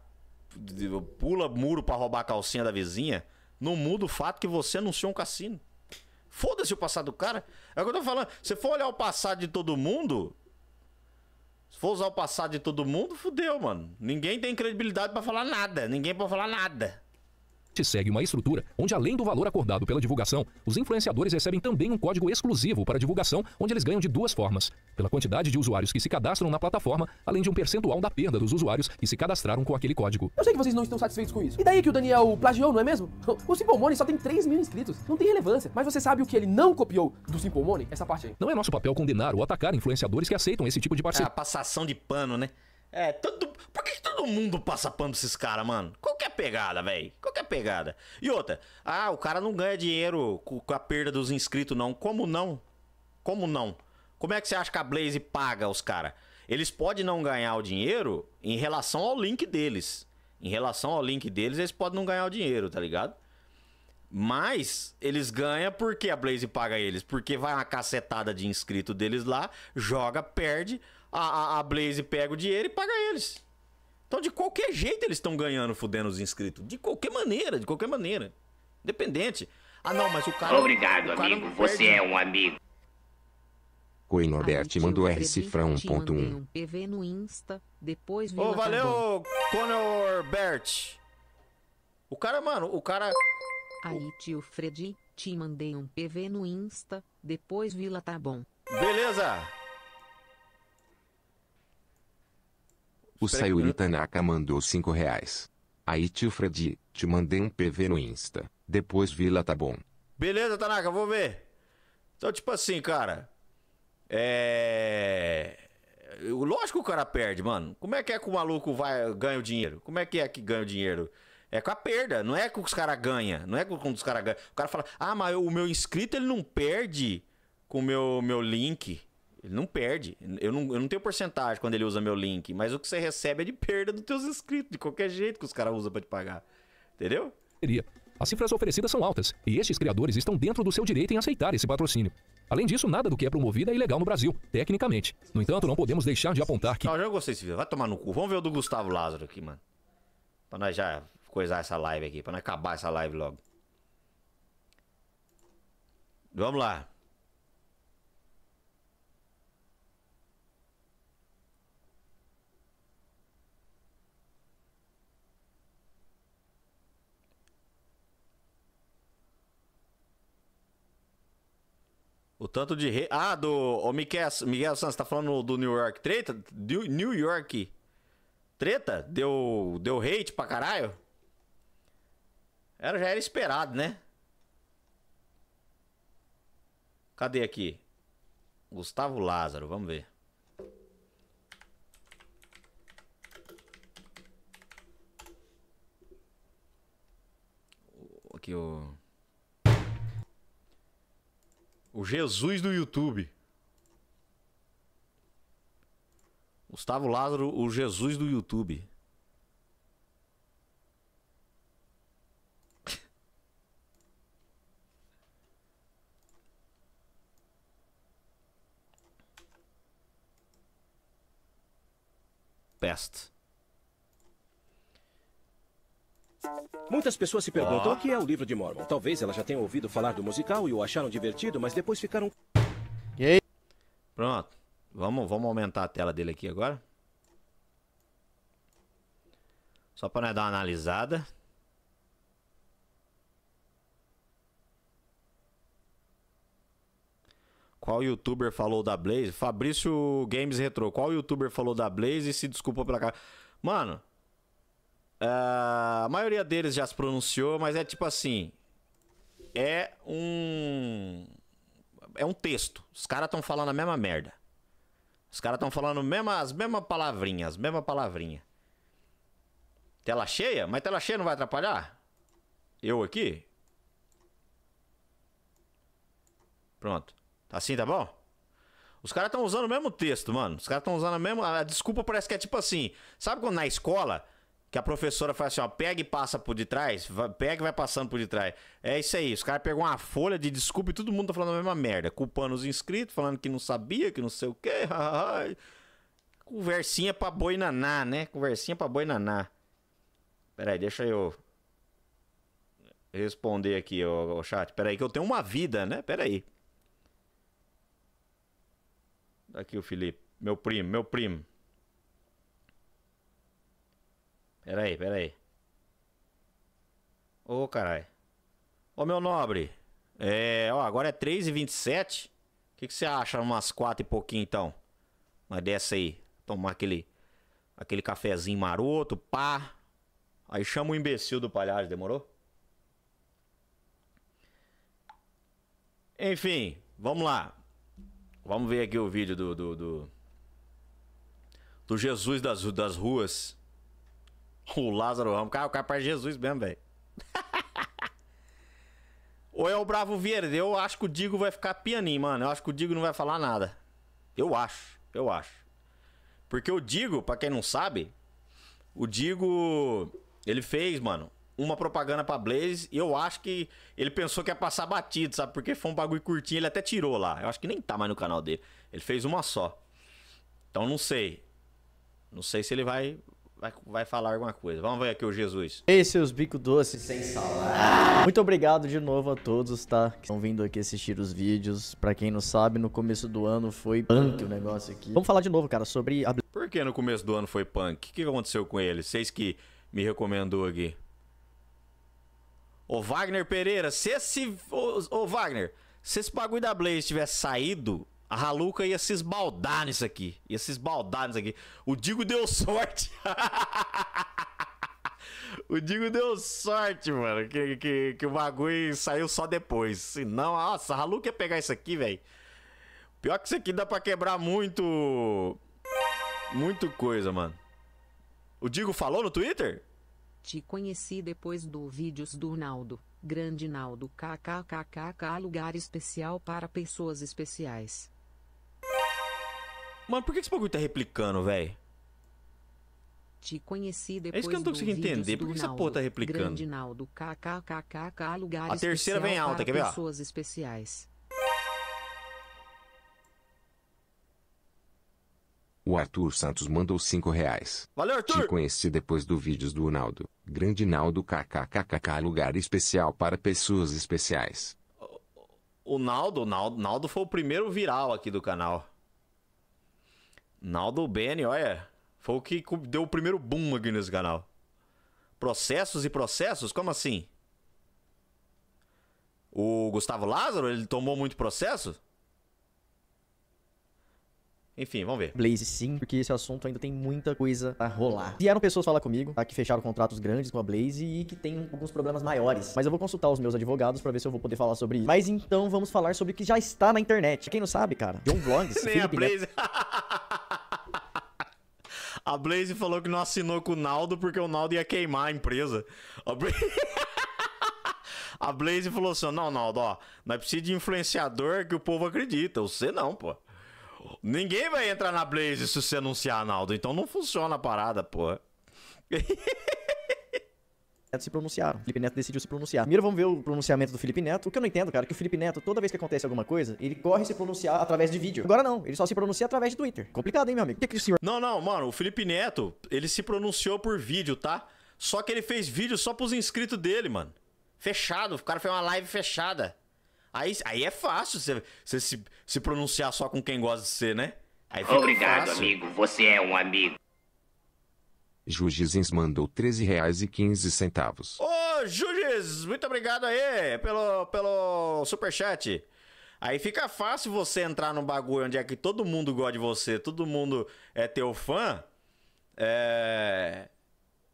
pula muro para roubar a calcinha da vizinha, não muda o fato que você anunciou um cassino. Foda-se o passado do cara. É o que eu tô falando. Se for olhar o passado de todo mundo, se for usar o passado de todo mundo, fudeu, mano. Ninguém tem credibilidade para falar nada. Ninguém pode falar nada segue uma estrutura onde, além do valor acordado pela divulgação, os influenciadores recebem também um código exclusivo para divulgação, onde eles ganham de duas formas: pela quantidade de usuários que se cadastram na plataforma, além de um percentual da perda dos usuários que se cadastraram com aquele código. Eu sei que vocês não estão satisfeitos com isso. E daí que o Daniel plagiou, não é mesmo? O Simple Money só tem 3 mil inscritos, não tem relevância. Mas você sabe o que ele não copiou do Simple Money? Essa parte aí. Não é nosso papel condenar ou atacar influenciadores que aceitam esse tipo de parceria. É a passação de pano, né? É, todo... por que, que todo mundo passa pano pra esses caras, mano? Qual que é a pegada, velho? Qual que é a pegada? E outra, ah, o cara não ganha dinheiro com a perda dos inscritos, não. Como não? Como não? Como é que você acha que a Blaze paga os caras? Eles podem não ganhar o dinheiro em relação ao link deles. Em relação ao link deles, eles podem não ganhar o dinheiro, tá ligado? Mas eles ganham porque a Blaze paga eles. Porque vai uma cacetada de inscrito deles lá, joga, perde a, a Blaze pega o dinheiro e paga eles. Então, de qualquer jeito, eles estão ganhando, fudendo os inscritos. De qualquer maneira, de qualquer maneira. Independente. Ah, não, mas o cara. Obrigado, o cara amigo. Você é um amigo. Coin Norbert mandou R Cifrão 1.1. Um PV no Insta, depois Ô, oh, valeu, Conorbert. O cara, mano, o cara. Aí, tio Freddy, te mandei um PV no Insta, depois Vila tá bom. Beleza! O né? Sayuri Tanaka mandou 5 reais. Aí tio Freddy, te mandei um PV no Insta. Depois vila tá bom. Beleza, Tanaka, vou ver. Então, tipo assim, cara. É. Lógico que o cara perde, mano. Como é que é que o maluco vai, ganha o dinheiro? Como é que é que ganha o dinheiro? É com a perda, não é com os caras ganha, não é com os caras ganha. O cara fala: "Ah, mas o meu inscrito ele não perde com o meu meu link". Ele não perde. Eu não, eu não tenho porcentagem quando ele usa meu link, mas o que você recebe é de perda dos teus inscritos, de qualquer jeito que os caras usam para te pagar. Entendeu? Seria. As cifras oferecidas são altas, e estes criadores estão dentro do seu direito em aceitar esse patrocínio. Além disso, nada do que é promovido é ilegal no Brasil, tecnicamente. No entanto, não podemos deixar de apontar que. Não, já gostei desse vídeo. Vai tomar no cu. Vamos ver o do Gustavo Lázaro aqui, mano. Pra nós já coisar essa live aqui, pra nós acabar essa live logo. Vamos lá. O tanto de. Re... Ah, do. o Miguel, Miguel Santos, tá falando do New York treta? New York treta? Deu, deu hate pra caralho? Era, já era esperado, né? Cadê aqui? Gustavo Lázaro, vamos ver. Aqui o. O Jesus do YouTube. Gustavo Lázaro, o Jesus do YouTube. Peste. Muitas pessoas se perguntam oh. o que é o livro de Mormon. Talvez elas já tenham ouvido falar do musical e o acharam divertido, mas depois ficaram. E aí? Pronto. Vamos, vamos aumentar a tela dele aqui agora. Só para dar uma analisada. Qual youtuber falou da Blaze? Fabrício Games Retro. Qual youtuber falou da Blaze e se desculpa pela cara? Mano, ah, a maioria deles já se pronunciou, mas é tipo assim: é um. É um texto. Os caras estão falando a mesma merda. Os caras estão falando mesma, as mesmas palavrinhas, as mesmas palavrinhas. Tela cheia? Mas tela cheia não vai atrapalhar? Eu aqui? Pronto. Assim tá bom? Os caras estão usando o mesmo texto, mano. Os caras estão usando a mesma. A desculpa parece que é tipo assim. Sabe quando na escola que a professora faz assim, ó, pega e passa por detrás, pega e vai passando por detrás. É isso aí, os caras pegam uma folha de desculpa e todo mundo tá falando a mesma merda, culpando os inscritos, falando que não sabia, que não sei o quê. Conversinha pra boi naná, né? Conversinha pra boi naná. Pera aí, deixa eu responder aqui, ô, ô chat. Pera aí que eu tenho uma vida, né? Pera aí. Aqui o Felipe, meu primo, meu primo. Pera aí, pera aí. Ô, oh, caralho. Ô, oh, meu nobre. É, ó, agora é 3h27. O que, você acha umas 4 e pouquinho, então? Mas desce aí. Tomar aquele, aquele cafezinho maroto, pá. Aí chama o imbecil do palhaço, demorou? Enfim, vamos lá. Vamos ver aqui o vídeo do... do, do, do Jesus das, das ruas. O Lázaro Ramos. Cara, o cara para Jesus mesmo, velho. Ou é o Bravo Verde? Eu acho que o Digo vai ficar pianinho, mano. Eu acho que o Digo não vai falar nada. Eu acho, eu acho. Porque o Digo, para quem não sabe, o Digo, ele fez, mano, uma propaganda pra Blaze e eu acho que ele pensou que ia passar batido, sabe? Porque foi um bagulho curtinho, ele até tirou lá. Eu acho que nem tá mais no canal dele. Ele fez uma só. Então não sei. Não sei se ele vai vai, vai falar alguma coisa. Vamos ver aqui o Jesus. Ei, seus bico doces sem sal. Ah! Muito obrigado de novo a todos, tá? Que estão vindo aqui assistir os vídeos. Pra quem não sabe, no começo do ano foi punk o negócio aqui. Vamos falar de novo, cara, sobre... A... Por que no começo do ano foi punk? O que aconteceu com ele? Vocês que me recomendou aqui. Ô Wagner Pereira, se esse... Ô, ô Wagner, se esse bagulho da Blaze tivesse saído a Haluca ia se esbaldar nisso aqui. Ia se esbaldar nisso aqui. O Digo deu sorte. o Digo deu sorte, mano. Que, que, que o bagulho saiu só depois. Senão, nossa, a Haluca ia pegar isso aqui, velho. Pior que isso aqui dá pra quebrar muito. Muito coisa, mano. O Digo falou no Twitter? Te conheci depois do vídeos do Naldo. Grande Naldo kkkkk, lugar especial para pessoas especiais. Mano, por que esse bagulho tá replicando, velho? Te conheci depois é isso que eu não tô conseguindo entender. Por que essa porra tá replicando? Grande Naldo, lugar A terceira vem alta, quer ver? Pessoas especiais. O Arthur Santos mandou 5 reais. Valeu, Arthur! Te conheci depois do vídeos do Ronaldo, Grande Naldo kkkk, lugar especial para pessoas especiais. O Naldo, o Naldo, Naldo foi o primeiro viral aqui do canal. Naldo Bene, olha. Foi o que deu o primeiro boom aqui nesse canal. Processos e processos? Como assim? O Gustavo Lázaro, ele tomou muito processo? Enfim, vamos ver. Blaze sim, porque esse assunto ainda tem muita coisa a rolar. Vieram pessoas falar comigo, tá, que fecharam contratos grandes com a Blaze e que tem alguns problemas maiores. Mas eu vou consultar os meus advogados para ver se eu vou poder falar sobre isso. Mas então vamos falar sobre o que já está na internet. Quem não sabe, cara, John Vlogs. Nem a Blaze. Neto... A Blaze falou que não assinou com o Naldo porque o Naldo ia queimar a empresa. A Blaze... A Blaze falou assim: não, Naldo, ó, nós é precisamos de influenciador que o povo acredita. Você não, pô. Ninguém vai entrar na Blaze se você anunciar, Naldo. Então não funciona a parada, pô. Neto se pronunciaram. O Felipe Neto decidiu se pronunciar. Primeiro vamos ver o pronunciamento do Felipe Neto. O que eu não entendo, cara, é que o Felipe Neto, toda vez que acontece alguma coisa, ele corre se pronunciar através de vídeo. Agora não, ele só se pronuncia através de Twitter. Complicado, hein, meu amigo? O que, é que o senhor. Não, não, mano, o Felipe Neto, ele se pronunciou por vídeo, tá? Só que ele fez vídeo só pros inscritos dele, mano. Fechado, o cara fez uma live fechada. Aí, aí é fácil você, se, se pronunciar só com quem gosta de ser, né? Obrigado, fácil. amigo. Você é um amigo. Jujizins mandou R$ 13,15. Ô, Jujiz, muito obrigado aí pelo, pelo superchat. Aí fica fácil você entrar num bagulho onde é que todo mundo gosta de você, todo mundo é teu fã. É...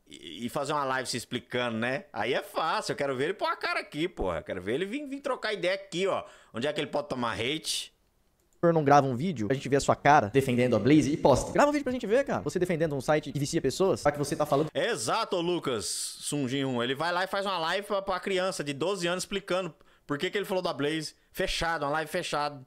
E fazer uma live se explicando, né? Aí é fácil, eu quero ver ele pôr a cara aqui, porra. Eu quero ver ele vir, vir trocar ideia aqui, ó. Onde é que ele pode tomar hate? não grava um vídeo, a gente vê a sua cara defendendo a Blaze e posta. Grava um vídeo pra gente ver, cara. Você defendendo um site que vicia pessoas, só que você tá falando. Exato, Lucas Sunjin Ele vai lá e faz uma live pra, pra criança de 12 anos explicando por que, que ele falou da Blaze. Fechado, uma live fechada.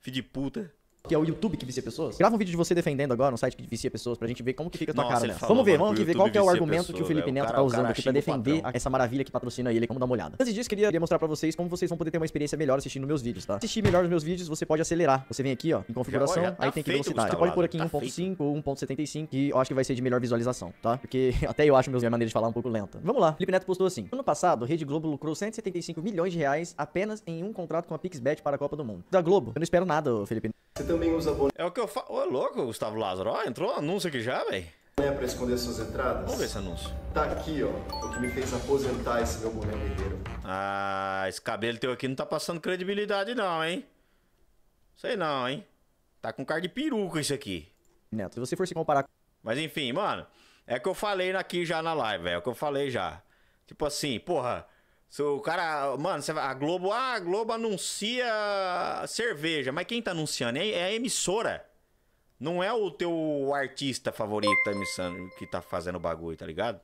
Filho de puta que é o YouTube que vicia pessoas? Grava um vídeo de você defendendo agora um site que vicia pessoas pra gente ver como que fica a tua Nossa, cara. Falou, vamos ver, vamos ver qual é o argumento pessoa, que o Felipe é, Neto o cara, tá é usando aqui pra defender essa maravilha que patrocina ele, como dar uma olhada. Antes disso, queria mostrar pra vocês como vocês vão poder ter uma experiência melhor assistindo meus vídeos, tá? Assistir melhor os meus vídeos, você pode acelerar. Você vem aqui, ó, em configuração, já, tá aí tem que velocidade. Você pode pôr aqui tá 1.5 ou 1.75, que eu acho que vai ser de melhor visualização, tá? Porque até eu acho meus, minha maneira de falar um pouco lenta. Vamos lá, Felipe Neto postou assim. Ano passado, Rede Globo lucrou 175 milhões de reais apenas em um contrato com a Pixbet para a Copa do Mundo. Da Globo, eu não espero nada, Felipe Neto também usa boné. É o que eu falo. Ô, louco, Gustavo Lázaro. Ó, entrou um anúncio aqui já, velho. Boné pra esconder suas entradas. Vamos ver esse anúncio. Tá aqui, ó. O que me fez aposentar esse meu boné guerreiro. Ah, esse cabelo teu aqui não tá passando credibilidade, não, hein? Sei não, hein? Tá com cara de peruca isso aqui. Neto, se você for se comparar... Mas enfim, mano. É o que eu falei aqui já na live, velho. É o que eu falei já. Tipo assim, porra... Se o cara. Mano, a Globo. Ah, a Globo anuncia cerveja. Mas quem tá anunciando? É, é a emissora. Não é o teu artista favorito tá que tá fazendo o bagulho, tá ligado?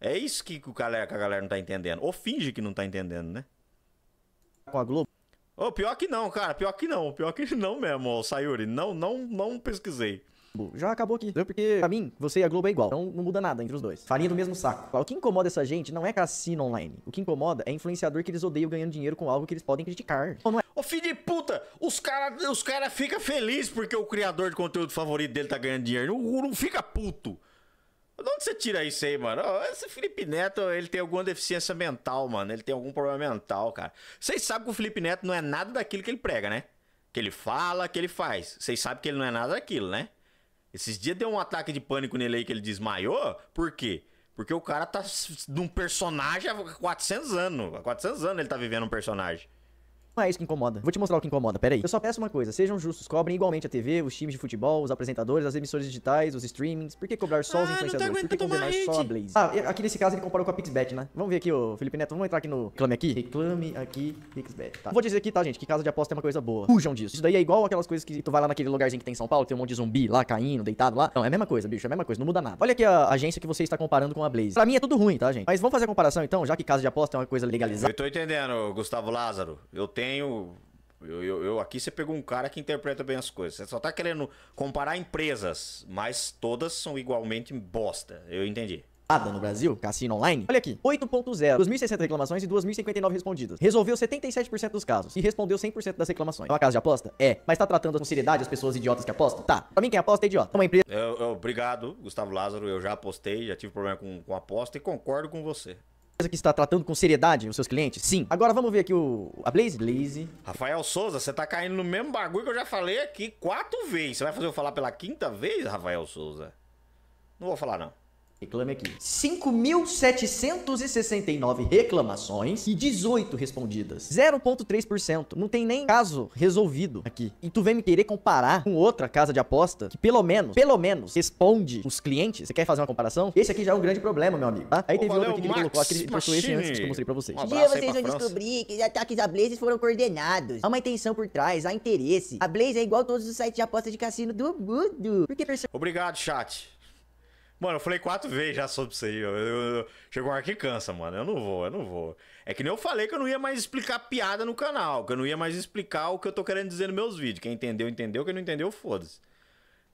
É isso que, o galera, que a galera não tá entendendo. Ou finge que não tá entendendo, né? Com a Globo? oh, pior que não, cara. Pior que não. Pior que não mesmo, ô, Sayuri. Não, não, não pesquisei. Tipo, já acabou aqui. Porque, pra mim, você e a Globo é igual. Então não muda nada entre os dois. Farinha do mesmo saco. O que incomoda essa gente não é cassino online. O que incomoda é influenciador que eles odeiam ganhando dinheiro com algo que eles podem criticar. Ou então, não é? Ô filho de puta, os caras os cara ficam felizes porque o criador de conteúdo favorito dele tá ganhando dinheiro. Não, não fica puto. De onde você tira isso aí, mano? Esse Felipe Neto, ele tem alguma deficiência mental, mano. Ele tem algum problema mental, cara. Vocês sabem que o Felipe Neto não é nada daquilo que ele prega, né? Que ele fala, que ele faz. Vocês sabem que ele não é nada daquilo, né? Esses dias deu um ataque de pânico nele aí que ele desmaiou. Por quê? Porque o cara tá num personagem há 400 anos. Há 400 anos ele tá vivendo um personagem é isso que incomoda. Vou te mostrar o que incomoda, peraí. Eu só peço uma coisa, sejam justos, cobrem igualmente a TV, os times de futebol, os apresentadores, as emissoras digitais, os streamings. Por que cobrar só ah, os influenciadores? Por que condenar só a Blaze? Ah, aqui nesse caso ele comparou com a Pixbet, né? Vamos ver aqui, ô Felipe Neto, vamos entrar aqui no Reclame Aqui. Reclame Aqui, Pixbet. Tá. Vou dizer aqui, tá, gente, que casa de aposta é uma coisa boa. Fujam disso. Isso daí é igual aquelas coisas que tu vai lá naquele lugarzinho que tem em São Paulo, tem um monte de zumbi lá caindo, deitado lá. Não, é a mesma coisa, bicho, é a mesma coisa, não muda nada. Olha aqui a agência que você está comparando com a Blaze. Pra mim é tudo ruim, tá, gente? Mas vamos fazer a comparação então, já que casa de aposta é uma coisa legalizada. Eu tô entendendo, Gustavo Lázaro. Eu tenho tenho. Eu, eu, eu, aqui você pegou um cara que interpreta bem as coisas. Você só tá querendo comparar empresas, mas todas são igualmente bosta. Eu entendi nada no Brasil, cassino online, olha aqui, 8.0, 2.060 reclamações e 2.059 respondidas. Resolveu 77% dos casos e respondeu 100% das reclamações. É uma casa de aposta? É. Mas tá tratando com seriedade as pessoas idiotas que apostam? Tá. Pra mim, quem aposta é idiota. Uma empresa... Eu, eu, obrigado, Gustavo Lázaro. Eu já apostei, já tive problema com, com aposta e concordo com você que está tratando com seriedade os seus clientes? Sim. Agora vamos ver aqui o a Blaze. Blaze. Rafael Souza, você tá caindo no mesmo bagulho que eu já falei aqui quatro vezes. Você vai fazer eu falar pela quinta vez, Rafael Souza? Não vou falar não. Reclame aqui. 5.769 reclamações e 18 respondidas. 0,3%. Não tem nem caso resolvido aqui. E tu vem me querer comparar com outra casa de aposta que pelo menos, pelo menos, responde os clientes. Você quer fazer uma comparação? Esse aqui já é um grande problema, meu amigo. Tá? Aí Pô, teve valeu, outro aqui que Max, colocou, aquele postou esse antes que eu mostrei pra vocês. Um dia vocês vão descobrir que tá os ataques da Blaze foram coordenados. Há uma intenção por trás, há interesse. A Blaze é igual todos os sites de aposta de cassino do mundo. Por que... Obrigado, chat. Mano, eu falei quatro vezes já sobre isso aí. Eu, eu, eu, chegou uma hora que cansa, mano. Eu não vou, eu não vou. É que nem eu falei que eu não ia mais explicar piada no canal, que eu não ia mais explicar o que eu tô querendo dizer nos meus vídeos. Quem entendeu, entendeu. Quem não entendeu, foda-se.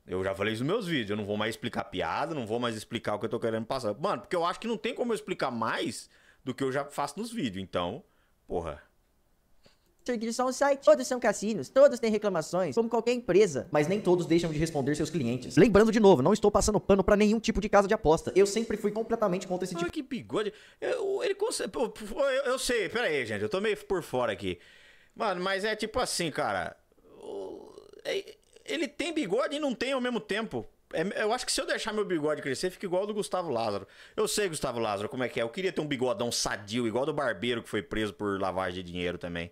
Eu já falei isso nos meus vídeos. Eu não vou mais explicar piada, não vou mais explicar o que eu tô querendo passar. Mano, porque eu acho que não tem como eu explicar mais do que eu já faço nos vídeos. Então, porra. Serviço um site. Todos são cassinos, todos têm reclamações, como qualquer empresa. Mas nem todos deixam de responder seus clientes. Lembrando de novo, não estou passando pano para nenhum tipo de casa de aposta. Eu sempre fui completamente contra esse tipo. Ai, que bigode. Eu, ele consegue. Eu, eu, eu sei, pera aí, gente. Eu tô meio por fora aqui. Mano, mas é tipo assim, cara. É, ele tem bigode e não tem ao mesmo tempo. É, eu acho que se eu deixar meu bigode crescer, fica igual ao do Gustavo Lázaro. Eu sei, Gustavo Lázaro, como é que é. Eu queria ter um bigodão sadio, igual do barbeiro que foi preso por lavagem de dinheiro também.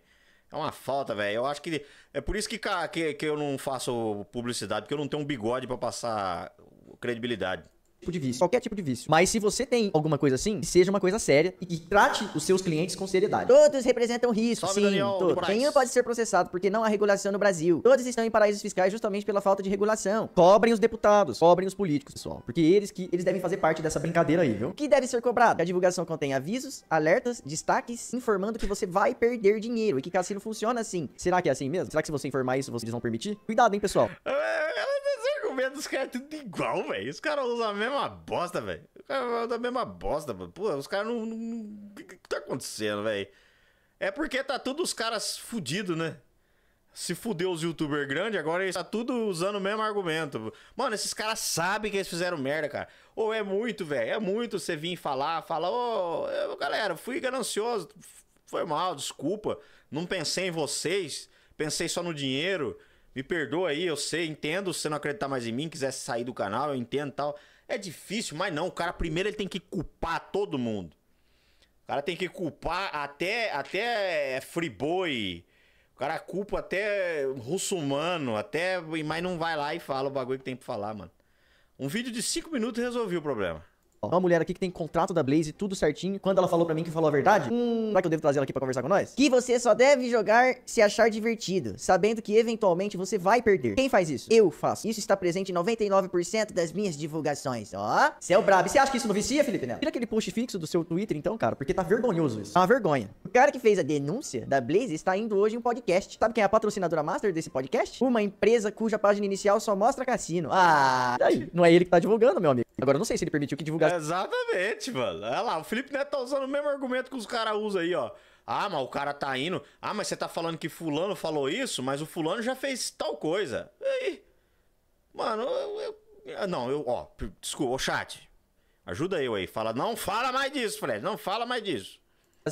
É uma falta, velho. Eu acho que. É por isso que, que, que eu não faço publicidade, porque eu não tenho um bigode para passar credibilidade tipo de vício, qualquer tipo de vício. Mas se você tem alguma coisa assim, seja uma coisa séria e que trate os seus clientes com seriedade. Todos representam risco, Salve, sim. Quem todos. Nenhum pode ser processado porque não há regulação no Brasil. Todos estão em paraísos fiscais justamente pela falta de regulação. Cobrem os deputados, cobrem os políticos, pessoal, porque eles que eles devem fazer parte dessa brincadeira aí, viu? O que deve ser cobrado? Que a divulgação contém avisos, alertas, destaques informando que você vai perder dinheiro e que cassino funciona assim. Será que é assim mesmo? Será que se você informar isso, vocês vão permitir? Cuidado, hein, pessoal. É, é, é, argumento dos caras é tudo igual, velho. Os caras usam a mesma bosta, velho. Os caras usam a mesma bosta, mano. Pô, os caras não. O que, que tá acontecendo, velho? É porque tá tudo os caras fudidos, né? Se fudeu os youtubers grandes, agora eles tá tudo usando o mesmo argumento. Mano, esses caras sabem que eles fizeram merda, cara. Ou é muito, velho. É muito você vir falar, falar, ô, oh, galera, fui ganancioso. Foi mal, desculpa. Não pensei em vocês. Pensei só no dinheiro. Me perdoa aí, eu sei, entendo. Se você não acreditar mais em mim, quiser sair do canal, eu entendo tal. É difícil, mas não. O cara primeiro ele tem que culpar todo mundo. O cara tem que culpar até, até é Friboi. O cara culpa até russo humano, até. Mas não vai lá e fala o bagulho que tem pra falar, mano. Um vídeo de 5 minutos resolveu o problema uma mulher aqui que tem contrato da Blaze, tudo certinho. Quando ela falou pra mim que falou a verdade, hum, será que eu devo trazer ela aqui pra conversar com nós? Que você só deve jogar se achar divertido, sabendo que eventualmente você vai perder. Quem faz isso? Eu faço. Isso está presente em 99% das minhas divulgações, ó. Céu brabo. E você acha que isso não vicia, Felipe Nela? Tira aquele post fixo do seu Twitter então, cara, porque tá vergonhoso isso. É uma vergonha. O cara que fez a denúncia da Blaze está indo hoje em um podcast. Sabe quem é a patrocinadora master desse podcast? Uma empresa cuja página inicial só mostra cassino. Ah, daí. Não é ele que tá divulgando, meu amigo. Agora, não sei se ele permitiu que divulgasse Exatamente, mano. Olha lá, o Felipe Neto tá usando o mesmo argumento que os caras usam aí, ó. Ah, mas o cara tá indo. Ah, mas você tá falando que fulano falou isso, mas o fulano já fez tal coisa. E aí? Mano, eu, eu, não, eu, ó, desculpa, ô chat. Ajuda eu aí. Fala, não fala mais disso, Fred. Não fala mais disso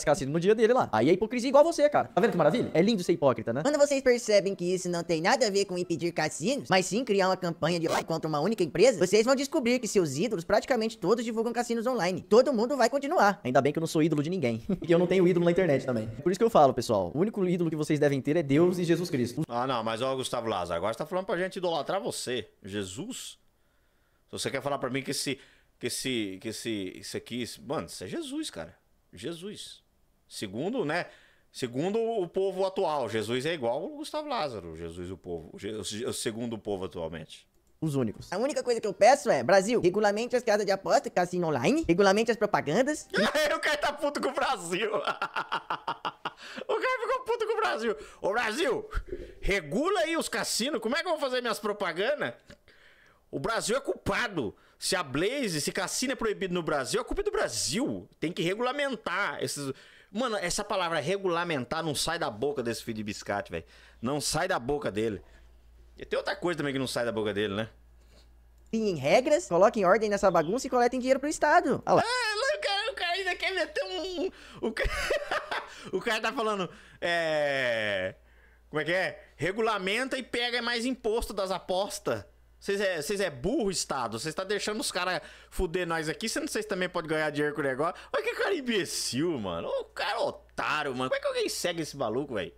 cassino no dia dele lá. Aí é hipocrisia igual você, cara. Tá vendo que maravilha? É lindo ser hipócrita, né? Quando vocês percebem que isso não tem nada a ver com impedir cassinos, mas sim criar uma campanha de like contra uma única empresa, vocês vão descobrir que seus ídolos praticamente todos divulgam cassinos online. Todo mundo vai continuar. Ainda bem que eu não sou ídolo de ninguém. Porque eu não tenho ídolo na internet também. Por isso que eu falo, pessoal. O único ídolo que vocês devem ter é Deus e Jesus Cristo. Ah, não, mas ó, Gustavo Lázaro, agora você tá falando pra gente idolatrar você. Jesus? Se você quer falar pra mim que esse. que esse. que esse. isso aqui. Esse, mano, isso é Jesus, cara. Jesus. Segundo, né? Segundo o povo atual, Jesus é igual o Gustavo Lázaro, Jesus o povo, segundo o povo atualmente os únicos. A única coisa que eu peço é, Brasil, regulamente as casas de aposta, cassino online, regulamente as propagandas. o cara tá puto com o Brasil. o cara ficou puto com o Brasil. Ô, Brasil, regula aí os cassinos. Como é que eu vou fazer minhas propagandas? O Brasil é culpado. Se a Blaze, se cassino é proibido no Brasil, a é culpa é do Brasil. Tem que regulamentar esses... Mano, essa palavra regulamentar não sai da boca desse filho de biscate, velho. Não sai da boca dele. E tem outra coisa também que não sai da boca dele, né? Em regras, em ordem nessa bagunça e coletem dinheiro pro Estado. Olha lá. Ah, o cara, o cara ainda quer meter um. O cara, o cara tá falando. É. Como é que é? Regulamenta e pega mais imposto das apostas. Vocês é, cês é burro, Estado. Vocês tá deixando os caras fuder nós aqui, sendo que vocês também podem ganhar dinheiro com o negócio. Olha que cara imbecil, mano. O cara otário, mano. Como é que alguém segue esse maluco, velho?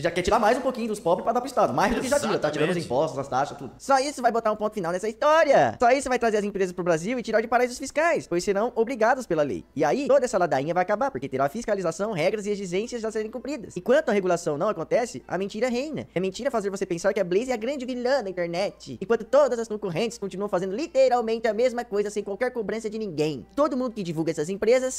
Já quer tirar mais um pouquinho dos pobres pra dar pro Estado. Mais do que já tira, tá tirando os impostos, as taxas, tudo. Só isso vai botar um ponto final nessa história. Só isso vai trazer as empresas pro Brasil e tirar de paraísos fiscais, pois serão obrigados pela lei. E aí, toda essa ladainha vai acabar, porque terá fiscalização, regras e exigências já serem cumpridas. Enquanto a regulação não acontece, a mentira reina. É mentira fazer você pensar que a Blaze é a grande vilã da internet, enquanto todas as concorrentes continuam fazendo literalmente a mesma coisa sem qualquer cobrança de ninguém. Todo mundo que divulga essas empresas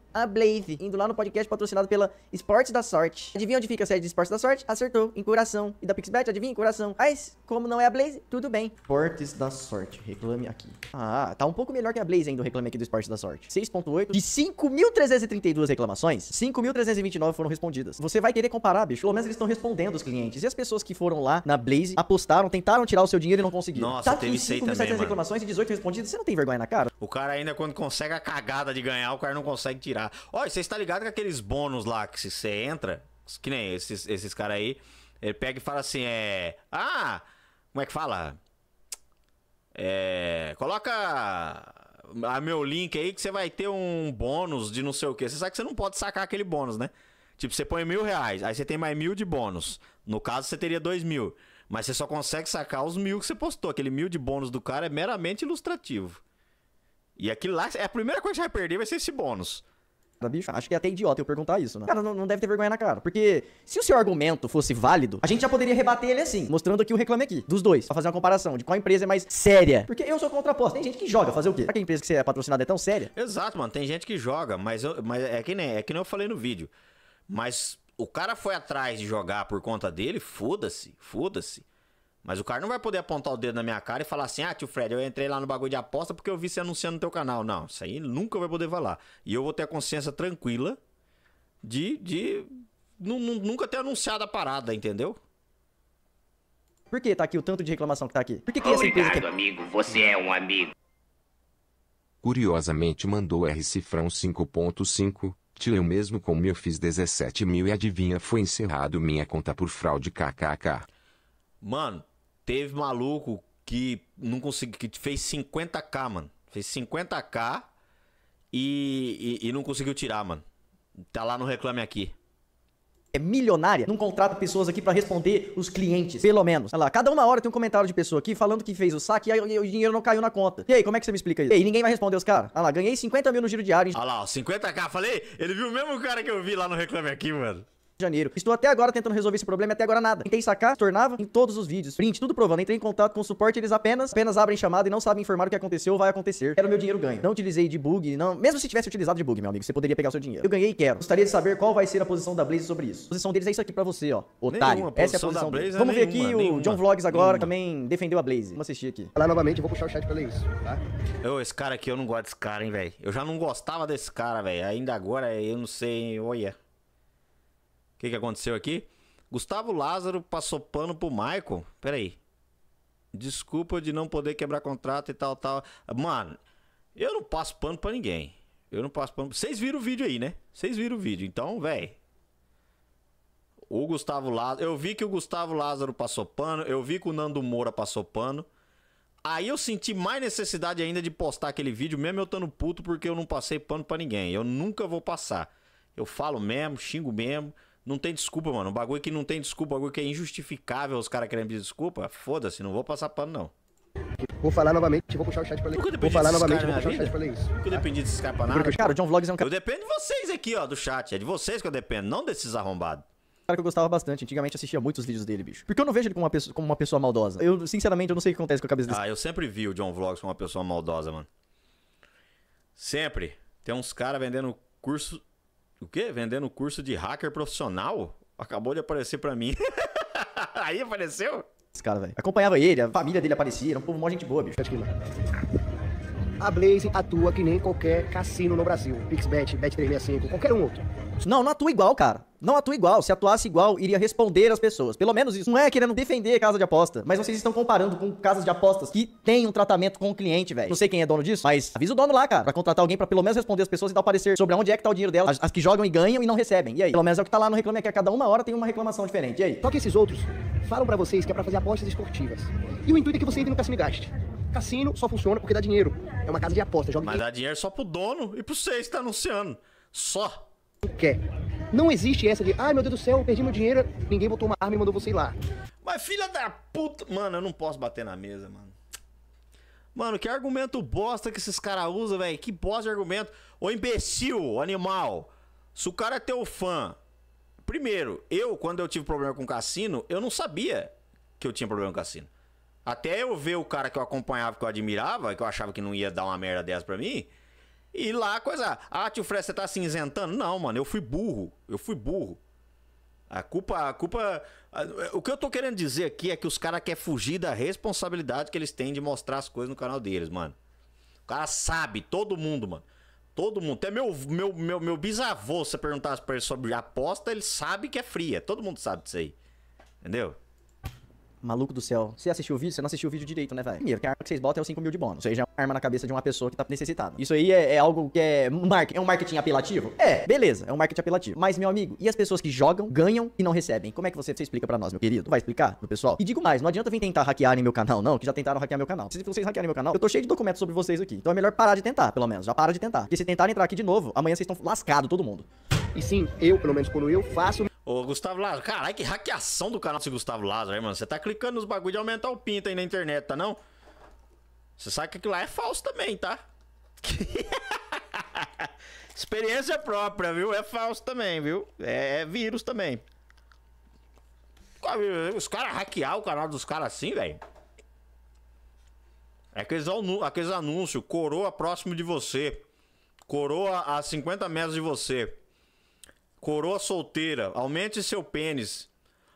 a Blaze, indo lá no podcast patrocinado pela Esportes da Sorte. Adivinha onde fica a sede de Esportes da Sorte? Acertou, em Coração. E da Pixbet, adivinha, em Coração. Mas, como não é a Blaze, tudo bem. Esportes da Sorte, reclame aqui. Ah, tá um pouco melhor que a Blaze ainda o reclame aqui do Esportes da Sorte. 6.8 de 5.332 reclamações, 5.329 foram respondidas. Você vai querer comparar, bicho? Pelo menos eles estão respondendo os clientes. E as pessoas que foram lá na Blaze, apostaram, tentaram tirar o seu dinheiro e não conseguiram. Nossa, tá teve 5.700 reclamações e 18 respondidas. Você não tem vergonha na cara? O cara ainda quando consegue a cagada de ganhar, o cara não consegue tirar jogar. Olha, você está ligado com aqueles bônus lá que se você entra, que nem esses, esses caras aí, ele pega e fala assim, é... Ah, como é que fala? É... Coloca a meu link aí que você vai ter um bônus de não sei o que. Você sabe que você não pode sacar aquele bônus, né? Tipo, você põe mil reais, aí você tem mais mil de bônus. No caso, você teria dois mil. Mas você só consegue sacar os mil que você postou. Aquele mil de bônus do cara é meramente ilustrativo. E aquilo lá, é a primeira coisa que você vai perder vai ser esse bônus bicho, acho que é até idiota eu perguntar isso, né? Cara, não, não, deve ter vergonha na cara. Porque se o seu argumento fosse válido, a gente já poderia rebater ele assim, mostrando aqui o reclame aqui, dos dois, pra fazer uma comparação de qual empresa é mais séria. Porque eu sou contra aposta. Tem gente que joga, fazer o quê? Pra que empresa que você é patrocinada é tão séria? Exato, mano. Tem gente que joga, mas, eu, mas é que nem, é que nem eu falei no vídeo. Mas o cara foi atrás de jogar por conta dele, foda-se, foda-se. Mas o cara não vai poder apontar o dedo na minha cara e falar assim: ah, tio Fred, eu entrei lá no bagulho de aposta porque eu vi você anunciando no teu canal. Não, isso aí nunca vai poder falar. E eu vou ter a consciência tranquila de, de nunca ter anunciado a parada, entendeu? Por que tá aqui o tanto de reclamação que tá aqui? Por que, que Obrigado, essa empresa que... amigo. Você é um amigo. Curiosamente mandou R cifrão 5.5. Tio, eu mesmo como eu fiz 17 mil e adivinha foi encerrado minha conta por fraude kkk Mano, Teve maluco que não conseguiu, que fez 50k, mano. Fez 50k e, e, e não conseguiu tirar, mano. Tá lá no Reclame Aqui é milionária, não contrata pessoas aqui para responder os clientes, pelo menos. Olha lá, cada uma hora tem um comentário de pessoa aqui falando que fez o saque e o dinheiro não caiu na conta. E aí, como é que você me explica isso? E aí, ninguém vai responder os caras. Olha lá, ganhei 50 mil no giro diário. Olha lá, 50k, falei? Ele viu o mesmo cara que eu vi lá no Reclame Aqui, mano de Janeiro. Estou até agora tentando resolver esse problema e até agora nada. Tentei sacar, tornava em todos os vídeos. Print, tudo provando. Entrei em contato com o suporte, eles apenas, apenas abrem chamada e não sabem informar o que aconteceu ou vai acontecer. Quero meu dinheiro ganho. Não utilizei de bug, não. Mesmo se tivesse utilizado de bug, meu amigo, você poderia pegar o seu dinheiro. Eu ganhei e quero. Gostaria de saber qual vai ser a posição da Blaze sobre isso. A posição deles é isso aqui pra você, ó. Otário. Nenhuma, Essa é a posição da Blaze. É Vamos nenhuma, ver aqui nenhuma, o John Vlogs agora também defendeu a Blaze. Vamos assistir aqui. Falar novamente, vou puxar o chat pra ler isso, tá? Eu, esse cara aqui, eu não gosto desse cara, hein, velho. Eu já não gostava desse cara, velho. Ainda agora, eu não sei, olha que, que aconteceu aqui? Gustavo Lázaro passou pano pro Michael. Peraí. Desculpa de não poder quebrar contrato e tal, tal. Mano, eu não passo pano pra ninguém. Eu não passo pano. Vocês viram o vídeo aí, né? Vocês viram o vídeo. Então, velho. O Gustavo Lázaro. Eu vi que o Gustavo Lázaro passou pano. Eu vi que o Nando Moura passou pano. Aí eu senti mais necessidade ainda de postar aquele vídeo, mesmo eu estando puto, porque eu não passei pano pra ninguém. Eu nunca vou passar. Eu falo mesmo, xingo mesmo. Não tem desculpa, mano. O bagulho que não tem desculpa, o bagulho que é injustificável os caras querendo pedir desculpa. Foda-se, não vou passar pano, não. Vou falar novamente, vou puxar o chat pra ler. Vou falar novamente, vou puxar o chat pra ler isso. Nunca eu dependi desses caras pra nada. Porque, cara, o John Vlogs é um cara... Eu dependo de vocês aqui, ó, do chat. É de vocês que eu dependo, não desses arrombados cara que eu gostava bastante. Antigamente assistia muitos vídeos dele, bicho. Porque eu não vejo ele como uma pessoa, como uma pessoa maldosa. Eu, sinceramente, eu não sei o que acontece com a cabeça dele. Ah, eu sempre vi o John Vlogs como uma pessoa maldosa, mano. Sempre. Tem uns caras vendendo curso o quê? Vendendo curso de hacker profissional? Acabou de aparecer para mim. Aí apareceu? Esse cara, velho. Acompanhava ele, a família dele aparecia, era um povo mó gente boa, bicho. A Blaze atua que nem qualquer cassino no Brasil. Pixbet, Bet365, qualquer um outro. Não, não atua igual, cara. Não atua igual. Se atuasse igual, iria responder às pessoas. Pelo menos isso. Não é querendo defender casa de aposta, mas vocês estão comparando com casas de apostas que têm um tratamento com o cliente, velho. Não sei quem é dono disso, mas avisa o dono lá, cara, pra contratar alguém pra pelo menos responder as pessoas e dar parecer sobre onde é que tá o dinheiro delas, as, as que jogam e ganham e não recebem. E aí? Pelo menos é o que tá lá no Reclame é que A cada uma hora tem uma reclamação diferente. E aí? Só que esses outros falam para vocês que é pra fazer apostas esportivas. E o intuito é que você entre no cassino e gaste. Cassino só funciona porque dá dinheiro. É uma casa de apostas, joga Mas dá dinheiro só pro dono e pro seis que tá anunciando. Só. Quer. Não existe essa de, ai meu Deus do céu, perdi meu dinheiro, ninguém botou uma arma e mandou você ir lá. Mas filha da puta. Mano, eu não posso bater na mesa, mano. Mano, que argumento bosta que esses caras usam, velho. Que bosta de argumento. Ô imbecil, animal. Se o cara é teu fã. Primeiro, eu, quando eu tive problema com o cassino, eu não sabia que eu tinha problema com o cassino. Até eu ver o cara que eu acompanhava, que eu admirava, que eu achava que não ia dar uma merda dessa pra mim. E lá a coisa. Ah, tio Fred, você tá se isentando? Não, mano, eu fui burro. Eu fui burro. A culpa. A culpa a, o que eu tô querendo dizer aqui é que os caras querem fugir da responsabilidade que eles têm de mostrar as coisas no canal deles, mano. O cara sabe, todo mundo, mano. Todo mundo. Até meu, meu, meu, meu bisavô, se você perguntasse pra ele sobre aposta, ele sabe que é fria. Todo mundo sabe disso aí. Entendeu? Maluco do céu. Você assistiu o vídeo, você não assistiu o vídeo direito, né, velho? Primeiro, que a arma que vocês botam é os 5 mil de bônus. Ou seja, é uma arma na cabeça de uma pessoa que tá necessitada. Isso aí é, é algo que é, é um marketing apelativo? É, beleza, é um marketing apelativo. Mas, meu amigo, e as pessoas que jogam, ganham e não recebem? Como é que você, você explica pra nós, meu querido? Vai explicar pro pessoal? E digo mais, não adianta vir tentar hackearem meu canal, não, que já tentaram hackear meu canal. Se vocês hackearem meu canal, eu tô cheio de documentos sobre vocês aqui. Então é melhor parar de tentar, pelo menos. Já para de tentar. Porque se tentarem entrar aqui de novo, amanhã vocês estão lascado todo mundo. E sim, eu, pelo menos quando eu faço Ô, Gustavo Lázaro, caralho, que hackeação do canal desse Gustavo Lázaro, hein, mano? Você tá clicando nos bagulho de aumentar o pinto aí na internet, tá não? Você sabe que aquilo lá é falso também, tá? Experiência própria, viu? É falso também, viu? É, é vírus também. É Os caras hackear o canal dos caras assim, velho. Aqueles, é aqueles anúncios, coroa próximo de você. Coroa a 50 metros de você. Coroa solteira, aumente seu pênis.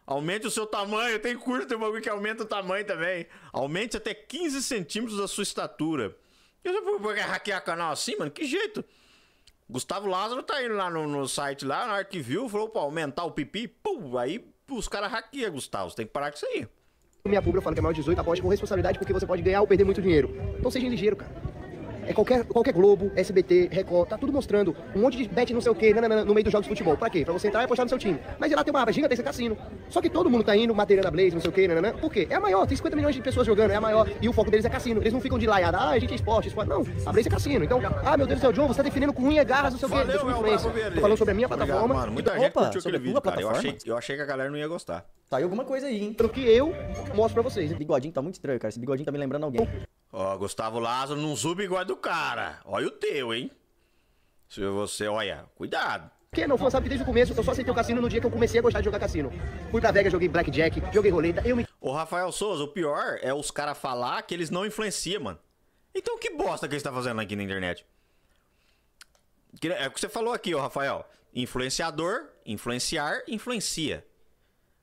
Aumente o seu tamanho. Tem curso, tem um bagulho que aumenta o tamanho também. Aumente até 15 centímetros da sua estatura. Eu já vou hackear canal assim, mano? Que jeito? Gustavo Lázaro tá indo lá no, no site, lá na hora que viu, falou pra aumentar o pipi. Pum, aí os caras hackeiam, Gustavo. Você tem que parar com isso aí. Minha pública fala que é maior de 18, aposte com responsabilidade porque você pode ganhar ou perder muito dinheiro. Então seja ligeiro, cara é qualquer, qualquer Globo, SBT, Record, tá tudo mostrando um monte de bet não sei o que né, né, né, no meio dos jogos de futebol. Pra quê? Pra você entrar e apostar no seu time. Mas é lá tem uma aba gigantesca cassino. Só que todo mundo tá indo, da Blaze, não sei o que, nananã. Por quê? É a maior, tem 50 milhões de pessoas jogando, é a maior. E o foco deles é cassino. Eles não ficam de laiada, ah, a gente é esporte, esporte. Não, a Blaze é cassino. Então, ah, meu Deus do céu, John, você tá definindo com unha, garras, não sei o que, da sua influência. Tô falando sobre a minha plataforma. Obrigado, mano. Muita gente curtiu aquele vídeo, cara. Eu achei, eu achei que a galera não ia gostar. Tá alguma coisa aí, hein? Pelo que eu mostro pra vocês. Esse bigodinho tá muito estranho, cara. Esse bigodinho tá me lembrando alguém. Ó, oh, Gustavo Lázaro não sube igual do cara. Olha o teu, hein? Se você, olha, cuidado. Quem não foi sabe desde o começo eu só aceitei o cassino no dia que eu comecei a gostar de jogar cassino. Fui pra Vegas, joguei blackjack, joguei roleta, eu me... Ô Rafael Souza, o pior é os caras falar que eles não influenciam, mano. Então que bosta que eles tá fazendo aqui na internet? É o que você falou aqui, ô Rafael. Influenciador, influenciar, influencia.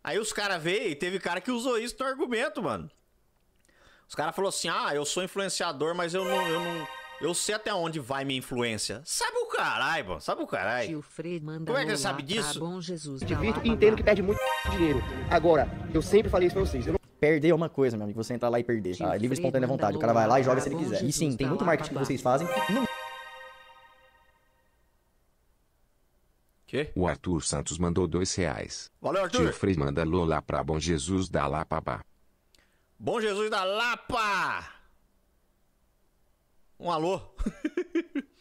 Aí os caras veio e teve cara que usou isso no argumento, mano. Os caras falaram assim: ah, eu sou influenciador, mas eu não, eu não. Eu sei até onde vai minha influência. Sabe o caralho, mano. Sabe o caralho. Como é que você sabe tá disso? De bom, Jesus, Divirto e entendo que perde muito dinheiro. Agora, eu sempre falei isso pra vocês. Eu não... Perder é uma coisa, meu amigo. Você entrar lá e perder. Tá? É livre espontânea vontade. O cara vai lá e tá joga se ele quiser. E sim, tem tá muito marketing que vocês fazem. Não... O Arthur Santos mandou dois reais. Valeu, Arthur. Tio Frei manda Lola pra Bom Jesus da Lapa. Bom Jesus da Lapa! Um alô.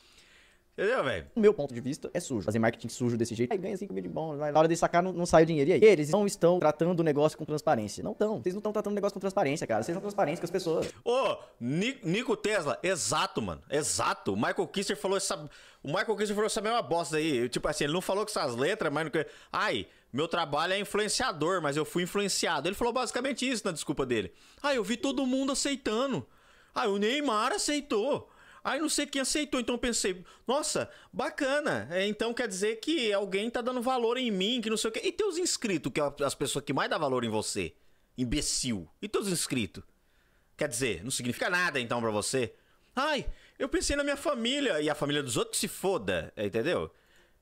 Entendeu, velho? Meu ponto de vista é sujo. Fazer marketing sujo desse jeito. Aí ganha 5 mil de bom. Na hora de sacar, não, não sai o dinheiro. E aí? Eles não estão tratando o negócio com transparência. Não estão. Vocês não estão tratando o negócio com transparência, cara. Vocês são transparentes com as pessoas. Ô, Nico Tesla, exato, mano. Exato. O Michael Kisser falou essa. O Michael Kister falou essa mesma bosta aí. Tipo assim, ele não falou com essas letras, mas. Ai, meu trabalho é influenciador, mas eu fui influenciado. Ele falou basicamente isso na desculpa dele. Ah, eu vi todo mundo aceitando. Ah, o Neymar aceitou. Aí não sei quem aceitou, então pensei, nossa, bacana. É, então quer dizer que alguém tá dando valor em mim, que não sei o quê. E teus inscritos, que é as pessoas que mais dá valor em você, imbecil. E teus inscritos? Quer dizer, não significa nada então para você. Ai, eu pensei na minha família e a família dos outros se foda, entendeu?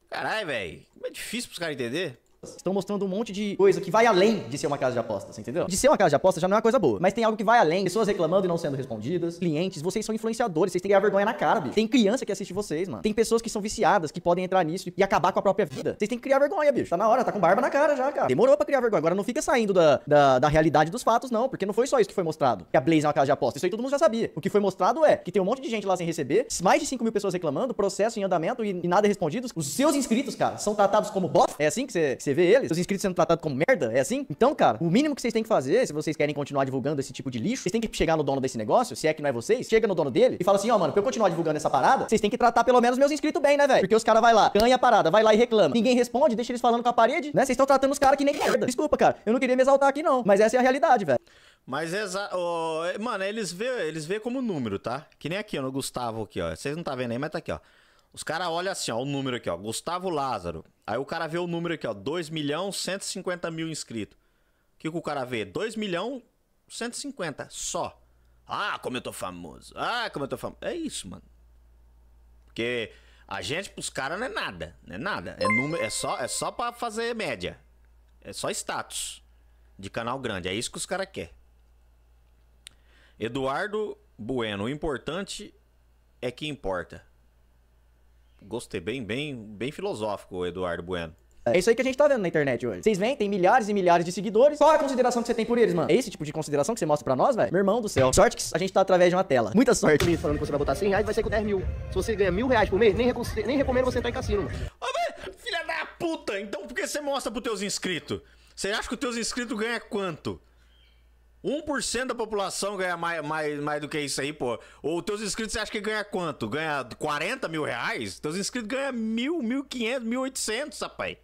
Caralho, velho, é difícil pros caras entender estão mostrando um monte de coisa que vai além de ser uma casa de apostas, entendeu? De ser uma casa de apostas já não é uma coisa boa, mas tem algo que vai além, pessoas reclamando e não sendo respondidas, clientes, vocês são influenciadores, vocês têm que ganhar vergonha na cara, bicho. Tem criança que assiste vocês, mano. Tem pessoas que são viciadas, que podem entrar nisso e acabar com a própria vida. Vocês têm que criar vergonha, bicho. Tá na hora, tá com barba na cara já, cara. Demorou pra criar vergonha. Agora não fica saindo da, da, da realidade dos fatos, não, porque não foi só isso que foi mostrado. Que a Blaze é uma casa de apostas. Isso aí todo mundo já sabia. O que foi mostrado é que tem um monte de gente lá sem receber, mais de 5 mil pessoas reclamando, processo em andamento e, e nada respondido. Os seus inscritos, cara, são tratados como bosta. É assim que você você vê eles, os inscritos sendo tratados como merda, é assim? Então, cara, o mínimo que vocês têm que fazer, se vocês querem continuar divulgando esse tipo de lixo, vocês têm que chegar no dono desse negócio, se é que não é vocês, chega no dono dele e fala assim, ó, oh, mano, pra eu continuar divulgando essa parada, vocês têm que tratar pelo menos meus inscritos bem, né, velho? Porque os caras vai lá, ganha a parada, vai lá e reclama. Ninguém responde, deixa eles falando com a parede, né? Vocês estão tratando os caras que nem merda. Desculpa, cara, eu não queria me exaltar aqui não, mas essa é a realidade, velho. Mas é Oh, mano, eles vê, eles vê como número, tá? Que nem aqui, ó, no Gustavo aqui, ó. Vocês não tá vendo aí, mas tá aqui, ó. Os caras olham assim, ó, o número aqui, ó. Gustavo Lázaro. Aí o cara vê o número aqui, ó. 2 milhão 150 mil inscritos. O que, que o cara vê? 2 milhão 150 só. Ah, como eu tô famoso. Ah, como eu tô famoso. É isso, mano. Porque a gente pros caras não é nada. Não é nada. É, número, é, só, é só pra fazer média. É só status de canal grande. É isso que os caras querem. Eduardo Bueno, o importante é que importa. Gostei, bem, bem, bem filosófico, Eduardo Bueno. É isso aí que a gente tá vendo na internet hoje. Vocês vêm, tem milhares e milhares de seguidores. Qual é a consideração que você tem por eles, mano? É esse tipo de consideração que você mostra pra nós, velho? Meu irmão do céu. Sorte que a gente tá através de uma tela. Muita sorte. falando que você vai botar 100 reais, vai ser com 10 mil. Se você ganha mil reais por mês, nem, recom nem recomendo você entrar em cassino, mano. Ô, velho, filha da puta, então por que você mostra pros teus inscritos? Você acha que os teus inscritos ganham quanto? 1% da população ganha mais, mais, mais do que isso aí, pô. Ou teus inscritos você acha que ganha quanto? Ganha 40 mil reais? Teus inscritos ganham mil, mil quinhentos, mil oitocentos, rapaz.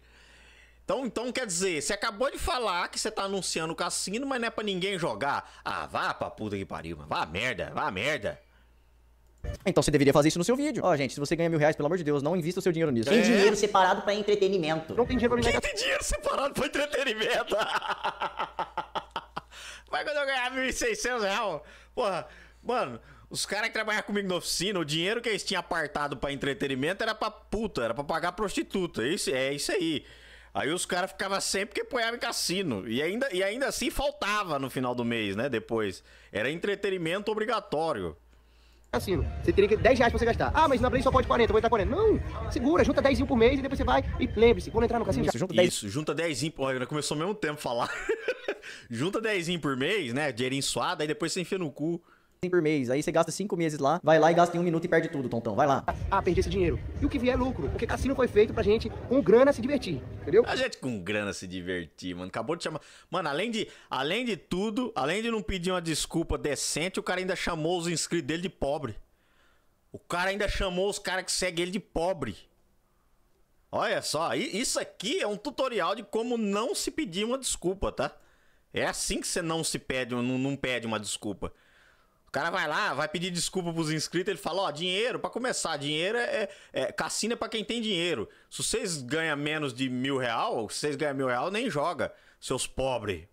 Então, então quer dizer, você acabou de falar que você tá anunciando o cassino, mas não é pra ninguém jogar. Ah, vá pra puta que pariu, mano. Vá merda, vá merda. Então você deveria fazer isso no seu vídeo. Ó, oh, gente, se você ganha mil reais, pelo amor de Deus, não invista o seu dinheiro nisso. Tem é. dinheiro separado para entretenimento. Não tem dinheiro pra Quem tem dinheiro separado pra entretenimento? Mas quando eu ganhava 1.600 reais, porra, mano, os caras que trabalhavam comigo na oficina, o dinheiro que eles tinham apartado para entretenimento era pra puta, era pra pagar prostituta. É isso, é isso aí. Aí os caras ficavam sempre que apoiavam em cassino. E ainda, e ainda assim faltava no final do mês, né? Depois. Era entretenimento obrigatório cassino. Você teria que 10 reais pra você gastar. Ah, mas na Play só pode 40, vou entrar 40. Não, segura, junta 10 por mês e depois você vai. E lembre-se, quando entrar no cassino, Isso, já... junta 10. Isso, junta 10 por. Começou ao mesmo tempo falar. junta 10 por mês, né? Dinheirinho suado, aí depois você enfia no cu. Assim por mês. Aí você gasta cinco meses lá, vai lá e gasta em um minuto e perde tudo, tontão. Vai lá. Ah, perdi esse dinheiro. E o que vier é lucro, porque cassino foi feito pra gente com grana se divertir, entendeu? A gente com grana se divertir, mano. Acabou de chamar. Mano, além de, além de tudo, além de não pedir uma desculpa decente, o cara ainda chamou os inscritos dele de pobre. O cara ainda chamou os caras que seguem ele de pobre. Olha só, isso aqui é um tutorial de como não se pedir uma desculpa, tá? É assim que você não se pede, não, não pede uma desculpa cara vai lá, vai pedir desculpa pros inscritos, ele fala, ó, oh, dinheiro, para começar, dinheiro é, é, é cassino é pra quem tem dinheiro. Se vocês ganham menos de mil real, se vocês ganham mil real, nem joga, seus pobres.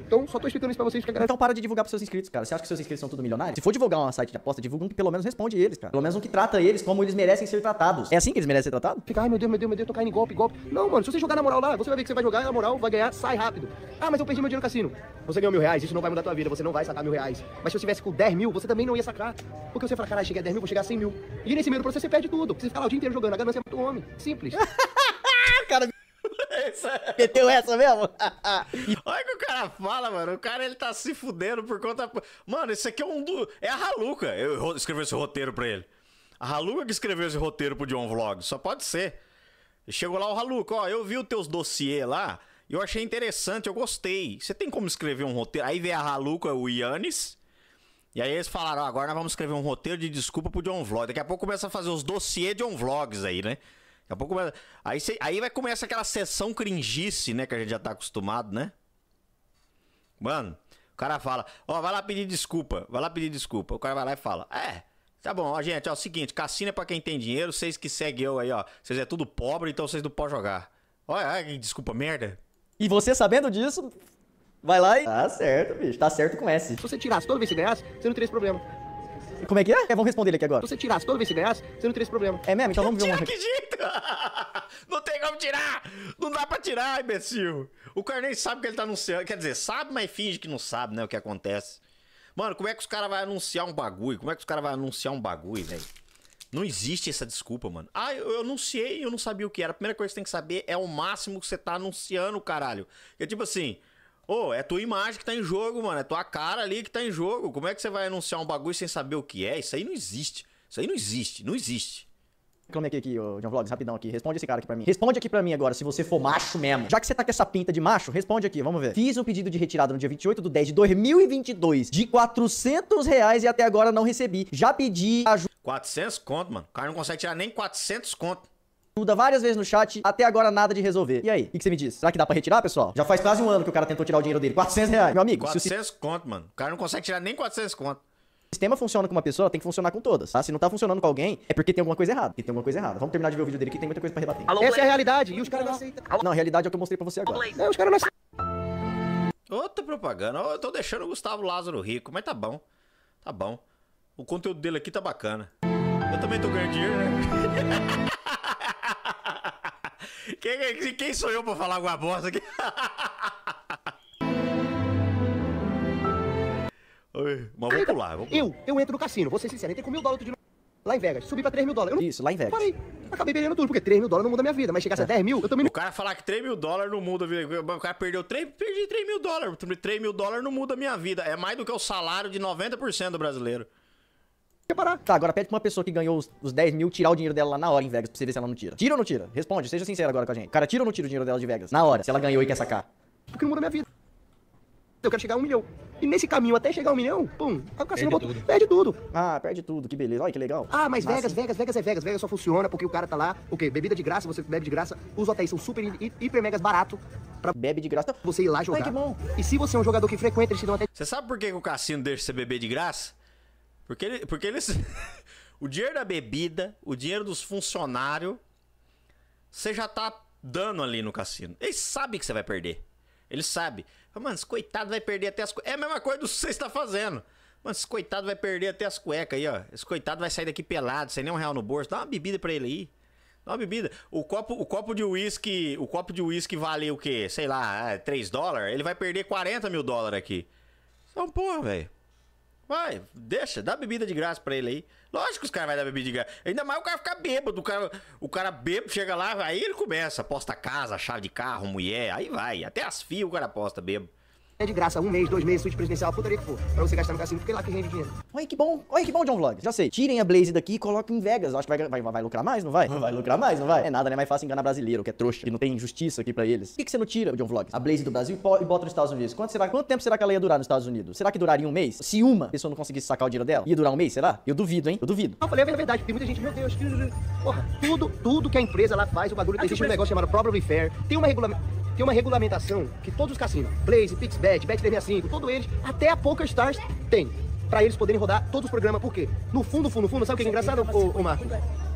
Então, só tô explicando isso pra vocês. Que a galera... Então, para de divulgar pros seus inscritos, cara. Você acha que seus inscritos são tudo milionários? Se for divulgar um site de aposta, divulga um que pelo menos responde eles, cara. Pelo menos um que trata eles como eles merecem ser tratados. É assim que eles merecem ser tratados? Fica ai meu Deus, meu Deus, meu Deus, tô caindo em golpe, golpe. Não, mano, se você jogar na moral lá, você vai ver que você vai jogar na moral, vai ganhar, sai rápido. Ah, mas eu perdi meu dinheiro no cassino. Você ganhou mil reais, isso não vai mudar a tua vida, você não vai sacar mil reais. Mas se eu tivesse com 10 mil, você também não ia sacar. Porque você fala, caralho, cheguei a 10 mil, vou chegar a 100 mil. E nesse meio do processo você perde tudo. Você fica lá o dia inteiro jogando, a ganância é muito homem. Simples. cara Peteu Meteu essa mesmo? Olha o que o cara fala, mano. O cara, ele tá se fudendo por conta... Mano, isso aqui é um do... É a Haluca. Eu escrevi esse roteiro pra ele. A Haluca que escreveu esse roteiro pro John Vlog. Só pode ser. Chegou lá o Haluca, ó, eu vi os teus dossiê lá. Eu achei interessante, eu gostei. Você tem como escrever um roteiro? Aí veio a Haluca, o Yannis... E aí eles falaram, ó, agora nós vamos escrever um roteiro de desculpa pro John Vlog. Daqui a pouco começa a fazer os dossiê John Vlogs aí, né? Daqui a pouco vai... Aí, cê... aí vai começar aquela sessão cringice, né? Que a gente já tá acostumado, né? Mano, o cara fala, ó, oh, vai lá pedir desculpa, vai lá pedir desculpa. O cara vai lá e fala, é, tá bom, ó, gente, ó, é o seguinte, cassino é pra quem tem dinheiro, vocês que seguem eu aí, ó, vocês é tudo pobre, então vocês não podem jogar. Olha, ai desculpa merda. E você sabendo disso, vai lá e... Tá certo, bicho, tá certo com S. Se você tirasse toda vez que ganhasse, você não teria esse problema. Como é que é? É, vamos responder ele aqui agora. Se você tirasse toda vez que ganhasse, você não teria esse problema. É mesmo? Então vamos ver. Tira um... que jeito! não tem como tirar! Não dá pra tirar, imbecil! O cara nem sabe que ele tá anunciando. Quer dizer, sabe, mas finge que não sabe, né, o que acontece. Mano, como é que os caras vão anunciar um bagulho? Como é que os caras vão anunciar um bagulho, velho? Não existe essa desculpa, mano. Ah, eu, eu anunciei e eu não sabia o que era. A primeira coisa que você tem que saber é o máximo que você tá anunciando, caralho. É tipo assim, Ô, oh, é tua imagem que tá em jogo, mano. É tua cara ali que tá em jogo. Como é que você vai anunciar um bagulho sem saber o que é? Isso aí não existe. Isso aí não existe. Não existe. Clame aqui, aqui, ô, John Vlogs, rapidão aqui. Responde esse cara aqui pra mim. Responde aqui pra mim agora, se você for macho mesmo. Já que você tá com essa pinta de macho, responde aqui, vamos ver. Fiz um pedido de retirada no dia 28 do 10 de 2022 de 400 reais e até agora não recebi. Já pedi ajuda. 400 conto, mano. O cara não consegue tirar nem 400 conto. Muda várias vezes no chat, até agora nada de resolver. E aí? O que, que, você me diz? Será que dá pra retirar, pessoal? Já faz quase um ano que o cara tentou tirar o dinheiro dele. 400 reais, meu amigo. 400 se... conto, mano. O cara não consegue tirar nem 400 conto. O sistema funciona com uma pessoa, tem que funcionar com todas, tá? Se não tá funcionando com alguém, é porque tem alguma coisa errada. tem alguma coisa errada. Vamos terminar de ver o vídeo dele que tem muita coisa pra rebater. Alô, Essa é a realidade. E os caras não aceitam. Não, a realidade é o que eu mostrei pra você agora. Alô, é, os caras não aceitam. Outra propaganda. Eu tô deixando o Gustavo Lázaro rico, mas tá bom. Tá bom. O conteúdo dele aqui tá bacana. Eu também tô ganhando dinheiro, né? Quem, quem sou eu pra falar alguma bosta aqui? Oi, mas vamos pular, vamos pular. Eu, eu entro no cassino, vou ser sincero, entrei com mil dólares de lá em Vegas, subi pra 3 mil dólares. Não... Isso, lá em Vegas. Parei. Acabei perdendo tudo, porque 3 mil dólares não muda a minha vida. Mas chegasse é. a 10 mil, eu também. O cara falar que 3 mil dólares não muda a vida. O cara perdeu 3, perdi 3 mil dólares. 3 mil dólares não muda a minha vida. É mais do que o salário de 90% do brasileiro parar. Tá, agora pede pra uma pessoa que ganhou os, os 10 mil tirar o dinheiro dela lá na hora em Vegas pra você ver se ela não tira. Tira ou não tira? Responde, seja sincero agora com a gente. Cara, tira ou não tira o dinheiro dela de Vegas? Na hora, se ela ganhou e quer sacar. Porque não muda minha vida. Eu quero chegar a um milhão. E nesse caminho até chegar a um milhão, pum, o cassino perde, tudo. perde tudo. Ah, perde tudo, que beleza. Olha que legal. Ah, mas Massa. Vegas, Vegas, Vegas é Vegas. Vegas só funciona porque o cara tá lá, o quê? Bebida de graça, você bebe de graça. Os hotéis são super, hiper, megas barato pra bebe de graça. Você ir lá jogar. Ai, que bom. E se você é um jogador que frequenta, eles te dão até... Você sabe por que o cassino deixa você beber de graça? Porque, ele, porque eles. o dinheiro da bebida, o dinheiro dos funcionários, você já tá dando ali no cassino. Eles sabem que você vai perder. ele sabe Mano, esse coitado vai perder até as cuecas. É a mesma coisa do que você está fazendo. Mano, esse coitado vai perder até as cuecas aí, ó. Esse coitado vai sair daqui pelado, sem nem um real no bolso. Dá uma bebida pra ele aí. Dá uma bebida. O copo, o copo de uísque. O copo de uísque vale o quê? Sei lá, 3 é, dólares? Ele vai perder 40 mil dólares aqui. Então, porra, velho. Vai, deixa, dá bebida de graça pra ele aí. Lógico que os caras vão dar bebida de graça. Ainda mais o cara ficar bêbado. O cara, o cara bêbado chega lá, aí ele começa, aposta casa, chave de carro, mulher, aí vai. Até as fias o cara aposta bêbado. É de graça, um mês, dois meses, suíte presidencial, putaria que for. Pra você gastar no cassino, porque lá que rende dinheiro. Olha que bom, olha que bom, John Vlog. Já sei. Tirem a Blaze daqui e coloquem em Vegas. Acho que vai, vai, vai lucrar mais, não vai? Vai lucrar mais, não vai? É nada, né? É mais fácil enganar brasileiro, que é trouxa, que não tem justiça aqui pra eles. Por que, que você não tira, John Vlog? A Blaze do Brasil e bota nos Estados Unidos. Quanto, será, quanto tempo será que ela ia durar nos Estados Unidos? Será que duraria um mês? Se uma pessoa não conseguisse sacar o dinheiro dela, ia durar um mês, será? Eu duvido, hein? Eu duvido. Não, eu falei a verdade. Tem muita gente, meu Deus, que... Porra, tudo, tudo que a empresa lá faz, o bagulho. Existe um negócio chamado Probably Fair. Tem uma regulamentação tem uma regulamentação que todos os cassinos, Blaze, PixBet, Bet365, todos eles, até a PokerStars, tem. Para eles poderem rodar todos os programas, por quê? No fundo, fundo, fundo, sabe o que é engraçado, o, o Marco?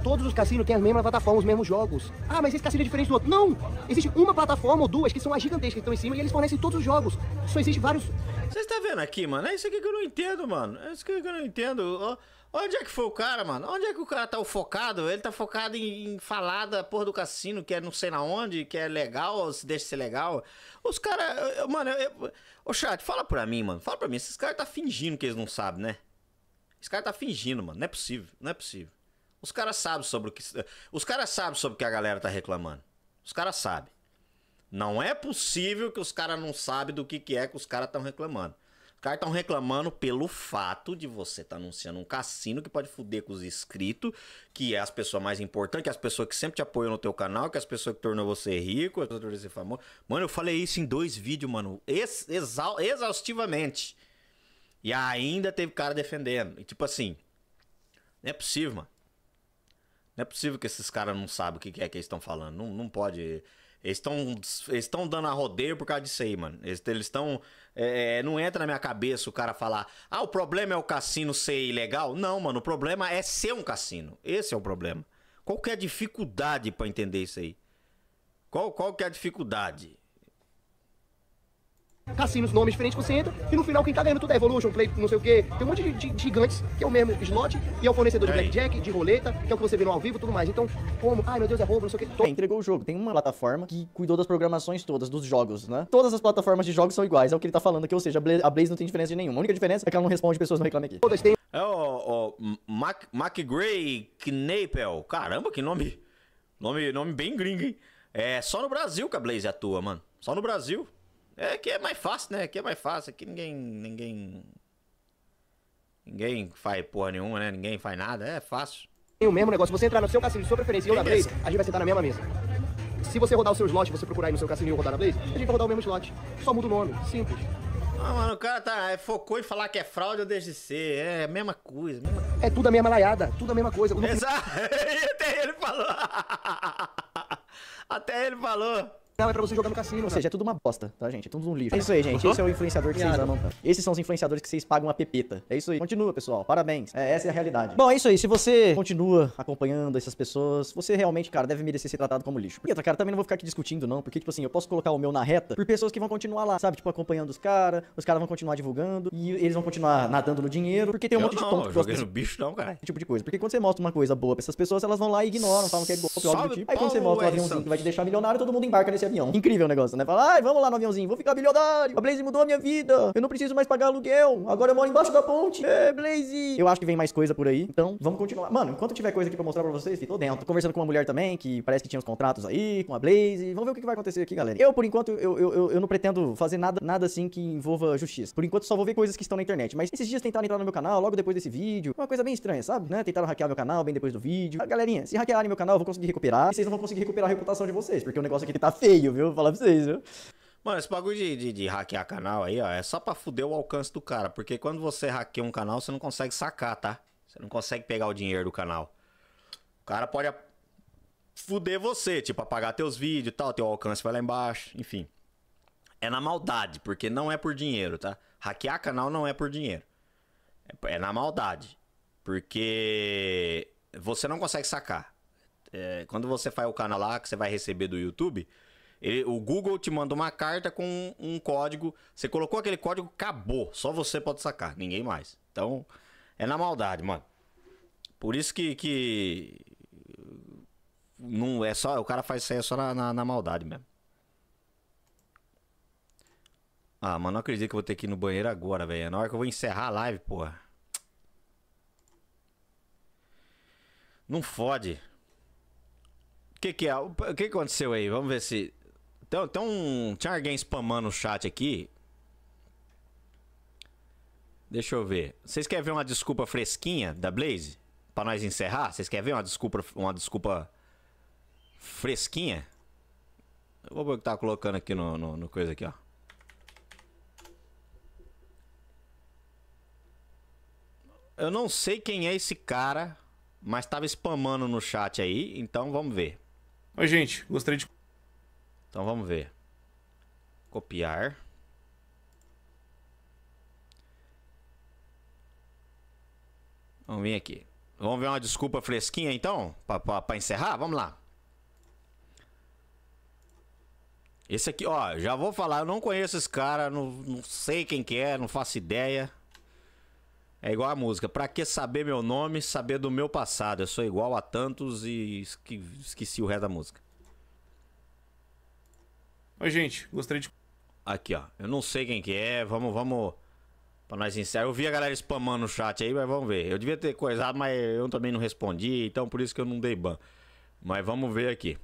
Todos os cassinos têm as mesmas plataformas, os mesmos jogos. Ah, mas esse cassino é diferente do outro. Não! Existe uma plataforma ou duas que são as gigantescas que estão em cima e eles fornecem todos os jogos. Só existe vários. Você está vendo aqui, mano? É isso aqui que eu não entendo, mano. É isso aqui que eu não entendo. Oh. Onde é que foi o cara, mano? Onde é que o cara tá focado? Ele tá focado em, em falar da porra do cassino, que é não sei na onde, que é legal, se deixa ser legal. Os caras. Mano, eu, eu, ô chat, fala pra mim, mano. Fala pra mim. Esses caras tá fingindo que eles não sabem, né? Esse cara tá fingindo, mano. Não é possível, não é possível. Os caras sabem sobre o que. Os caras sabem sobre o que a galera tá reclamando. Os caras sabem. Não é possível que os caras não sabem do que, que é que os caras estão reclamando. Os caras estão tá reclamando pelo fato de você estar tá anunciando um cassino que pode fuder com os inscritos, que é as pessoas mais importantes, que é as pessoas que sempre te apoiam no teu canal, que é as pessoas que tornou você rico, as pessoas que você famoso. Mano, eu falei isso em dois vídeos, mano, ex exa exaustivamente. E ainda teve cara defendendo. E tipo assim, não é possível, mano. Não é possível que esses caras não sabem o que é que eles estão falando. Não, não pode. Eles estão dando a rodeio por causa disso aí, mano. Eles estão. É, é, não entra na minha cabeça o cara falar: ah, o problema é o cassino ser ilegal. Não, mano, o problema é ser um cassino. Esse é o problema. Qual que é a dificuldade para entender isso aí? Qual, qual que é a dificuldade? cassinos, nomes diferentes que você entra, e no final quem tá ganhando tudo é Evolution, Play, não sei o que Tem um monte de, de, de, gigantes, que é o mesmo slot, e é o fornecedor de blackjack, de roleta, que é o que você vê no ao vivo tudo mais. Então, como, ai meu Deus, é roubo, não sei o que é, entregou o jogo. Tem uma plataforma que cuidou das programações todas, dos jogos, né? Todas as plataformas de jogos são iguais, é o que ele tá falando aqui, ou seja, a Blaze não tem diferença de nenhuma. A única diferença é que ela não responde pessoas no reclame aqui. Todas têm. É o, o Mac, Mac Gray Knapel. Caramba, que nome. Nome, nome bem gringo, hein? É só no Brasil que a Blaze atua, mano. Só no Brasil. É que é mais fácil, né? Aqui é mais fácil. Aqui ninguém. Ninguém. Ninguém faz porra nenhuma, né? Ninguém faz nada. É fácil. Tem o mesmo negócio. Você entrar no seu cassino de sua preferência e eu na Blaze, a gente vai sentar na mesma mesa. Se você rodar o seu slot, você procurar aí no seu cassino e eu rodar na Blaze, a gente vai rodar o mesmo slot. Só muda o nome. Simples. Ah, mano, o cara tá, é, focou em falar que é fraude ou deixa de ser. É a mesma coisa. Mesma... É tudo a mesma laiada. Tudo a mesma coisa. Não... Exato. Até ele falou. Até ele falou é pra você jogar no cassino. Ou seja, é tudo uma bosta, tá, gente? É tudo um lixo. É isso aí, gente. Esse é o influenciador que vocês amam. Esses são os influenciadores que vocês pagam a pepeta. É isso aí. Continua, pessoal. Parabéns. É, essa é a realidade. Bom, é isso aí. Se você continua acompanhando essas pessoas, você realmente, cara, deve merecer ser tratado como lixo. E outra, cara, também não vou ficar aqui discutindo, não. Porque, tipo assim, eu posso colocar o meu na reta por pessoas que vão continuar lá, sabe? Tipo, acompanhando os caras, os caras vão continuar divulgando e eles vão continuar nadando no dinheiro. Porque tem um eu monte não, de tonto que gosta desse... bicho, não, cara. tipo de coisa. Porque quando você mostra uma coisa boa pra essas pessoas, elas vão lá e ignoram, falam que é golpe, é tipo. Aí quando você mostra um é aviãozinho que vai te deixar milionário, todo mundo embarca nesse avião. Incrível o negócio, né? Fala, ai, vamos lá no aviãozinho, vou ficar bilionário. A Blaze mudou a minha vida. Eu não preciso mais pagar aluguel. Agora eu moro embaixo da ponte. É, Blaze. Eu acho que vem mais coisa por aí. Então, vamos continuar. Mano, enquanto tiver coisa aqui pra mostrar pra vocês, tô dentro. Tô conversando com uma mulher também, que parece que tinha uns contratos aí, com a Blaze. Vamos ver o que vai acontecer aqui, galera. Eu, por enquanto, eu, eu, eu, eu não pretendo fazer nada, nada assim que envolva justiça. Por enquanto, só vou ver coisas que estão na internet. Mas esses dias tentaram entrar no meu canal logo depois desse vídeo. Uma coisa bem estranha, sabe? Né? Tentaram hackear meu canal bem depois do vídeo. galerinha, se hackearem meu canal, eu vou conseguir recuperar. E vocês não vão conseguir recuperar a reputação de vocês, porque o negócio aqui tá feio feio, viu? Vou falar pra vocês, viu? Mano, esse bagulho de, de, de, hackear canal aí, ó, é só pra fuder o alcance do cara. Porque quando você hackeia um canal, você não consegue sacar, tá? Você não consegue pegar o dinheiro do canal. O cara pode fuder você, tipo, apagar teus vídeos e tal, teu alcance vai lá embaixo, enfim. É na maldade, porque não é por dinheiro, tá? Hackear canal não é por dinheiro. É, é na maldade. Porque você não consegue sacar. É, quando você faz o canal lá que você vai receber do YouTube, ele, o Google te manda uma carta com um, um código. Você colocou aquele código, acabou. Só você pode sacar, ninguém mais. Então, é na maldade, mano. Por isso que. que não é só, o cara faz isso aí é só na, na, na maldade mesmo. Ah, mano, não acredito que eu vou ter que ir no banheiro agora, velho. É na hora que eu vou encerrar a live, porra. Não fode. O que que é? O que aconteceu aí? Vamos ver se... Então, tem então, um, tinha alguém spamando o chat aqui. Deixa eu ver. Vocês querem ver uma desculpa fresquinha da Blaze? Pra nós encerrar? Vocês querem ver uma desculpa, uma desculpa fresquinha? Eu vou estar tá colocando aqui no, no, no coisa aqui, ó. Eu não sei quem é esse cara, mas tava spamando no chat aí, então vamos ver. Oi, gente, gostaria de então vamos ver. Copiar. Vamos vir aqui. Vamos ver uma desculpa fresquinha então? Para encerrar? Vamos lá. Esse aqui, ó, já vou falar, eu não conheço esse cara, não, não sei quem que é, não faço ideia. É igual a música, pra que saber meu nome, saber do meu passado? Eu sou igual a tantos e esqueci o resto da música. Oi, gente, gostaria de. Aqui, ó. Eu não sei quem que é, vamos, vamos. Pra nós encerrar. Eu vi a galera spamando no chat aí, mas vamos ver. Eu devia ter coisado, mas eu também não respondi, então por isso que eu não dei ban. Mas vamos ver aqui.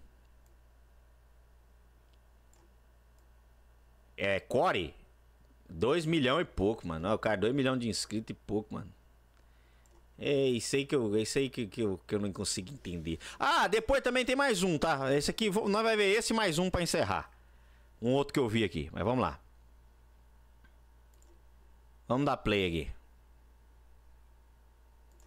É, Core? 2 milhão e pouco, mano. O cara, 2 milhões de inscritos e pouco, mano. É isso aí que eu, isso aí que, que, eu, que eu não consigo entender. Ah, depois também tem mais um, tá? Esse aqui, nós vai ver esse mais um pra encerrar um outro que eu vi aqui, mas vamos lá. Vamos dar play aqui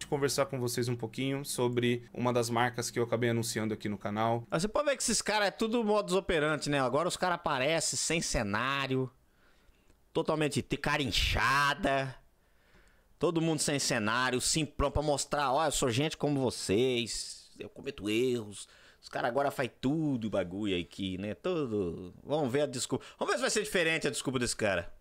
conversar com vocês um pouquinho sobre uma das marcas que eu acabei anunciando aqui no canal. Você pode ver que esses caras é tudo modus operandi, né? Agora os caras aparecem sem cenário, totalmente carinchada, todo mundo sem cenário, pronto pra mostrar, ó, eu sou gente como vocês, eu cometo erros, os caras agora faz tudo bagulho que né? Todo. Vamos ver a desculpa. Vamos ver se vai ser diferente a desculpa desse cara.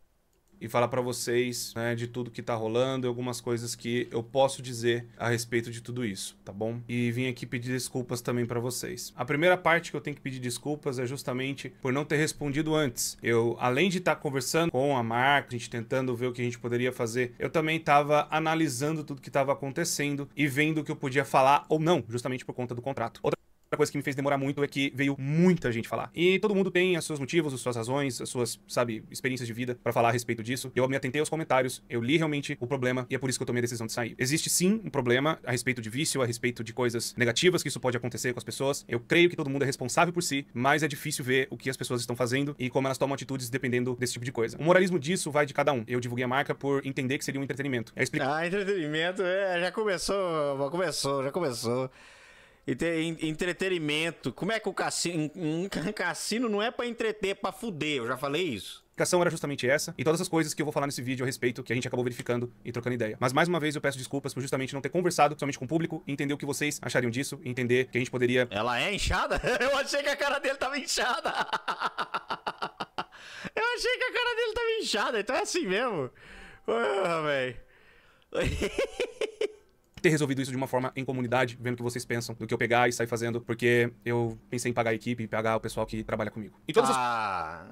E falar para vocês né, de tudo que tá rolando e algumas coisas que eu posso dizer a respeito de tudo isso, tá bom? E vim aqui pedir desculpas também para vocês. A primeira parte que eu tenho que pedir desculpas é justamente por não ter respondido antes. Eu, além de estar tá conversando com a marca, a gente tentando ver o que a gente poderia fazer, eu também estava analisando tudo que estava acontecendo e vendo o que eu podia falar ou não, justamente por conta do contrato. Outra Outra coisa que me fez demorar muito é que veio muita gente falar. E todo mundo tem os seus motivos, as suas razões, as suas, sabe, experiências de vida para falar a respeito disso. Eu me atentei aos comentários, eu li realmente o problema e é por isso que eu tomei a decisão de sair. Existe sim um problema a respeito de vício, a respeito de coisas negativas que isso pode acontecer com as pessoas. Eu creio que todo mundo é responsável por si, mas é difícil ver o que as pessoas estão fazendo e como elas tomam atitudes dependendo desse tipo de coisa. O moralismo disso vai de cada um. Eu divulguei a marca por entender que seria um entretenimento. É ah, entretenimento, é, já começou, já começou, já começou entretenimento. Como é que o cassino. Um cassino não é para entreter, é pra fuder. Eu já falei isso explicação era justamente essa e todas as coisas que eu vou falar nesse vídeo a respeito que a gente acabou verificando e trocando ideia. Mas mais uma vez eu peço desculpas por justamente não ter conversado somente com o público, entender o que vocês achariam disso, entender que a gente poderia. Ela é inchada? Eu achei que a cara dele tava inchada. Eu achei que a cara dele tava inchada, então é assim mesmo. Oh, velho ter resolvido isso de uma forma em comunidade, vendo o que vocês pensam, do que eu pegar e sair fazendo, porque eu pensei em pagar a equipe e pagar o pessoal que trabalha comigo. Em todas ah,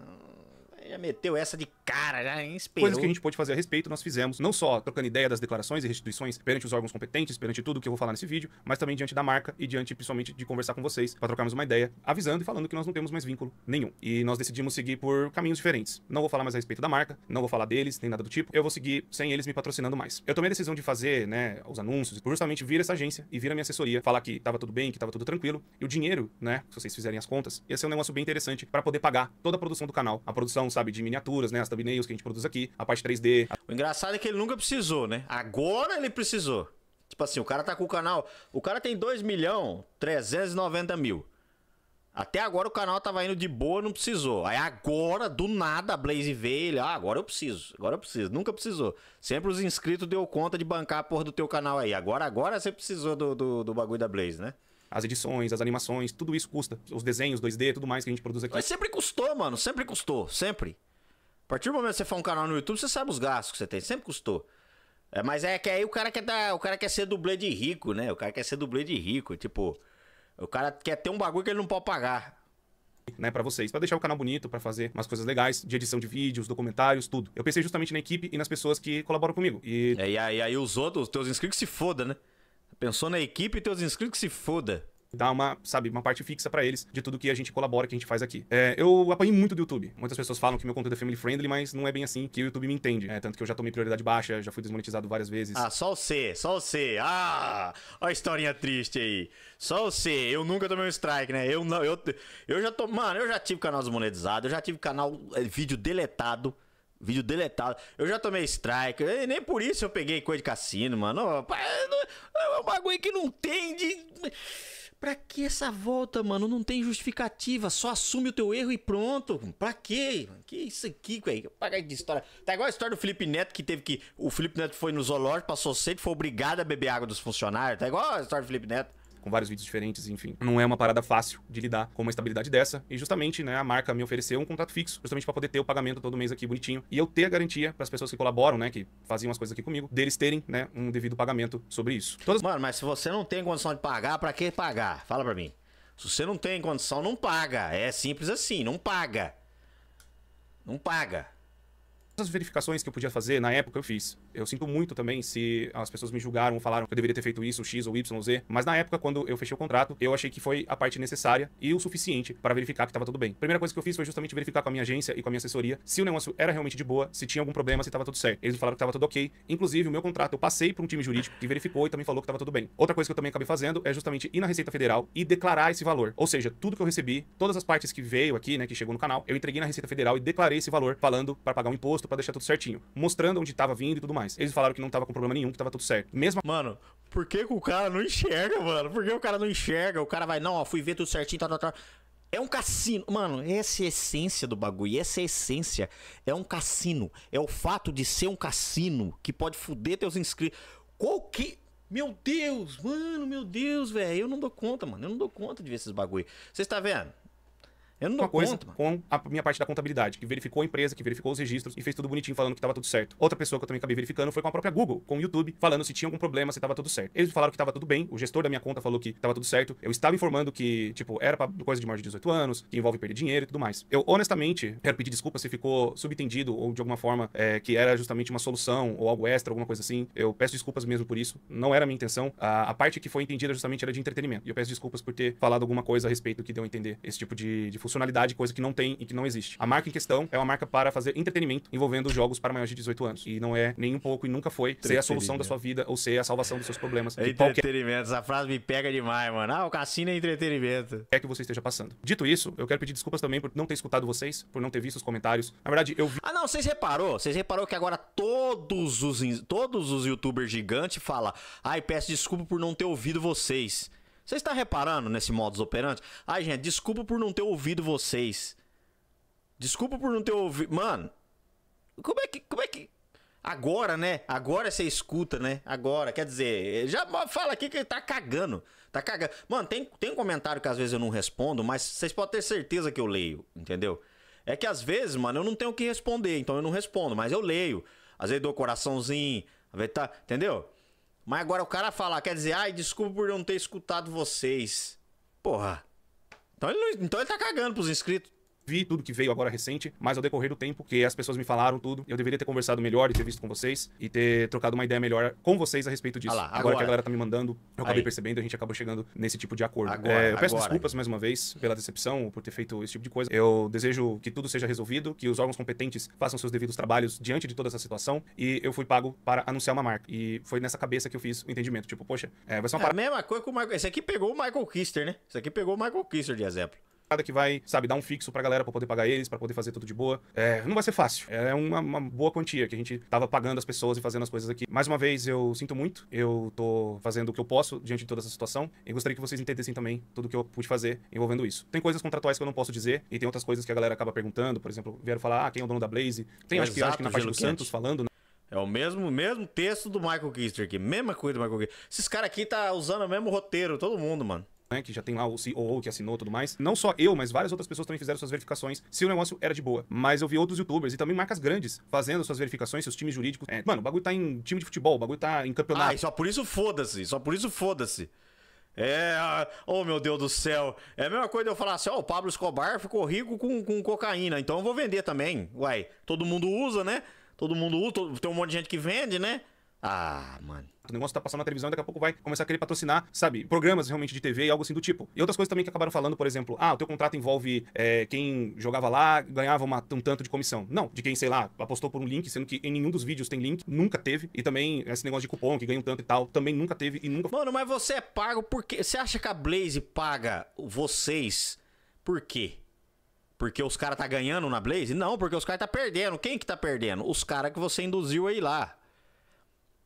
as... já meteu essa de cara, já esperou. Coisas que a gente pode fazer a respeito, nós fizemos, não só trocando ideia das declarações e restituições perante os órgãos competentes, perante tudo que eu vou falar nesse vídeo, mas também diante da marca e diante, principalmente, de conversar com vocês, para trocarmos uma ideia, avisando e falando que nós não temos mais vínculo nenhum. E nós decidimos seguir por caminhos diferentes. Não vou falar mais a respeito da marca, não vou falar deles, nem nada do tipo. Eu vou seguir sem eles me patrocinando mais. Eu tomei a decisão de fazer, né, os anúncios, por justamente vir essa agência e vir a minha assessoria, falar que tava tudo bem, que tava tudo tranquilo. E o dinheiro, né, se vocês fizerem as contas, ia ser um negócio bem interessante para poder pagar toda a produção do canal. A produção, sabe, de miniaturas, né, as thumbnails que a gente produz aqui, a parte 3D. O engraçado é que ele nunca precisou, né? Agora ele precisou. Tipo assim, o cara tá com o canal. O cara tem 2 milhão 390 mil. Até agora o canal tava indo de boa, não precisou. Aí agora, do nada, a Blaze veio ele, ah, agora eu preciso, agora eu preciso. Nunca precisou. Sempre os inscritos deu conta de bancar a porra do teu canal aí. Agora, agora você precisou do, do, do bagulho da Blaze, né? as edições, as animações, tudo isso custa. Os desenhos 2D, tudo mais que a gente produz aqui. Mas sempre custou, mano. Sempre custou. Sempre. A partir do momento que você faz um canal no YouTube, você sabe os gastos que você tem, sempre custou. É, mas é que aí o cara quer dar, tá, o cara quer ser dublê de rico, né? O cara quer ser dublê de rico, tipo, o cara quer ter um bagulho que ele não pode pagar. Né, para vocês, para deixar o canal bonito, para fazer umas coisas legais de edição de vídeos, documentários, tudo. Eu pensei justamente na equipe e nas pessoas que colaboram comigo. E, é, e aí, aí os outros, os teus inscritos se foda, né? Pensou na equipe e teus inscritos se foda dar uma, sabe, uma parte fixa para eles de tudo que a gente colabora, que a gente faz aqui. É, eu apanhei muito do YouTube. Muitas pessoas falam que meu conteúdo é family friendly, mas não é bem assim que o YouTube me entende. É, tanto que eu já tomei prioridade baixa, já fui desmonetizado várias vezes. Ah, só C só C. Ah, olha a historinha triste aí. Só o C Eu nunca tomei um strike, né? Eu não, eu, eu já tô, mano, eu já tive canal desmonetizado, eu já tive canal é, vídeo deletado. Vídeo deletado. Eu já tomei strike. Nem por isso eu peguei coisa de cassino, mano. É, é um bagulho que não tem de. Pra que essa volta, mano? Não tem justificativa. Só assume o teu erro e pronto. Pra quê? Que isso aqui, velho? Pagar de história. Tá igual a história do Felipe Neto que teve que. O Felipe Neto foi no zoológico, passou sede, foi obrigado a beber água dos funcionários. Tá igual a história do Felipe Neto com vários vídeos diferentes, enfim. Não é uma parada fácil de lidar com uma estabilidade dessa. E justamente, né, a marca me ofereceu um contrato fixo, justamente para poder ter o pagamento todo mês aqui bonitinho e eu ter a garantia para as pessoas que colaboram, né, que faziam as coisas aqui comigo, deles terem, né, um devido pagamento sobre isso. Todas... Mano, mas se você não tem condição de pagar, para que pagar? Fala para mim. Se você não tem condição, não paga. É simples assim, não paga. Não paga. As verificações que eu podia fazer na época eu fiz eu sinto muito também se as pessoas me julgaram, falaram que eu deveria ter feito isso, X ou Y ou Z. Mas na época, quando eu fechei o contrato, eu achei que foi a parte necessária e o suficiente para verificar que estava tudo bem. A primeira coisa que eu fiz foi justamente verificar com a minha agência e com a minha assessoria se o negócio era realmente de boa, se tinha algum problema, se estava tudo certo. Eles me falaram que estava tudo ok. Inclusive, o meu contrato eu passei para um time jurídico que verificou e também falou que estava tudo bem. Outra coisa que eu também acabei fazendo é justamente ir na Receita Federal e declarar esse valor. Ou seja, tudo que eu recebi, todas as partes que veio aqui, né, que chegou no canal, eu entreguei na Receita Federal e declarei esse valor falando para pagar o um imposto, para deixar tudo certinho, mostrando onde estava vindo e tudo mais mais. Eles falaram que não tava com problema nenhum, que tava tudo certo. Mesmo. Mano, por que, que o cara não enxerga, mano? Por que o cara não enxerga? O cara vai, não, ó, fui ver tudo certinho, tal, tá, tal, tá, tal. Tá. É um cassino. Mano, essa é a essência do bagulho. Essa é a essência. É um cassino. É o fato de ser um cassino que pode fuder teus inscritos. Qual que. Meu Deus, mano, meu Deus, velho. Eu não dou conta, mano. Eu não dou conta de ver esses bagulho. você tá vendo? Eu não dou uma coisa conta, com a minha parte da contabilidade, que verificou a empresa, que verificou os registros e fez tudo bonitinho falando que estava tudo certo. Outra pessoa que eu também acabei verificando foi com a própria Google, com o YouTube, falando se tinha algum problema, se estava tudo certo. Eles falaram que estava tudo bem, o gestor da minha conta falou que estava tudo certo. Eu estava informando que, tipo, era pra coisa de mais de 18 anos, que envolve perder dinheiro e tudo mais. Eu, honestamente, quero pedir desculpa se ficou subentendido ou de alguma forma é, que era justamente uma solução ou algo extra, alguma coisa assim. Eu peço desculpas mesmo por isso. Não era a minha intenção. A, a parte que foi entendida justamente era de entretenimento. E eu peço desculpas por ter falado alguma coisa a respeito que deu a entender esse tipo de, de funcionalidade, coisa que não tem e que não existe. A marca em questão é uma marca para fazer entretenimento envolvendo jogos para maiores de 18 anos. E não é nem um pouco e nunca foi ser a solução da sua vida ou ser a salvação dos seus problemas. É entretenimento. Qualquer... Essa frase me pega demais, mano. Ah, o cassino é entretenimento. É que você esteja passando. Dito isso, eu quero pedir desculpas também por não ter escutado vocês, por não ter visto os comentários. Na verdade, eu vi. Ah, não, vocês reparou? Vocês reparou que agora todos os, todos os youtubers gigantes falam: ai, peço desculpa por não ter ouvido vocês. Você está reparando nesse modus operandi? Ai, gente, desculpa por não ter ouvido vocês. Desculpa por não ter ouvido. Mano, como é que. Como é que. Agora, né? Agora você escuta, né? Agora, quer dizer, já fala aqui que ele tá cagando. Tá cagando. Mano, tem, tem comentário que às vezes eu não respondo, mas vocês podem ter certeza que eu leio, entendeu? É que às vezes, mano, eu não tenho o que responder, então eu não respondo, mas eu leio. Às vezes dou coraçãozinho, às vezes tá. Entendeu? Mas agora o cara falar, quer dizer, ai, desculpa por não ter escutado vocês. Porra. Então ele, não, então ele tá cagando pros inscritos vi tudo que veio agora recente, mas ao decorrer do tempo que as pessoas me falaram tudo, eu deveria ter conversado melhor e ter visto com vocês e ter trocado uma ideia melhor com vocês a respeito disso. lá, agora, agora, que a galera tá me mandando, eu acabei Aí. percebendo, a gente acabou chegando nesse tipo de acordo. Agora, é, eu peço desculpas mais uma vez pela decepção, por ter feito esse tipo de coisa. Eu desejo que tudo seja resolvido, que os órgãos competentes façam seus devidos trabalhos diante de toda essa situação e eu fui pago para anunciar uma marca. E foi nessa cabeça que eu fiz o entendimento. Tipo, poxa, é, vai ser uma é, parada. A mesma coisa que o Michael. Esse aqui pegou o Michael Kister, né? Esse aqui pegou o Michael Kister de exemplo nada que vai, sabe, dar um fixo pra galera pra poder pagar eles, pra poder fazer tudo de boa. É, não vai ser fácil. É uma, uma, boa quantia que a gente tava pagando as pessoas e fazendo as coisas aqui. Mais uma vez, eu sinto muito. Eu tô fazendo o que eu posso diante de toda essa situação. E gostaria que vocês entendessem também tudo que eu pude fazer envolvendo isso. Tem coisas contratuais que eu não posso dizer e tem outras coisas que a galera acaba perguntando. Por exemplo, vieram falar, ah, quem é o dono da Blaze? Tem, é acho, exato, que, acho que na parte do Santos falando, né? É o mesmo, mesmo texto do Michael Kister aqui. Mesma coisa do Michael Kister. Esses caras aqui tá usando o mesmo roteiro, todo mundo, mano né, que já tem lá o CEO que assinou tudo mais. Não só eu, mas várias outras pessoas também fizeram suas verificações se o negócio era de boa. Mas eu vi outros youtubers e também marcas grandes fazendo suas verificações, seus times jurídicos. É, mano, o bagulho tá em time de futebol, o bagulho tá em campeonato. Ah, só por isso foda-se, só por isso foda-se. É, oh meu Deus do céu. É a mesma coisa eu falar assim, ó, oh, o Pablo Escobar ficou rico com, com cocaína, então eu vou vender também. Uai, todo mundo usa, né? Todo mundo usa, tem um monte de gente que vende, né? Ah, mano. O negócio tá passando na televisão e daqui a pouco vai começar a querer patrocinar, sabe, programas realmente de TV e algo assim do tipo. E outras coisas também que acabaram falando, por exemplo, ah, o teu contrato envolve é, quem jogava lá ganhava uma, um tanto de comissão. Não, de quem, sei lá, apostou por um link, sendo que em nenhum dos vídeos tem link, nunca teve. E também esse negócio de cupom que ganha um tanto e tal, também nunca teve e nunca. Mano, mas você é pago porque. Você acha que a Blaze paga vocês por quê? Porque os caras tá ganhando na Blaze? Não, porque os caras tá perdendo. Quem que tá perdendo? Os caras que você induziu aí lá.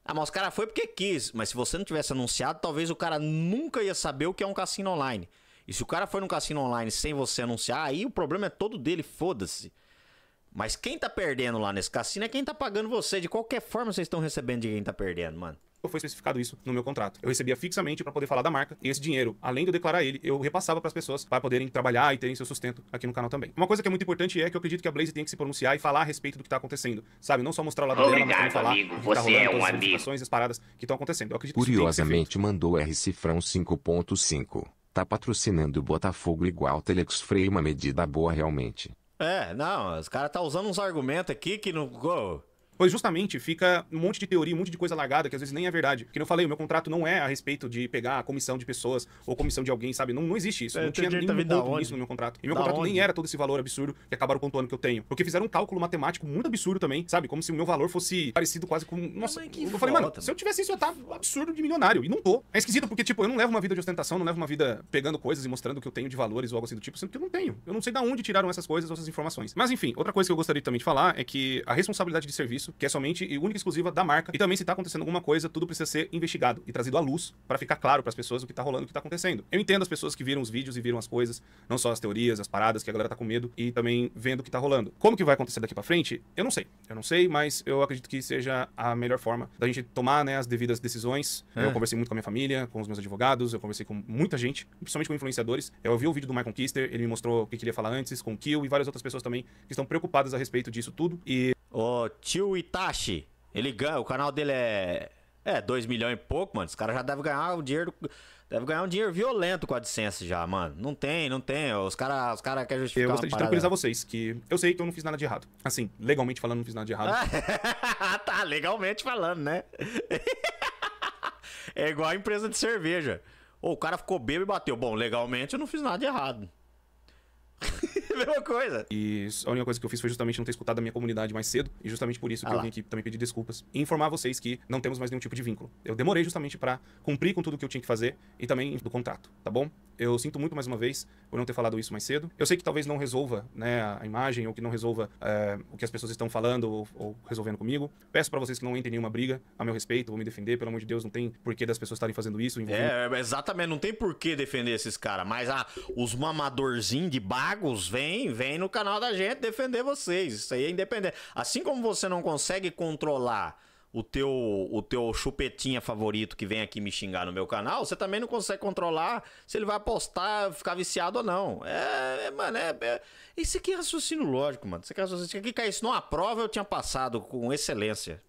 Ah, mas o cara foi porque quis. Mas se você não tivesse anunciado, talvez o cara nunca ia saber o que é um cassino online. E se o cara foi num cassino online sem você anunciar, aí o problema é todo dele, foda-se. Mas quem tá perdendo lá nesse cassino é quem tá pagando você. De qualquer forma, vocês estão recebendo de quem tá perdendo, mano foi especificado isso no meu contrato. Eu recebia fixamente para poder falar da marca e esse dinheiro, além de eu declarar ele, eu repassava para as pessoas para poderem trabalhar e terem seu sustento aqui no canal também. Uma coisa que é muito importante é que eu acredito que a Blaze tem que se pronunciar e falar a respeito do que está acontecendo, sabe? Não só mostrar o lado Obrigado, dela, mas falar amigo. Tá você tá rolando, é um amigo. as paradas que estão acontecendo. Eu acredito Curiosamente que mandou R cifrão 5.5. Tá patrocinando o Botafogo igual Telex Freio, uma medida boa realmente. É, não, os caras tá usando uns argumentos aqui que não. Oh. Pois justamente fica um monte de teoria, um monte de coisa largada que às vezes nem é verdade. Que eu falei, o meu contrato não é a respeito de pegar a comissão de pessoas ou comissão de alguém, sabe? Não, não existe isso. Eu é, não tinha nenhum ponto disso no meu contrato. E meu da contrato onde? nem era todo esse valor absurdo que acabaram pontuando que eu tenho. Porque fizeram um cálculo matemático muito absurdo também, sabe? Como se o meu valor fosse parecido quase com. Nossa, que eu falei, mano, se eu tivesse isso, eu tava tá absurdo de milionário. E não tô. É esquisito porque, tipo, eu não levo uma vida de ostentação, não levo uma vida pegando coisas e mostrando o que eu tenho de valores ou algo assim do tipo, sendo que eu não tenho. Eu não sei de onde tiraram essas coisas, essas informações. Mas enfim, outra coisa que eu gostaria também de falar é que a responsabilidade de serviço isso, que é somente e única e exclusiva da marca. E também se está acontecendo alguma coisa, tudo precisa ser investigado e trazido à luz para ficar claro para as pessoas o que está rolando, o que está acontecendo. Eu entendo as pessoas que viram os vídeos e viram as coisas, não só as teorias, as paradas que a galera tá com medo e também vendo o que tá rolando. Como que vai acontecer daqui para frente? Eu não sei. Eu não sei, mas eu acredito que seja a melhor forma da gente tomar, né, as devidas decisões. É. Eu conversei muito com a minha família, com os meus advogados, eu conversei com muita gente, principalmente com influenciadores. Eu ouvi o vídeo do Michael Kister, ele me mostrou o que queria falar antes, com o Kill e várias outras pessoas também que estão preocupadas a respeito disso tudo. E o tio Itachi, ele ganha, o canal dele é é 2 milhões e pouco, mano. Os caras já devem ganhar um dinheiro deve ganhar um dinheiro violento com a licença já, mano. Não tem, não tem. Os caras os cara querem justificar. Eu gostaria de tranquilizar vocês, que eu sei que eu não fiz nada de errado. Assim, legalmente falando, não fiz nada de errado. tá, legalmente falando, né? é igual a empresa de cerveja. Ou o cara ficou bêbado e bateu. Bom, legalmente eu não fiz nada de errado. Mesma coisa. E a única coisa que eu fiz foi justamente não ter escutado a minha comunidade mais cedo. E justamente por isso que ah eu vim aqui também pedir desculpas. E informar vocês que não temos mais nenhum tipo de vínculo. Eu demorei justamente para cumprir com tudo que eu tinha que fazer e também do contrato, tá bom? Eu sinto muito mais uma vez por não ter falado isso mais cedo. Eu sei que talvez não resolva né, a imagem ou que não resolva é, o que as pessoas estão falando ou, ou resolvendo comigo. Peço para vocês que não entrem em nenhuma briga a meu respeito, vou me defender, pelo amor de Deus, não tem porquê das pessoas estarem fazendo isso. É, Envolvendo... É, exatamente, não tem porquê defender esses caras, mas ah, os mamadorzinhos de bagos vêm, vêm no canal da gente defender vocês. Isso aí é independente. Assim como você não consegue controlar o teu, o teu chupetinha favorito que vem aqui me xingar no meu canal, você também não consegue controlar se ele vai apostar, ficar viciado ou não. É, é mano, é, é, Isso aqui é raciocínio lógico, mano. Isso aqui é raciocínio. Isso aqui caísse numa prova, eu tinha passado com excelência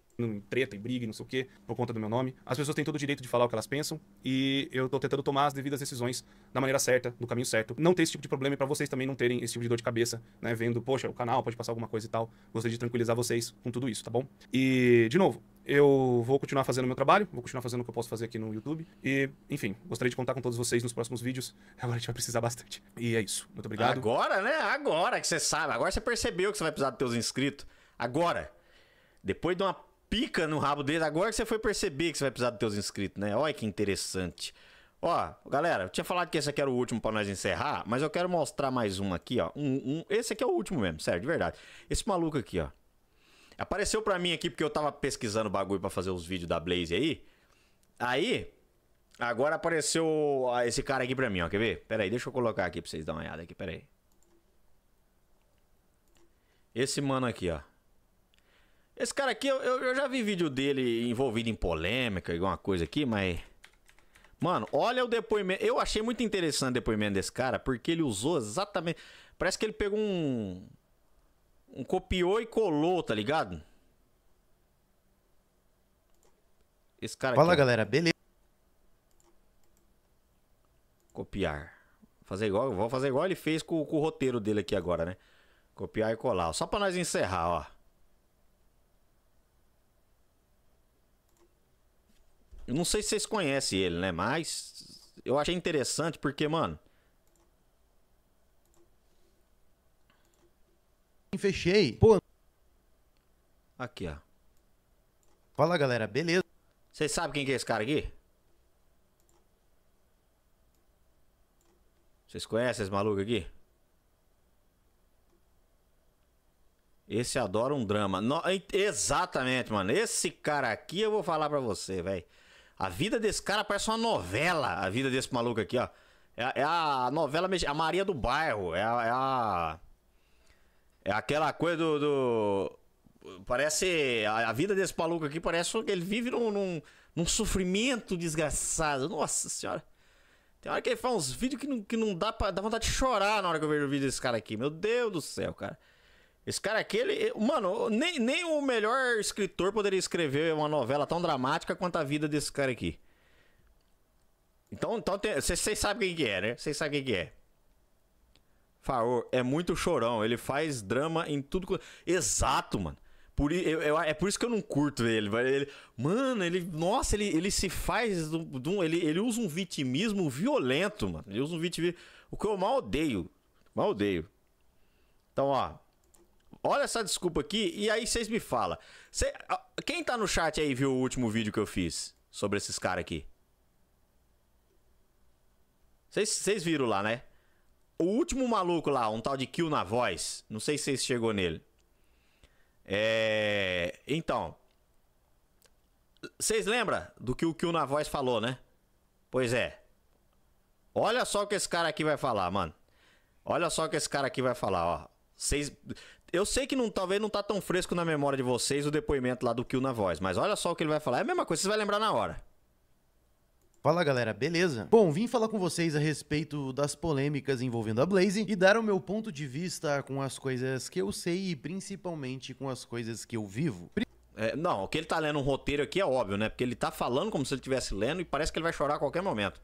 treta e briga e não sei o quê, por conta do meu nome. As pessoas têm todo o direito de falar o que elas pensam e eu tô tentando tomar as devidas decisões da maneira certa, no caminho certo. Não ter esse tipo de problema para é pra vocês também não terem esse tipo de dor de cabeça, né? Vendo, poxa, o canal pode passar alguma coisa e tal. Gostaria de tranquilizar vocês com tudo isso, tá bom? E, de novo, eu vou continuar fazendo meu trabalho, vou continuar fazendo o que eu posso fazer aqui no YouTube. E, enfim, gostaria de contar com todos vocês nos próximos vídeos. Agora a gente vai precisar bastante. E é isso. Muito obrigado. Agora, né? Agora que você sabe. Agora você percebeu que você vai precisar dos teus inscritos. Agora. Depois de uma pica no rabo deles. Agora que você foi perceber que você vai precisar dos teus inscritos, né? Olha que interessante. Ó, galera, eu tinha falado que esse aqui era o último para nós encerrar, mas eu quero mostrar mais um aqui, ó. Um, um, esse aqui é o último mesmo, sério, de verdade. Esse maluco aqui, ó. Apareceu para mim aqui porque eu tava pesquisando o bagulho para fazer os vídeos da Blaze aí. Aí, agora apareceu esse cara aqui pra mim, ó. Quer ver? Pera aí, deixa eu colocar aqui pra vocês darem uma olhada aqui, pera aí. Esse mano aqui, ó. Esse cara aqui, eu, eu já vi vídeo dele envolvido em polêmica, alguma coisa aqui, mas. Mano, olha o depoimento. Eu achei muito interessante o depoimento desse cara, porque ele usou exatamente. Parece que ele pegou um. Um copiou e colou, tá ligado? Esse cara Fala, aqui, galera, beleza? Copiar. Fazer igual, vou fazer igual ele fez com, com o roteiro dele aqui agora, né? Copiar e colar. Só pra nós encerrar, ó. Eu não sei se vocês conhecem ele, né? Mas eu achei interessante porque, mano. Fechei. Pô. Aqui, ó. Fala, galera. Beleza. Vocês sabem quem que é esse cara aqui? Vocês conhecem esse maluco aqui? Esse adora um drama. No... exatamente, mano. Esse cara aqui eu vou falar pra você, velho. A vida desse cara parece uma novela, a vida desse maluco aqui, ó. É, é a novela, a Maria do Bairro, é a... É, a, é aquela coisa do, do... Parece. A, vida desse maluco aqui parece que ele vive num, num, num, sofrimento desgraçado. Nossa senhora. Tem hora que ele faz uns vídeos que não, que não dá pra. dá vontade de chorar na hora que eu vejo o vídeo desse cara aqui. Meu Deus do céu, cara. Esse cara aqui, ele, mano, nem, nem o melhor escritor poderia escrever uma novela tão dramática quanto a vida desse cara aqui. Então, então vocês sabem quem que é, né? Vocês sabem quem que é. Faor é muito chorão, ele faz drama em tudo. Exato, mano. Por, eu, eu, é por isso que eu não curto ele, ele mano, ele, nossa, ele, ele se faz, ele, ele usa um vitimismo violento, mano. Ele usa um vitimismo, o que eu mal odeio, mal odeio. Então, ó, Olha essa desculpa aqui e aí vocês me falam. Cê, quem tá no chat aí viu o último vídeo que eu fiz sobre esses caras aqui? Vocês viram lá, né? O último maluco lá, um tal de Kill na voz. Não sei se vocês chegou nele. É. Então. Vocês lembram do que o Kill na voz falou, né? Pois é. Olha só o que esse cara aqui vai falar, mano. Olha só o que esse cara aqui vai falar, ó. Vocês eu sei que não, talvez não tá tão fresco na memória de vocês o depoimento lá do Kill na voz, mas olha só o que ele vai falar. É a mesma coisa, vocês vão lembrar na hora. Fala galera, beleza? Bom, vim falar com vocês a respeito das polêmicas envolvendo a Blaze e dar o meu ponto de vista com as coisas que eu sei e principalmente com as coisas que eu vivo. É, não, o que ele tá lendo um roteiro aqui é óbvio, né? Porque ele tá falando como se ele estivesse lendo e parece que ele vai chorar a qualquer momento.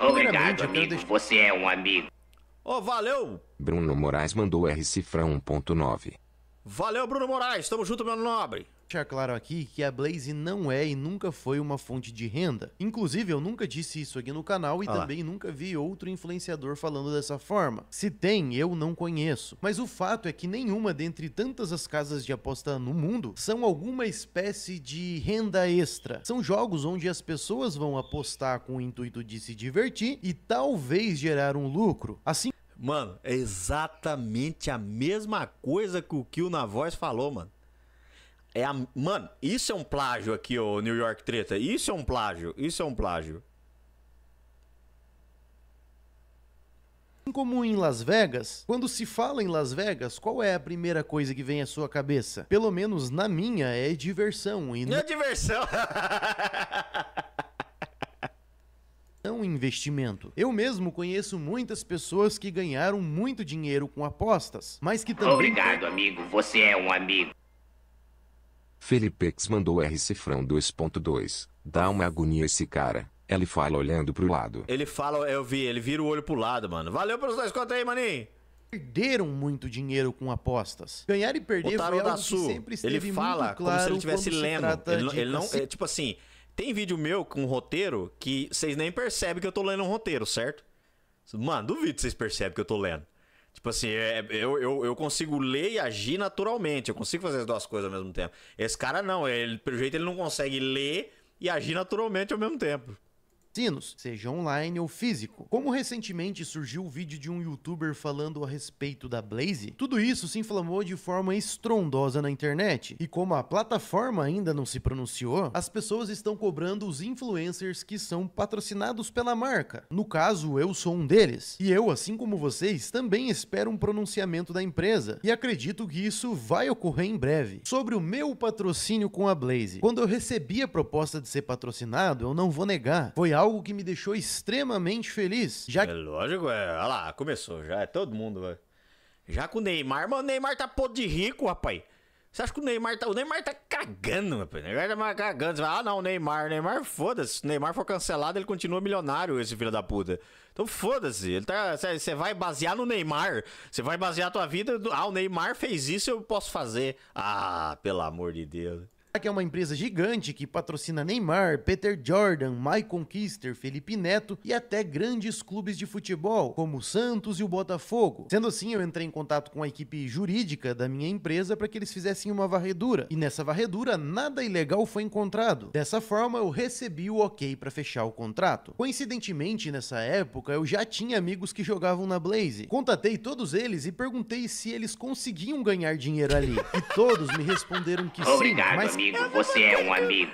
Obrigado, amigo. Deixar... Você é um amigo. Ô, oh, valeu! Bruno Moraes mandou R cifra 1.9. Valeu, Bruno Moraes. Tamo junto, meu nobre deixar claro aqui que a Blaze não é e nunca foi uma fonte de renda. Inclusive, eu nunca disse isso aqui no canal e ah também nunca vi outro influenciador falando dessa forma. Se tem, eu não conheço. Mas o fato é que nenhuma dentre tantas as casas de aposta no mundo são alguma espécie de renda extra. São jogos onde as pessoas vão apostar com o intuito de se divertir e talvez gerar um lucro. Assim, Mano, é exatamente a mesma coisa que o Kill na voz falou, mano. É a... Mano, isso é um plágio aqui, o New York Treta. Isso é um plágio. Isso é um plágio. como em Las Vegas, quando se fala em Las Vegas, qual é a primeira coisa que vem à sua cabeça? Pelo menos na minha é diversão e não é diversão. não investimento. Eu mesmo conheço muitas pessoas que ganharam muito dinheiro com apostas, mas que também Obrigado, amigo. Você é um amigo. Felipex mandou R cifrão 2.2. Dá uma agonia esse cara. Ele fala olhando pro lado. Ele fala, eu vi, ele vira o olho pro lado, mano. Valeu pelos dois contos aí, maninho perderam muito dinheiro com apostas. Ganhar e perder o foi algo da Sul, sempre esteve ele fala claro como se ele estivesse lendo. Ele, não, ele não é, tipo assim, tem vídeo meu com um roteiro que vocês nem percebem que eu tô lendo um roteiro, certo? Mano, duvido que vocês percebem que eu tô lendo. Tipo assim, é, é, eu, eu, eu consigo ler e agir naturalmente. Eu consigo fazer as duas coisas ao mesmo tempo. Esse cara não, ele, pelo jeito ele não consegue ler e agir naturalmente ao mesmo tempo assassinos, seja online ou físico. Como recentemente surgiu o vídeo de um youtuber falando a respeito da Blaze, tudo isso se inflamou de forma estrondosa na internet. E como a plataforma ainda não se pronunciou, as pessoas estão cobrando os influencers que são patrocinados pela marca. No caso, eu sou um deles. E eu, assim como vocês, também espero um pronunciamento da empresa. E acredito que isso vai ocorrer em breve. Sobre o meu patrocínio com a Blaze, quando eu recebi a proposta de ser patrocinado, eu não vou negar, foi algo que me deixou extremamente feliz. Já... É lógico, é. Olha lá, começou já, é todo mundo, velho. Já com o Neymar, mano, o Neymar tá podre de rico, rapaz. Você acha que o Neymar tá. O Neymar tá cagando, rapaz. O Neymar tá cagando. Você fala, ah, não, o Neymar, o Neymar, foda-se. Se o Neymar for cancelado, ele continua milionário, esse filho da puta. Então foda-se. Ele tá. Você vai basear no Neymar. Você vai basear a tua vida. ah, o Neymar fez isso, eu posso fazer. Ah, pelo amor de Deus que é uma empresa gigante que patrocina Neymar, Peter Jordan, Michael Kister, Felipe Neto e até grandes clubes de futebol, como o Santos e o Botafogo. Sendo assim, eu entrei em contato com a equipe jurídica da minha empresa para que eles fizessem uma varredura. E nessa varredura, nada ilegal foi encontrado. Dessa forma, eu recebi o ok para fechar o contrato. Coincidentemente, nessa época, eu já tinha amigos que jogavam na Blaze. Contatei todos eles e perguntei se eles conseguiam ganhar dinheiro ali. E todos me responderam que Obrigado, sim, mas amigo, você é um amigo.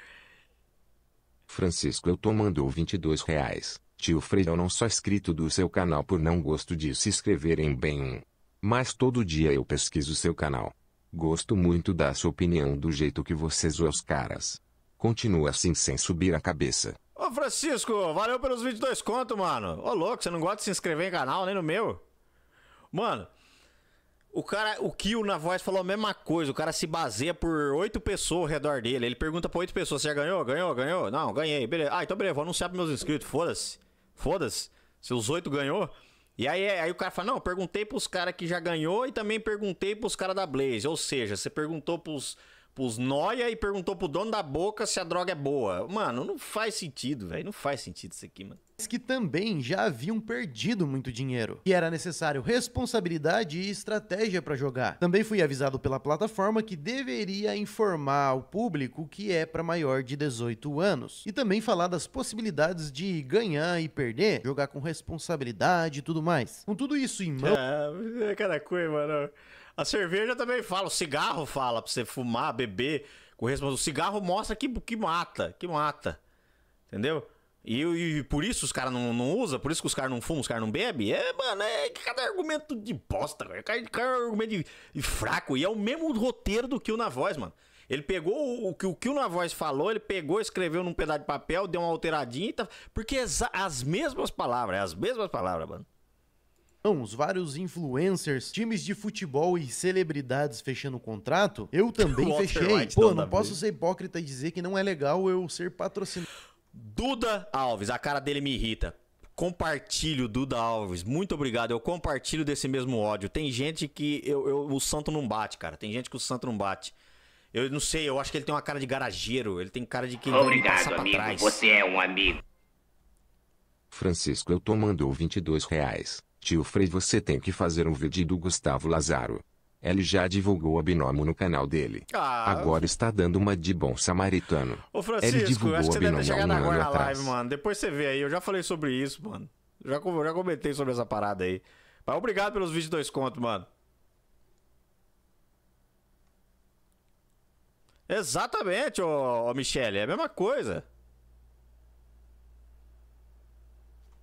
Francisco, eu tô mandou 22 reais. Tio Freire, eu não sou inscrito do seu canal por não gosto de se em bem um. Mas todo dia eu pesquiso seu canal. Gosto muito da sua opinião do jeito que você zoa os caras. Continua assim sem subir a cabeça. Ô Francisco, valeu pelos 22 conto, mano. Ô louco, você não gosta de se inscrever em canal, nem no meu? Mano, o cara, o Kill na voz falou a mesma coisa. O cara se baseia por oito pessoas ao redor dele. Ele pergunta pra oito pessoas: você já ganhou? Ganhou? Ganhou? Não, ganhei. Beleza. Ah, então beleza, vou anunciar pros meus inscritos. Foda-se. Foda-se. Se os oito ganhou. E aí, aí o cara fala: não, perguntei pros caras que já ganhou e também perguntei pros caras da Blaze. Ou seja, você perguntou pros, pros Noia e perguntou pro dono da boca se a droga é boa. Mano, não faz sentido, velho. Não faz sentido isso aqui, mano que também já haviam perdido muito dinheiro, e era necessário responsabilidade e estratégia para jogar. Também fui avisado pela plataforma que deveria informar ao público que é para maior de 18 anos, e também falar das possibilidades de ganhar e perder, jogar com responsabilidade e tudo mais. Com tudo isso em mãos. É, cara, é coisa, mano. A cerveja também fala, o cigarro fala pra você fumar, beber com responsabilidade. O cigarro mostra que, que mata, que mata. Entendeu? E, e, por isso os caras não, não usam, por isso que os caras não fumam, os caras não bebem. É, mano, é cada argumento de bosta, cara. Cada argumento de, de fraco. E é o mesmo roteiro do Kill na voz, mano. Ele pegou o que o Kill na voz falou, ele pegou, escreveu num pedaço de papel, deu uma alteradinha e tá. Porque as mesmas palavras, é as mesmas palavras, mano. Os vários influencers, times de futebol e celebridades fechando o contrato, eu também fechei. Pô, não posso ser hipócrita e dizer que não é legal eu ser patrocinado. Duda Alves, a cara dele me irrita. Compartilho, Duda Alves. Muito obrigado. Eu compartilho desse mesmo ódio. Tem gente que eu, eu, o santo não bate, cara. Tem gente que o santo não bate. Eu não sei, eu acho que ele tem uma cara de garageiro. Ele tem cara de que. Obrigado, amigo. Trás. Você é um amigo. Francisco, eu tô mandando 22 reais. Tio Frei, você tem que fazer um vídeo do Gustavo Lazaro. Ele já divulgou o Binômio no canal dele. Ah. Agora está dando uma de bom samaritano. Ô, Francisco, Ele divulgou acho que você deve ter chegado um agora na atrás. live, mano. Depois você vê aí. Eu já falei sobre isso, mano. Já, já comentei sobre essa parada aí. Mas obrigado pelos 22 contos, mano. Exatamente, ô, ô Michele. É a mesma coisa.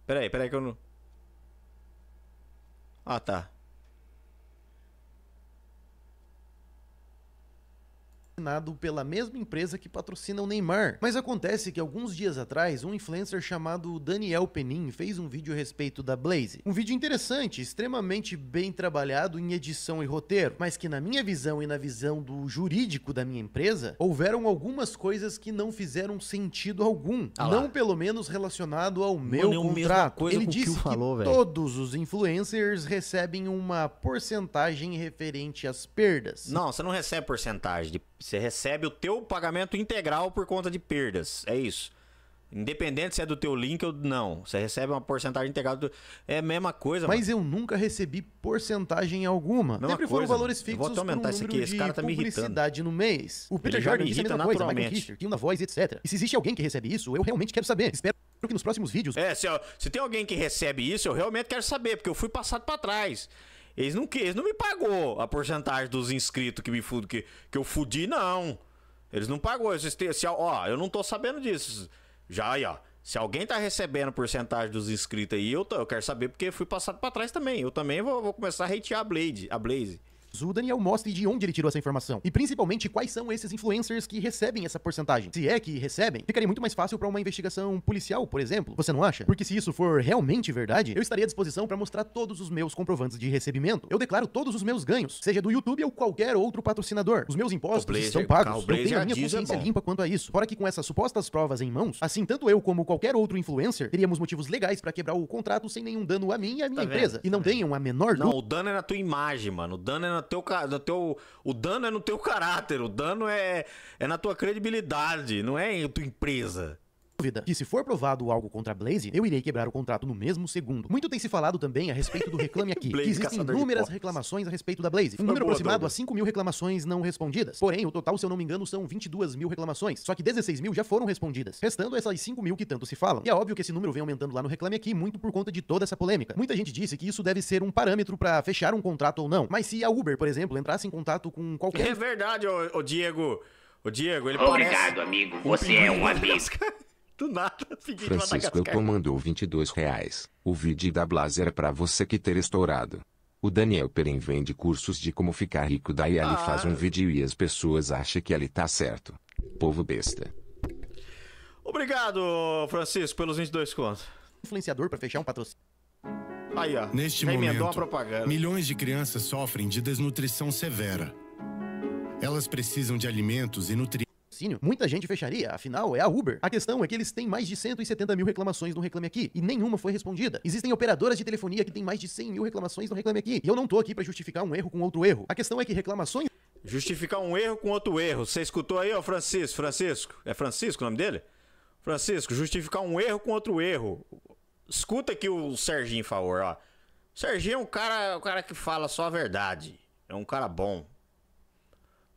Peraí, peraí que eu não... Ah, tá. patrocinado pela mesma empresa que patrocina o Neymar. Mas acontece que alguns dias atrás, um influencer chamado Daniel Penin fez um vídeo a respeito da Blaze. Um vídeo interessante, extremamente bem trabalhado em edição e roteiro, mas que na minha visão e na visão do jurídico da minha empresa, houveram algumas coisas que não fizeram sentido algum, ah não pelo menos relacionado ao meu Mano, contrato. Ele disse que, falou, que todos os influencers recebem uma porcentagem referente às perdas. Não, você não recebe porcentagem de você recebe o teu pagamento integral por conta de perdas. É isso. Independente se é do teu link ou não. Você recebe uma porcentagem integral. Do... É a mesma coisa. Mas mano. eu nunca recebi porcentagem alguma. Mesma Sempre coisa, foram valores fixos. Vou até aumentar esse aqui. Esse cara tá me irritando. no mês. O Peter Jordan me irrita disse a mesma naturalmente. coisa. Kischer, voz, etc. E se existe alguém que recebe isso, eu realmente quero saber. Espero que nos próximos vídeos. É, se, se tem alguém que recebe isso, eu realmente quero saber, porque eu fui passado para trás. Eles não, eles não me pagou a porcentagem dos inscritos que, me, que, que eu fudi, não. Eles não pagou. Se, se, ó, eu não tô sabendo disso. Já aí, ó. Se alguém tá recebendo porcentagem dos inscritos aí, eu, tô, eu quero saber porque fui passado para trás também. Eu também vou, vou começar a hatear a Blade, a Blaze o Daniel mostre de onde ele tirou essa informação e principalmente quais são esses influencers que recebem essa porcentagem. Se é que recebem, ficaria muito mais fácil para uma investigação policial, por exemplo. Você não acha? Porque se isso for realmente verdade, eu estaria à disposição para mostrar todos os meus comprovantes de recebimento. Eu declaro todos os meus ganhos, seja do YouTube ou qualquer outro patrocinador. Os meus impostos Blazer, estão pagos. Eu tenho a minha é consciência é limpa quanto a isso. Fora que com essas supostas provas em mãos, assim tanto eu como qualquer outro influencer teríamos motivos legais para quebrar o contrato sem nenhum dano a mim e à tá minha tá empresa. Vendo? E não tenham a menor dúvida. Não, o dano é na tua imagem, mano. O dano é na teu, do teu. O dano é no teu caráter, o dano é, é na tua credibilidade, não é em tua empresa dúvida que se for provado algo contra Blaze, eu irei quebrar o contrato no mesmo segundo. Muito tem se falado também a respeito do Reclame Aqui, Blaze, que existem inúmeras reclamações a respeito da Blaze. Um número aproximado a 5 mil reclamações não respondidas. Porém, o total, se eu não me engano, são 22 mil reclamações, só que 16 mil já foram respondidas, restando essas 5 mil que tanto se falam. E é óbvio que esse número vem aumentando lá no Reclame Aqui muito por conta de toda essa polêmica. Muita gente disse que isso deve ser um parâmetro para fechar um contrato ou não. Mas se a Uber, por exemplo, entrasse em contato com qualquer... É verdade, ô, ô Diego... Ô Diego, ele Obrigado, parece... amigo. Você é um amigo. Do nada, seguinte Francisco, eu comandou 22 reais. O vídeo da Blazer é pra você que ter estourado. O Daniel Peren vende cursos de como ficar rico, daí ele ah. faz um ah. vídeo e as pessoas acham que ele tá certo. Povo besta. Obrigado, Francisco, pelos 22 contos. Influenciador para fechar um patrocínio. Aí, ó. Neste momento, a propaganda. milhões de crianças sofrem de desnutrição severa. Elas precisam de alimentos e nutrientes patrocínio, muita gente fecharia, afinal é a Uber. A questão é que eles têm mais de 170 mil reclamações no Reclame Aqui e nenhuma foi respondida. Existem operadoras de telefonia que têm mais de 100 mil reclamações no Reclame Aqui e eu não tô aqui para justificar um erro com outro erro. A questão é que reclamações. Justificar um erro com outro erro. Você escutou aí, ó, Francisco? Francisco? É Francisco o nome dele? Francisco, justificar um erro com outro erro. Escuta aqui o Serginho, por favor, ó. Serginho é um cara, um cara que fala só a verdade. É um cara bom.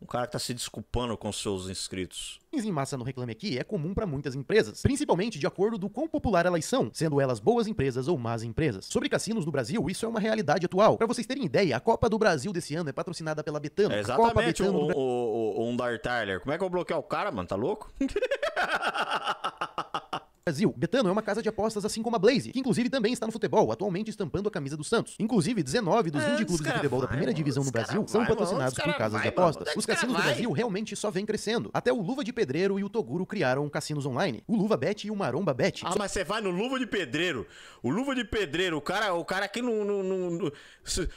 Um cara que tá se desculpando com seus inscritos. Em massa no Reclame Aqui é comum para muitas empresas, principalmente de acordo do quão popular elas são, sendo elas boas empresas ou más empresas. Sobre cassinos no Brasil, isso é uma realidade atual. Para vocês terem ideia, a Copa do Brasil desse ano é patrocinada pela Betano. É exatamente, Betano um, do... o, um Dark Tyler. Como é que eu vou o cara, mano? Tá louco? Brasil. Betano é uma casa de apostas assim como a Blaze, que inclusive também está no futebol, atualmente estampando a camisa do Santos. Inclusive, 19 dos 20 ah, é, clubes de futebol vai, da primeira divisão no Brasil vai, são patrocinados por casas vai, de apostas. Os cassinos do Brasil realmente só vêm crescendo. Até o Luva de Pedreiro e o Toguro criaram cassinos online. O Luva Bet e o Maromba Bet. Ah, mas você vai no Luva de Pedreiro. O Luva de Pedreiro, o cara, o cara que não, não, não,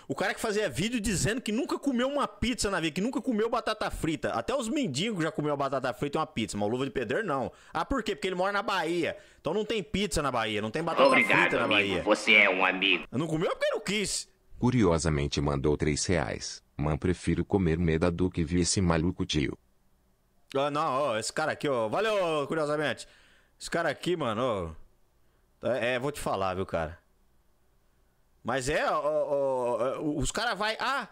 o cara que fazia vídeo dizendo que nunca comeu uma pizza na vida, que nunca comeu batata frita. Até os mendigos já comeu batata frita e uma pizza, mas o Luva de Pedreiro não. Ah, por quê? Porque ele mora na Bahia. Então não tem pizza na Bahia, não tem batata Obrigado, frita na amigo. Bahia. Você é um amigo. Não comeu é porque não quis. Curiosamente mandou três reais. Man, prefiro comer meda do que vi esse maluco tio. Ah, não, ó, esse cara aqui, ó. Valeu, curiosamente. Esse cara aqui, mano, ó. É, é vou te falar, viu, cara. Mas é, ó, ó, ó os caras vai, ah,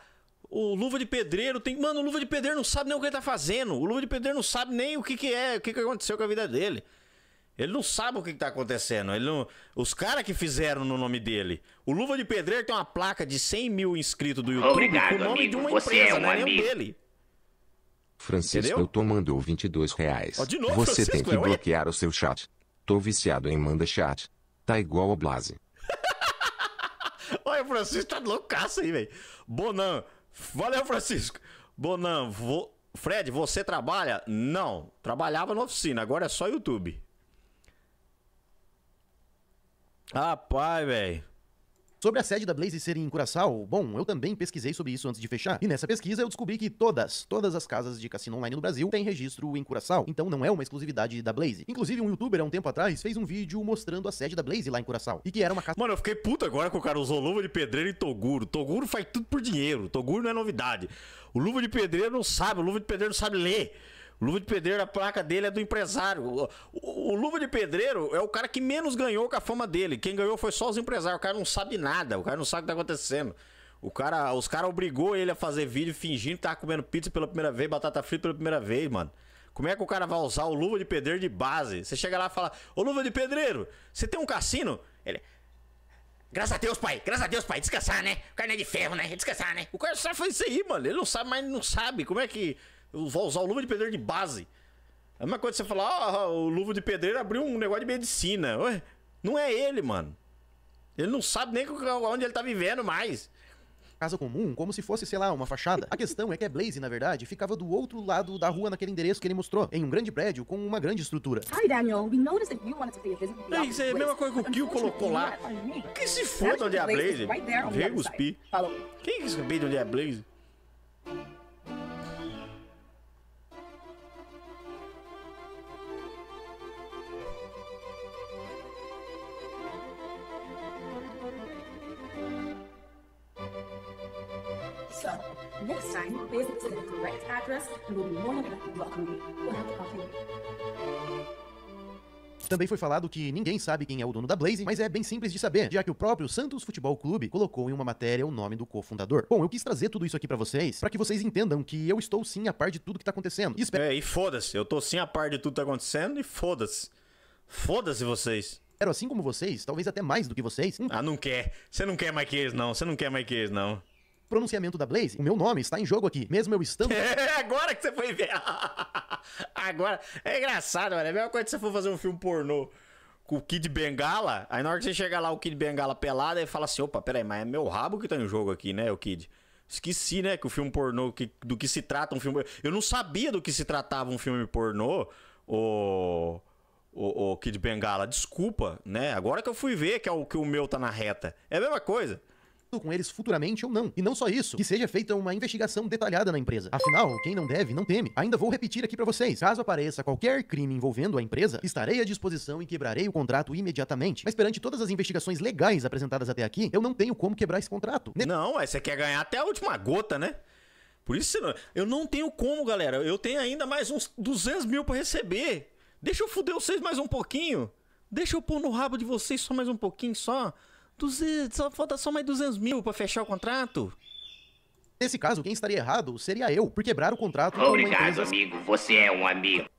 o Luva de Pedreiro tem, mano, o Luva de Pedreiro não sabe nem o que ele tá fazendo. O Luva de Pedreiro não sabe nem o que que é, o que que aconteceu com a vida dele. Ele não sabe o que está acontecendo. Ele não... Os caras que fizeram no nome dele. O Luva de Pedreiro tem uma placa de 100 mil inscritos do YouTube Obrigado, com o nome amigo. de uma Você empresa, é um não é dele. Francisco, Entendeu? eu tô mandou 22 reais. Ó, de novo, Você Francisco, tem que é, bloquear o seu chat. Tô viciado em manda chat. Tá igual a Blase. olha, o Francisco tá loucaço aí, velho. Bonan. Valeu, Francisco. Bonan, vo... Fred, você trabalha? Não. Trabalhava na oficina, agora é só YouTube. Rapaz, velho. Sobre a sede da Blaze ser em Curaçao, bom, eu também pesquisei sobre isso antes de fechar, e nessa pesquisa eu descobri que todas, todas as casas de cassino online no Brasil têm registro em Curaçao, então não é uma exclusividade da Blaze. Inclusive, um youtuber há um tempo atrás fez um vídeo mostrando a sede da Blaze lá em Curaçao, e que era uma casa... Mano, eu fiquei puto agora que o cara usou luva de pedreiro e Toguro. Toguro faz tudo por dinheiro, Toguro não é novidade. O luva de pedreiro não sabe, o luva de pedreiro não sabe ler. Luva de Pedreiro, a placa dele é do empresário. O, o, o, Luva de Pedreiro é o cara que menos ganhou com a fama dele. Quem ganhou foi só os empresários. O cara não sabe nada, o cara não sabe o que tá acontecendo. O cara, os caras obrigou ele a fazer vídeo fingindo que tava comendo pizza pela primeira vez, batata frita pela primeira vez, mano. Como é que o cara vai usar o luva de pedreiro de base? Você chega lá e fala: Ô luva de pedreiro, você tem um cassino? Ele. Graças a Deus, pai. Graças a Deus, pai. Descansar, né? O cara não é de ferro, né? Descansar, né? O cara só faz isso aí, mano. Ele não sabe, mas não sabe. Como é que vou usar o luva de pedreiro de base. É uma coisa você falar, ah, o luva de pedreiro abriu um negócio de medicina. Ué, não é ele, mano. Ele não sabe nem onde ele tá vivendo mais casa comum, como se fosse, sei lá, uma fachada. A questão é que a é Blaze, na verdade, ficava do outro lado da rua naquele endereço que ele mostrou, em um grande prédio com uma grande estrutura. Hi Daniel, we noticed é, isso é a mesma coisa que o Kill colocou lá. Que se foda é é onde é a Blaze? Veio cuspir. Quem que se de onde é a Blaze? Next time, please select the right address and we'll be more than happy to welcome you. We'll have coffee. Também foi falado que ninguém sabe quem é o dono da Blaze, mas é bem simples de saber, já que o próprio Santos Futebol Clube colocou em uma matéria o nome do cofundador. Bom, eu quis trazer tudo isso aqui para vocês, para que vocês entendam que eu estou sim a par de tudo que tá acontecendo. E espero... É, e foda-se, eu tô sim a par de tudo que tá acontecendo e foda-se. Foda-se vocês. Era assim como vocês, talvez até mais do que vocês. Um... Ah, não quer. Você não quer mais que eles, não. Você não quer mais que eles, não pronunciamento da Blaze, o meu nome está em jogo aqui, mesmo eu estando. É, agora que você foi ver. agora. É engraçado, mano. É a mesma coisa que você for fazer um filme pornô com o Kid Bengala. Aí na hora que você chega lá, o Kid Bengala pelado, ele fala assim: opa, peraí, mas é meu rabo que tá em jogo aqui, né, o Kid? Esqueci, né, que o filme pornô, que, do que se trata um filme. Eu não sabia do que se tratava um filme pornô, o. O, o Kid Bengala, desculpa, né? Agora que eu fui ver que, é o, que o meu tá na reta. É a mesma coisa com eles futuramente ou não. E não só isso, que seja feita uma investigação detalhada na empresa. Afinal, quem não deve, não teme. Ainda vou repetir aqui para vocês, caso apareça qualquer crime envolvendo a empresa, estarei à disposição e quebrarei o contrato imediatamente. Mas perante todas as investigações legais apresentadas até aqui, eu não tenho como quebrar esse contrato. Não, você quer ganhar até a última gota, né? Por isso, eu não tenho como, galera. Eu tenho ainda mais uns 200 mil para receber. Deixa eu fuder vocês mais um pouquinho. Deixa eu pôr no rabo de vocês só mais um pouquinho, só. 200, só falta só mais 200 mil pra fechar o contrato? Nesse caso, quem estaria errado seria eu, por quebrar o contrato. Obrigado, amigo. Você é um amigo.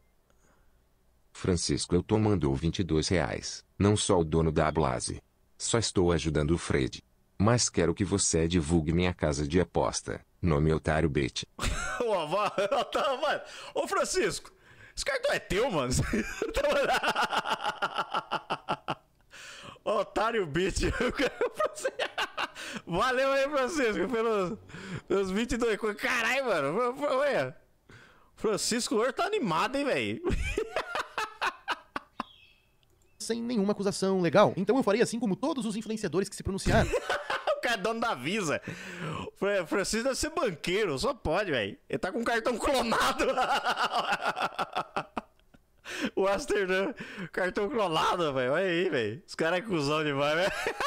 Francisco, eu tô mandou 22 reais. Não só o dono da Blase. Só estou ajudando o Fred. Mas quero que você divulgue minha casa de aposta. Nome Otário Bet. Ô, tá, mano. Ô, Francisco. Esse cartão é teu, mano. Otário Beat. Valeu aí, Francisco, pelos, pelos 22. Caralho, mano. Ué. Francisco Louro tá animado, hein, velho? Sem nenhuma acusação legal. Então eu farei assim como todos os influenciadores que se pronunciaram. o cara é dono da Visa. Francisco deve ser banqueiro, só pode, velho. Ele tá com um cartão clonado. O Amsterdã, cartão clonado, velho. Olha aí, velho. Os caras é cuzão demais, velho.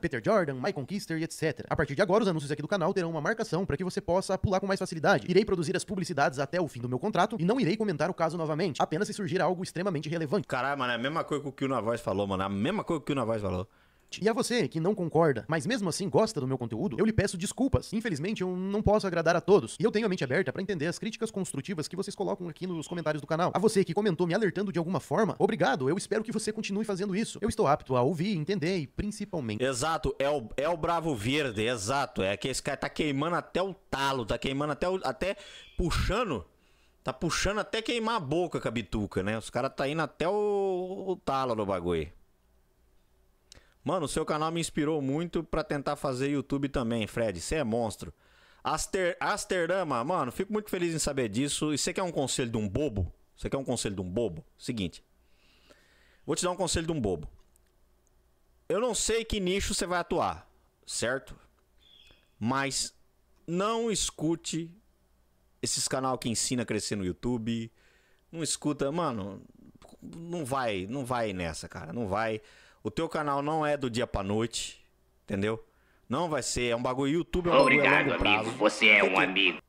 Peter Jordan, Mike Conquister, e etc. A partir de agora, os anúncios aqui do canal terão uma marcação para que você possa pular com mais facilidade. Irei produzir as publicidades até o fim do meu contrato e não irei comentar o caso novamente, apenas se surgir algo extremamente relevante. Caralho, mano, é a mesma coisa que o Kill na Voz falou, mano. É a mesma coisa que o Kill na Voz falou. E a você que não concorda, mas mesmo assim gosta do meu conteúdo, eu lhe peço desculpas. Infelizmente, eu não posso agradar a todos. E eu tenho a mente aberta para entender as críticas construtivas que vocês colocam aqui nos comentários do canal. A você que comentou me alertando de alguma forma, obrigado. Eu espero que você continue fazendo isso. Eu estou apto a ouvir, entender e principalmente. Exato, é o, é o Bravo Verde, exato. É que esse cara tá queimando até o talo, tá queimando até o, até puxando Tá puxando até queimar a boca com a bituca, né? Os caras tá indo até o, o talo do bagulho. Mano, o seu canal me inspirou muito para tentar fazer YouTube também, Fred. Você é monstro. Aster, Asterama, mano, fico muito feliz em saber disso. E você quer um conselho de um bobo? Você quer um conselho de um bobo? Seguinte. Vou te dar um conselho de um bobo. Eu não sei que nicho você vai atuar, certo? Mas não escute esses canal que ensina a crescer no YouTube. Não escuta, mano, não vai, não vai nessa, cara, não vai. O teu canal não é do dia pra noite, entendeu? Não vai ser, é um bagulho YouTube, é um Obrigado, bagulho amigo, você é um amigo.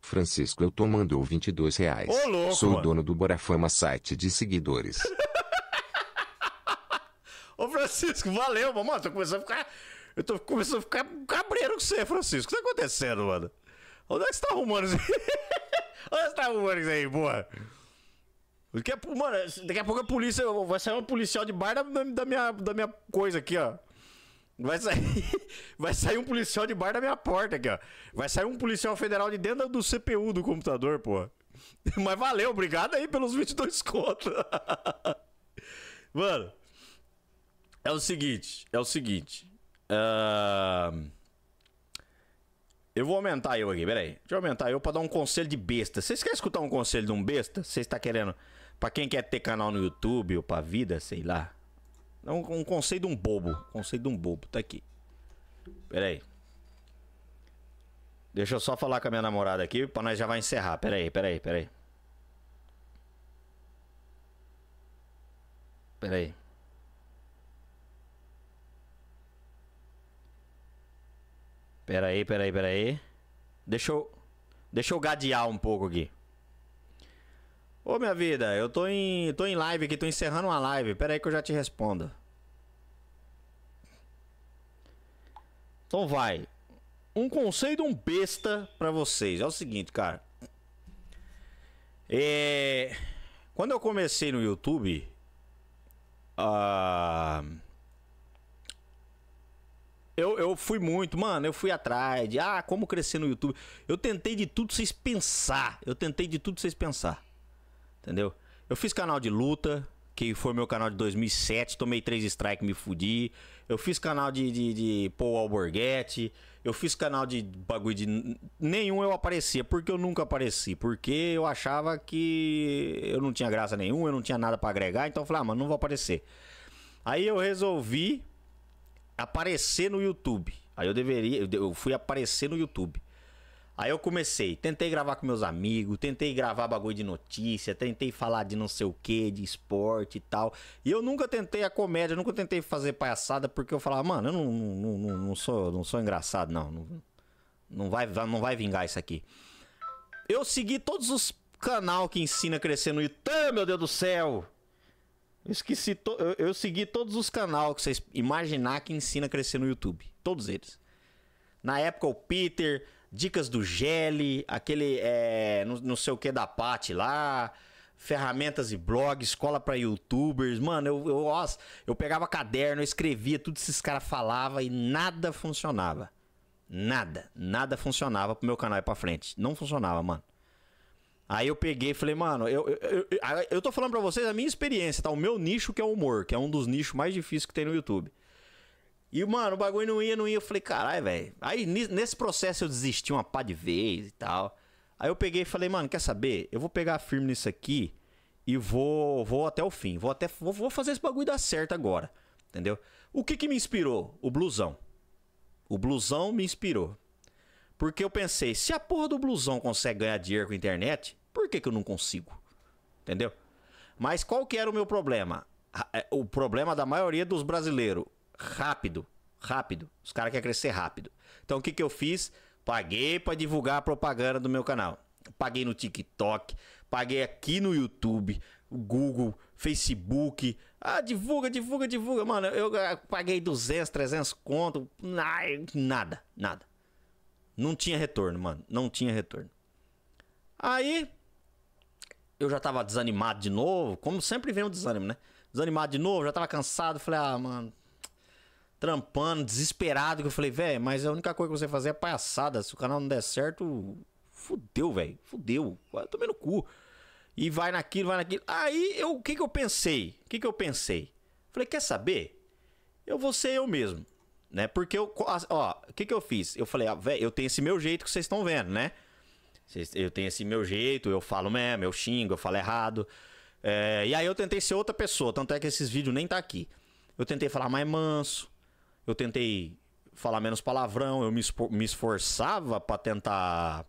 Francisco, eu tô mandou 22 reais. Ô, louco, Sou mano. dono do Borafama site de seguidores. Ô, Francisco, valeu, mano. Tô começando a ficar... Eu tô começando a ficar cabreiro com você, Francisco. O que tá acontecendo, mano? Onde é que você tá arrumando isso aí? Onde é que você tá arrumando isso aí, boa? Daqui a, mano, daqui a pouco a polícia. Vai sair um policial de bar da, da, minha, da minha coisa aqui, ó. Vai sair, vai sair um policial de bar da minha porta aqui, ó. Vai sair um policial federal de dentro do CPU do computador, pô. Mas valeu, obrigado aí pelos 22 contos. mano, é o seguinte, é o seguinte. Uh... Eu vou aumentar eu aqui, peraí. Deixa eu aumentar eu pra dar um conselho de besta. Vocês querem escutar um conselho de um besta? Vocês tá querendo... Pra quem quer ter canal no YouTube ou pra vida, sei lá. É um, um conceito de um bobo. Conceito de um bobo. Tá aqui. Pera aí. Deixa eu só falar com a minha namorada aqui, pra nós já vai encerrar. Pera aí, pera aí, pera aí. Pera aí. Pera aí, pera aí, pera aí. Deixa eu... Deixa eu gadear um pouco aqui. Ô, minha vida, eu tô em, tô em live aqui, tô encerrando uma live. Pera aí que eu já te respondo. Então vai. Um conselho, um besta para vocês. É o seguinte, cara. É... Quando eu comecei no YouTube... Uh... Eu, eu fui muito, mano, eu fui atrás de... Ah, como crescer no YouTube. Eu tentei de tudo vocês pensar. Eu tentei de tudo vocês pensar entendeu? Eu fiz canal de luta, que foi meu canal de 2007, tomei três strikes, me fudi. Eu fiz canal de, de, de Paul Alborguete, eu fiz canal de bagulho de... Nenhum eu aparecia, porque eu nunca apareci, porque eu achava que eu não tinha graça nenhuma, eu não tinha nada para agregar, então eu falei, ah, mano, não vou aparecer. Aí eu resolvi aparecer no YouTube. Aí eu deveria, eu fui aparecer no YouTube. Aí eu comecei, tentei gravar com meus amigos, tentei gravar bagulho de notícia, tentei falar de não sei o que, de esporte e tal. E eu nunca tentei a comédia, nunca tentei fazer palhaçada, porque eu falava, mano, eu não, não, não, não sou, não sou engraçado, não. não. Não vai, não vai vingar isso aqui. Eu segui todos os canal que ensina a crescer no YouTube, meu Deus do céu! esqueci, to... eu, eu segui todos os canal que vocês imaginar que ensina a crescer no YouTube. Todos eles. Na época, o Peter, dicas do Gelli, aquele é, não, não sei o que da Paty lá, ferramentas e blogs escola para youtubers. Mano, eu, eu, eu pegava caderno, eu escrevia, tudo esses caras falava e nada funcionava. Nada, nada funcionava pro meu canal ir pra frente. Não funcionava, mano. Aí eu peguei e falei, mano, eu, eu, eu, eu, tô falando pra vocês a minha experiência, tá? O meu nicho que é o humor, que é um dos nichos mais difíceis que tem no YouTube. E, mano, o bagulho não ia, não ia. Eu falei, caralho, velho. Aí nesse processo eu desisti uma pá de vez e tal. Aí eu peguei e falei, mano, quer saber? Eu vou pegar firme nisso aqui e vou vou até o fim. Vou até vou, vou fazer esse bagulho dar certo agora. Entendeu? O que que me inspirou? O blusão. O blusão me inspirou. Porque eu pensei, se a porra do blusão consegue ganhar dinheiro com a internet, por que que eu não consigo? Entendeu? Mas qual que era o meu problema? É, o problema da maioria dos brasileiros rápido. Rápido. Os caras querem crescer rápido. Então o que, que eu fiz? Paguei para divulgar a propaganda do meu canal. Paguei no TikTok, paguei aqui no YouTube, Google, Facebook. Ah, divulga, divulga, divulga. Mano, eu ah, paguei 200, 300 conto. Nada, nada. Não tinha retorno, mano. Não tinha retorno. Aí, eu já tava desanimado de novo. Como sempre vem o desânimo, né? Desanimado de novo, já tava cansado. Falei, ah, mano, trampando, desesperado, que eu falei, velho, mas a única coisa que você fazer é palhaçada. Se o canal não der certo, fudeu, velho. Fudeu. Eu tomei no cu. E vai naquilo, vai naquilo. Aí eu, o que que eu pensei? O que que eu pensei? Falei, quer saber? Eu vou ser eu mesmo, né? Porque eu, ó, o que que eu fiz? Eu falei, ah, velho, eu tenho esse meu jeito que vocês estão vendo, né? Eu tenho esse meu jeito, eu falo mesmo, eu xingo, eu falo errado. É, e aí eu tentei ser outra pessoa, tanto é que esses vídeos nem tá aqui. Eu tentei falar mais manso, eu tentei falar menos palavrão, eu me, me esforçava para tentar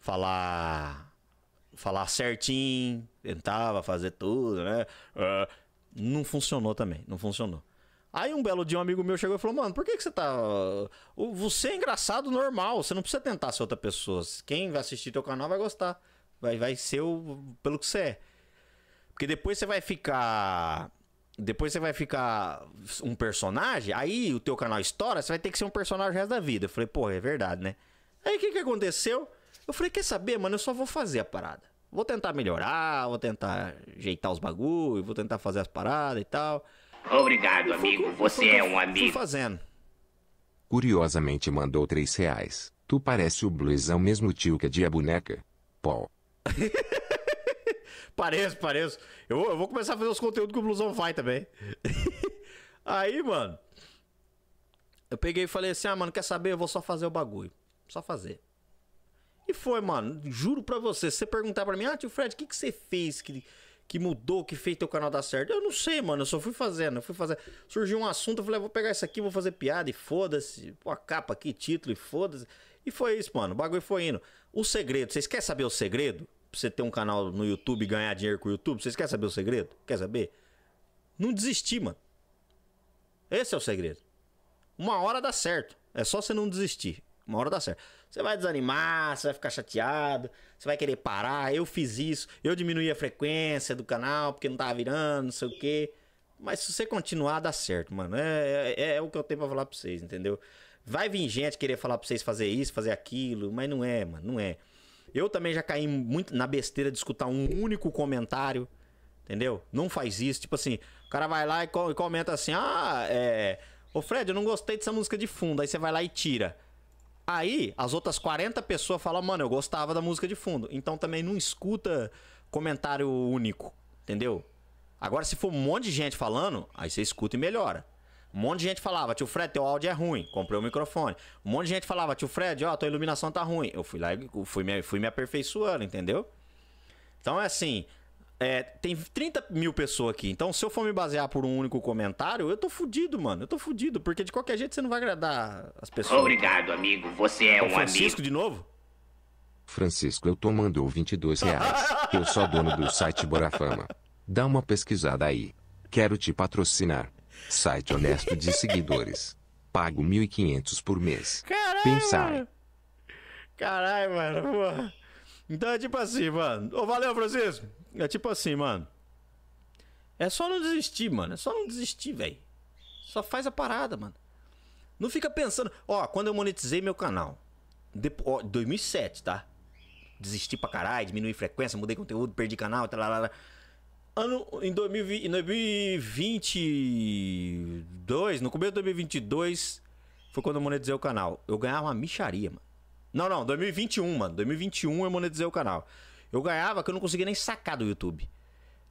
falar falar certinho, tentava fazer tudo, né? Uh, não funcionou também, não funcionou. Aí um belo dia um amigo meu chegou e falou: "Mano, por que que você tá você é engraçado normal, você não precisa tentar ser outra pessoa. Quem vai assistir teu canal vai gostar. Vai vai ser o pelo que você é. Porque depois você vai ficar depois você vai ficar um personagem, aí o teu canal estoura, você vai ter que ser um personagem o resto da vida. Eu falei, porra, é verdade, né? Aí o que, que aconteceu? Eu falei, quer saber, mano? Eu só vou fazer a parada. Vou tentar melhorar, vou tentar ajeitar os bagulho, vou tentar fazer as paradas e tal. Obrigado, amigo. Fui, você fui, é um amigo. Fui fazendo. Curiosamente mandou três reais. Tu parece o Blues, é o mesmo tio que a é de a boneca. Paul. Pareço, pareço. Eu vou, eu vou começar a fazer os conteúdos que o Blusão faz também. Aí, mano. Eu peguei e falei assim: ah, mano, quer saber? Eu vou só fazer o bagulho. Só fazer. E foi, mano. Juro pra você. Se você perguntar pra mim, ah, tio Fred, o que, que você fez que, que mudou, que fez teu canal dar certo? Eu não sei, mano. Eu só fui fazendo. Eu fui fazer Surgiu um assunto, eu falei, ah, vou pegar isso aqui, vou fazer piada e foda-se. Pô, a capa aqui, título e foda-se. E foi isso, mano. O bagulho foi indo. O segredo, vocês querem saber o segredo? pra você ter um canal no YouTube e ganhar dinheiro com o YouTube? Vocês querem saber o segredo? Quer saber? Não desistir, mano. Esse é o segredo. Uma hora dá certo. É só você não desistir. Uma hora dá certo. Você vai desanimar, você vai ficar chateado, você vai querer parar. Eu fiz isso, eu diminuí a frequência do canal porque não tava virando, não sei o quê. Mas se você continuar, dá certo, mano. É, é, é o que eu tenho pra falar pra vocês, entendeu? Vai vir gente querer falar pra vocês fazer isso, fazer aquilo, mas não é, mano, não é. Eu também já caí muito na besteira de escutar um único comentário, entendeu? Não faz isso. Tipo assim, o cara vai lá e comenta assim: ah, é. Ô Fred, eu não gostei dessa música de fundo. Aí você vai lá e tira. Aí as outras 40 pessoas falam, mano, eu gostava da música de fundo. Então também não escuta comentário único, entendeu? Agora, se for um monte de gente falando, aí você escuta e melhora. Um monte de gente falava, tio Fred, teu áudio é ruim, comprei o um microfone. Um monte de gente falava, tio Fred, ó, tua iluminação tá ruim. Eu fui lá e fui me, fui me aperfeiçoando, entendeu? Então é assim, é, tem 30 mil pessoas aqui. Então, se eu for me basear por um único comentário, eu tô fudido, mano. Eu tô fudido, porque de qualquer jeito você não vai agradar as pessoas. Obrigado, amigo. Você é o um Francisco de novo? Francisco, eu tô mandando 22 reais. eu sou dono do site Borafama. Dá uma pesquisada aí. Quero te patrocinar. Site honesto de seguidores. Pago 1.500 por mês. Caralho, Pensar. Caralho, mano. Pô. Então é tipo assim, mano. Ô, valeu, Francisco. É tipo assim, mano. É só não desistir, mano. É só não desistir, velho. Só faz a parada, mano. Não fica pensando. Ó, quando eu monetizei meu canal. Depo... Ó, 2007, tá? Desisti pra caralho, diminuí frequência, mudei conteúdo, perdi canal, tal, tal, tal. Ano, em 2022, no começo de 2022, foi quando eu monetizei o canal. Eu ganhava uma micharia, mano. Não, não, 2021, mano. 2021 eu monetizei o canal. Eu ganhava que eu não conseguia nem sacar do YouTube.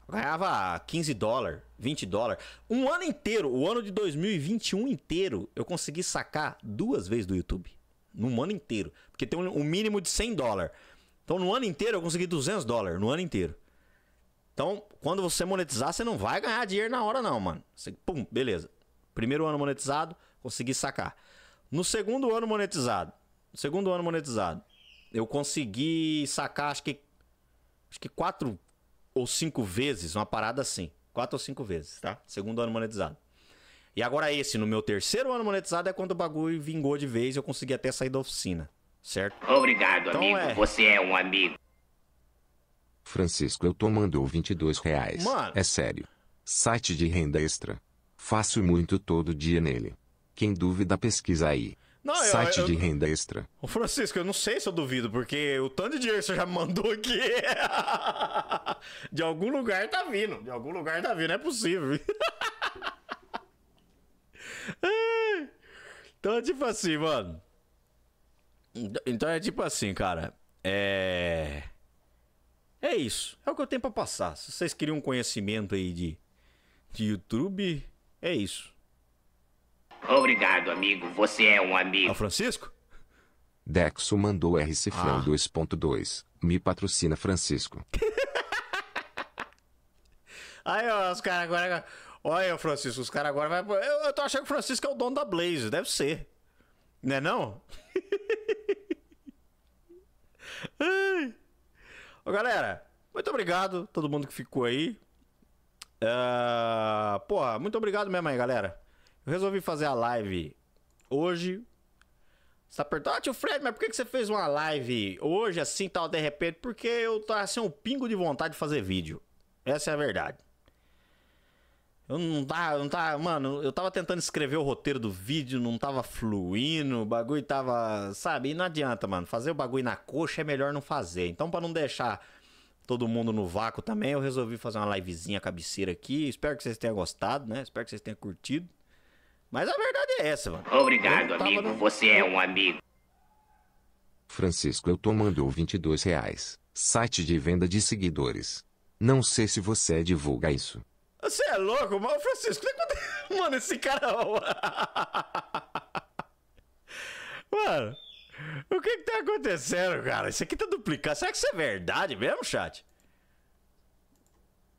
Eu ganhava 15 dólares, 20 dólares. Um ano inteiro, o ano de 2021 inteiro, eu consegui sacar duas vezes do YouTube. Num ano inteiro. Porque tem um, um mínimo de 100 dólares. Então no ano inteiro eu consegui 200 dólares, no ano inteiro. Então, quando você monetizar, você não vai ganhar dinheiro na hora, não, mano. Você, pum, beleza. Primeiro ano monetizado, consegui sacar. No segundo ano monetizado, segundo ano monetizado, eu consegui sacar, acho que, acho que quatro ou cinco vezes, uma parada assim. Quatro ou cinco vezes, tá? Segundo ano monetizado. E agora esse, no meu terceiro ano monetizado, é quando o bagulho vingou de vez e eu consegui até sair da oficina, certo? Obrigado, então, amigo. É... Você é um amigo. Francisco tô mandou 22 reais. Mano. É sério. Site de renda extra. Faço muito todo dia nele. Quem dúvida pesquisa aí. Não, Site eu, eu, de renda extra. Ô Francisco, eu não sei se eu duvido, porque o tanto de dinheiro que você já mandou aqui. de algum lugar tá vindo. De algum lugar tá vindo, é possível. então é tipo assim, mano. Então, então é tipo assim, cara. É. É isso. É o que eu tenho para passar. Se vocês queriam um conhecimento aí de, de YouTube, é isso. Obrigado, amigo. Você é um amigo. o ah, Francisco? Dexo mandou RCFão ah. 2.2. Me patrocina, Francisco. Aí, ó, os caras agora. Olha, Francisco, os caras agora vai. Eu, eu, tô achando que o Francisco é o dono da Blaze, deve ser. Né não? É não? Ô, galera, muito obrigado todo mundo que ficou aí. Uh, porra, muito obrigado mesmo aí, galera. Eu resolvi fazer a live hoje. Você tá apertando? ah, tio Fred, mas por que você fez uma live hoje assim, tal, de repente? Porque eu tô assim um pingo de vontade de fazer vídeo. Essa é a verdade. Não tá, não tá. Mano, eu tava tentando escrever o roteiro do vídeo, não tava fluindo, o bagulho tava. Sabe? E não adianta, mano. Fazer o bagulho na coxa é melhor não fazer. Então, para não deixar todo mundo no vácuo também, eu resolvi fazer uma livezinha cabeceira aqui. Espero que vocês tenham gostado, né? Espero que vocês tenham curtido. Mas a verdade é essa, mano. Obrigado, amigo. No... Você é um amigo. Francisco, eu tô mandando 22 reais. Site de venda de seguidores. Não sei se você divulga isso. Você é louco, mano? Francisco, o que tá aconteceu? Mano, esse cara. É mano, o que que tá acontecendo, cara? Isso aqui tá duplicado. Será que isso é verdade mesmo, chat?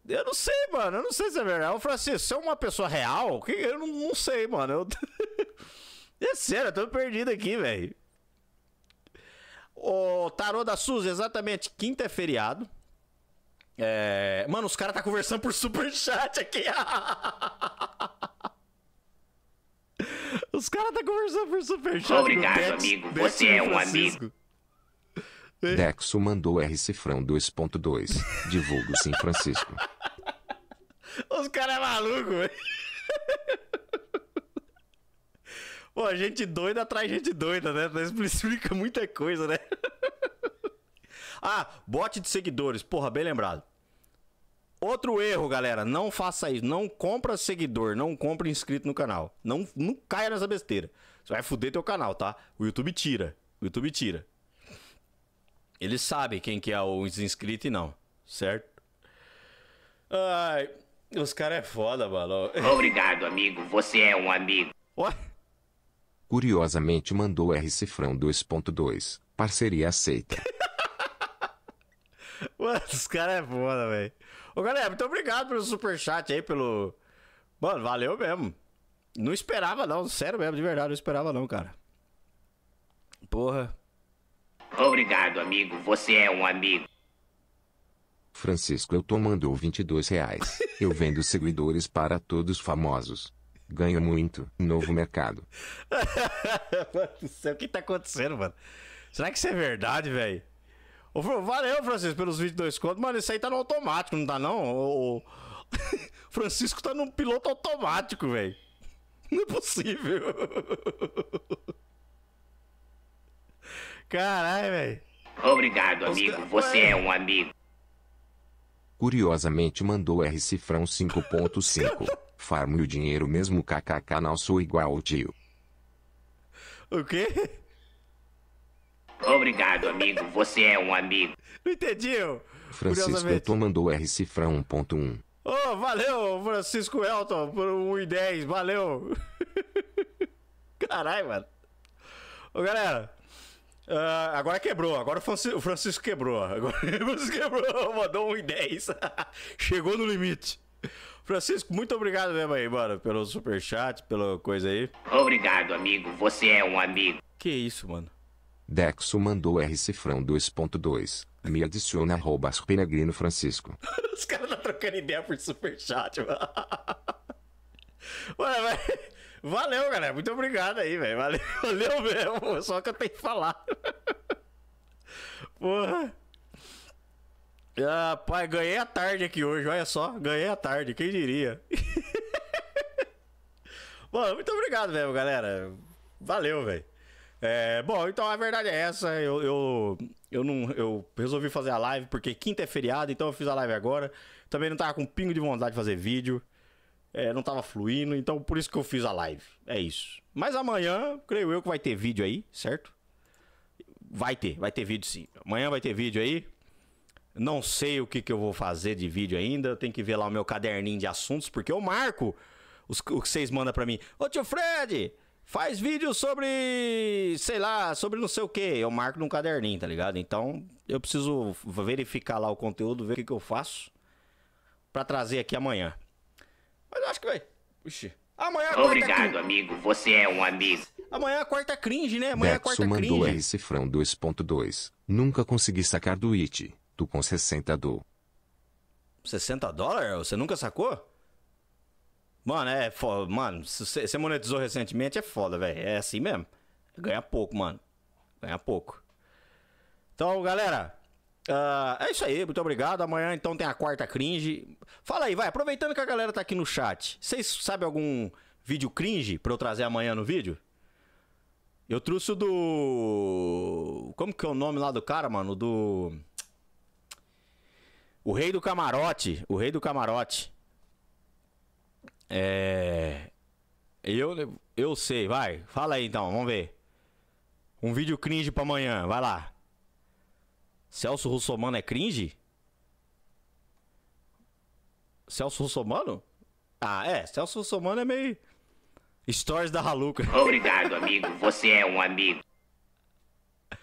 Eu não sei, mano. Eu não sei se é verdade. Ô, Francisco, você é uma pessoa real? Eu não, não sei, mano. Eu... é sério, eu tô perdido aqui, velho. O tarô da Suzy, exatamente. Quinta é feriado. É... Mano, os caras tá conversando por superchat aqui. os caras tá conversando por superchat. Obrigado, Dex, amigo. Dex Você é um amigo. Dexo mandou R cifrão 2.2. Divulgo Sim Francisco. Os caras é maluco, velho. Pô, gente doida atrai gente doida, né? explica muita coisa, né? Ah, bote de seguidores. Porra, bem lembrado. Outro erro, galera, não faça isso. Não compra seguidor, não compra inscrito no canal. Não, não caia nessa besteira. Você vai fuder teu canal, tá? O YouTube tira. O YouTube tira. Eles sabem quem que é os inscritos e não, certo? Ai, os caras é foda, mano. Obrigado, amigo. Você é um amigo. Ué? Curiosamente mandou R cifrão 2.2. Parceria aceita. Mano, os caras é foda, velho. Ô, galera, muito obrigado pelo superchat aí, pelo. Mano, valeu mesmo. Não esperava, não. Sério mesmo, de verdade, não esperava, não, cara. Porra. Obrigado, amigo. Você é um amigo. Francisco, eu tô mandou 22 reais. Eu vendo seguidores para todos famosos. Ganho muito. Novo mercado. mano do céu, o que tá acontecendo, mano? Será que isso é verdade, velho? Valeu, Francisco, pelos 22 contos. Mano, isso aí tá no automático, não tá não? O Francisco tá num piloto automático, velho. Não é possível. Caralho, velho. Obrigado, amigo. Você é um amigo. Curiosamente mandou R Cifrão 5.5. Farme o dinheiro mesmo kkk não sou igual ao tio. O quê? Obrigado, amigo. Você é um amigo. Não entendiu? Francisco Elton mandou R cifra 1.1. Oh, valeu, Francisco Elton, por 1,10. Valeu. Caralho, mano. Ô, galera. Uh, agora quebrou, agora o Francisco quebrou. Agora o Francisco quebrou, mandou 1,10. Chegou no limite. Francisco, muito obrigado mesmo aí, mano, pelo superchat, pela coisa aí. Obrigado, amigo. Você é um amigo. Que isso, mano. Dexo mandou R cifrão 2.2. Me adiciona arroba Peregrino Francisco. Os caras não tá trocando ideia por superchat, mano. Ué, mas... Valeu, galera. Muito obrigado aí, velho. Valeu, valeu mesmo. Só que eu tenho que falar. Porra. Ah, pai, ganhei a tarde aqui hoje, olha só. Ganhei a tarde, quem diria? Mano, muito obrigado mesmo, galera. Valeu, velho. É, bom, então a verdade é essa. Eu, eu, eu, não, eu resolvi fazer a live porque quinta é feriado, então eu fiz a live agora. Também não tava com pingo de vontade de fazer vídeo. É, não tava fluindo, então por isso que eu fiz a live. É isso. Mas amanhã, creio eu que vai ter vídeo aí, certo? Vai ter, vai ter vídeo sim. Amanhã vai ter vídeo aí. Não sei o que, que eu vou fazer de vídeo ainda. Tem que ver lá o meu caderninho de assuntos, porque eu marco os, o que vocês mandam para mim. Ô tio Fred, Faz vídeo sobre, sei lá, sobre não sei o que. Eu marco num caderninho, tá ligado? Então eu preciso verificar lá o conteúdo, ver o que, que eu faço para trazer aqui amanhã. Mas eu acho que vai. Ixi. Amanhã é Obrigado, quarta... amigo. Você é um amigo. Amanhã é quarta cringe, né? Amanhã Betsu é quarta mandou cringe. cifrão 2.2. Nunca consegui sacar do It. Tu com 60 do. 60 dólares? Você nunca sacou? Mano, é foda. Mano, se você monetizou recentemente, é foda, velho. É assim mesmo. Ganha pouco, mano. Ganha pouco. Então, galera. Uh, é isso aí, muito obrigado. Amanhã então tem a quarta cringe. Fala aí, vai. Aproveitando que a galera tá aqui no chat, vocês sabem algum vídeo cringe pra eu trazer amanhã no vídeo? Eu trouxe o do. Como que é o nome lá do cara, mano? Do. O Rei do Camarote. O Rei do Camarote. É. Eu, eu sei, vai. Fala aí então, vamos ver. Um vídeo cringe pra amanhã, vai lá. Celso Russomano é cringe? Celso Russomano? Ah, é. Celso Russomano é meio. Stories da Haluca. Obrigado, amigo. Você é um amigo.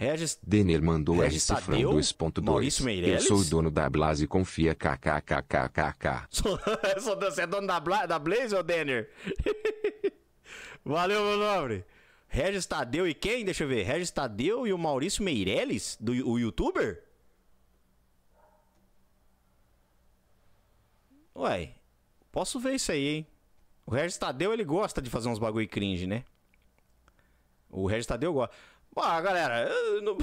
Regis. Denner mandou Regis Cifrão 2.2. Maurício Meirelles. Eu sou o dono da Blaze e confia kkkkkk. Você é dono da, Bla, da Blaze ou Denner? Valeu, meu nobre. Regis Tadeu e quem? Deixa eu ver. Regis Tadeu e o Maurício Meirelles, do, o youtuber? Ué, posso ver isso aí, hein? O Regis Tadeu, ele gosta de fazer uns bagulho cringe, né? O Regis Tadeu gosta. Bom, galera, eu, não,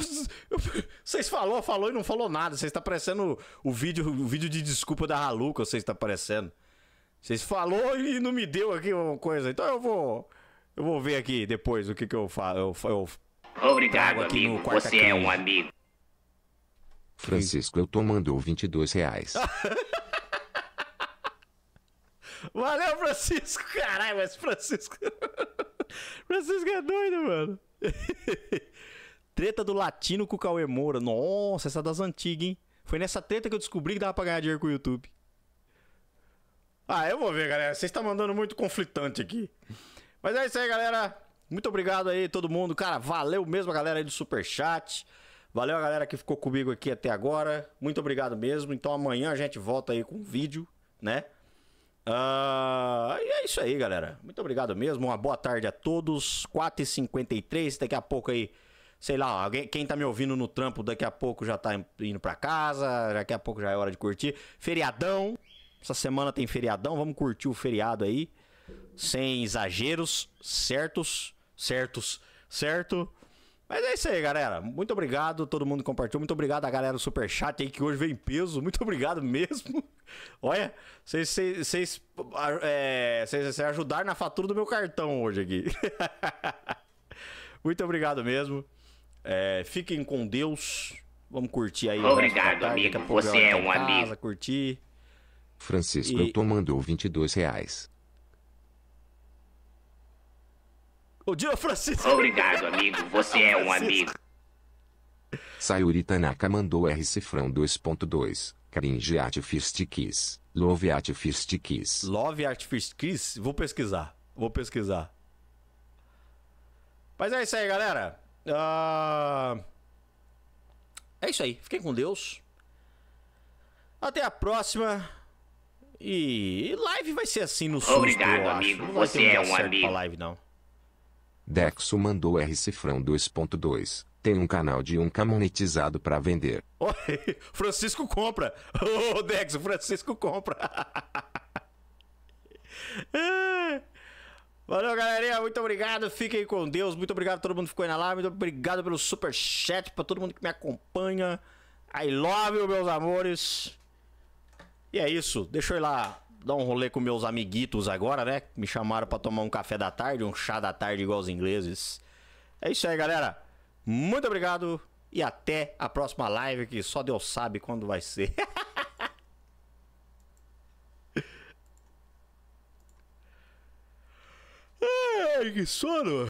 eu, vocês falou, falou e não falou nada. Vocês tá parecendo o, vídeo, o vídeo de desculpa da Haluca, vocês tá parecendo. Vocês falou e não me deu aqui uma coisa. Então eu vou eu vou ver aqui depois o que que eu falo. Eu, eu Obrigado, amigo. Você é um amigo. Francisco, eu tô mandando 22 reais. Valeu, Francisco. Caralho, mas Francisco... Francisco é doido, mano. treta do latino com o Cauê Moura. Nossa, essa das antigas, hein? Foi nessa treta que eu descobri que dava pra ganhar dinheiro com o YouTube. Ah, eu vou ver, galera. Vocês estão mandando muito conflitante aqui. Mas é isso aí, galera. Muito obrigado aí, todo mundo. Cara, valeu mesmo a galera aí do Superchat. Valeu a galera que ficou comigo aqui até agora. Muito obrigado mesmo. Então amanhã a gente volta aí com um vídeo, né? Uh, e é isso aí, galera. Muito obrigado mesmo. Uma boa tarde a todos. 4h53, daqui a pouco aí. Sei lá, alguém, quem tá me ouvindo no trampo, daqui a pouco já tá indo pra casa, daqui a pouco já é hora de curtir. Feriadão. Essa semana tem feriadão, vamos curtir o feriado aí. Sem exageros, certos, certos, certo? Mas é isso aí, galera. Muito obrigado todo mundo que compartilhou. Muito obrigado a galera do Superchat aí que hoje vem em peso. Muito obrigado mesmo. Olha, vocês, vocês, vocês, é, vocês ajudaram na fatura do meu cartão hoje aqui. Muito obrigado mesmo. É, fiquem com Deus. Vamos curtir aí. Obrigado, amigo. É Você é um casa, amigo. Curtir. Francisco, e... eu tô mandou 22 reais. O Dino Francisco. Obrigado, amigo. Você é um amigo. Sayuri Tanaka mandou R cifrão 2.2. Cringe Art First Kiss. Love Art First Kiss. Love Art First Kiss? Vou pesquisar. Vou pesquisar. Mas é isso aí, galera. Uh... É isso aí. Fiquem com Deus. Até a próxima. E live vai ser assim no susto, Obrigado, eu amigo. Não vai Você ter é um é um amigo. Pra live, não. Dexo mandou R cifrão 2.2. Tem um canal de Unca monetizado para vender. Oi, Francisco compra. Ô, oh, Dexo, Francisco compra. É. Valeu, galerinha. Muito obrigado. Fiquem com Deus. Muito obrigado a todo mundo que ficou aí na live. Muito obrigado pelo super chat para todo mundo que me acompanha. I love you, meus amores. E é isso. Deixa eu ir lá dar um rolê com meus amiguitos agora, né? Me chamaram para tomar um café da tarde, um chá da tarde igual os ingleses. É isso aí, galera. Muito obrigado e até a próxima live que só Deus sabe quando vai ser. Ai, que sono!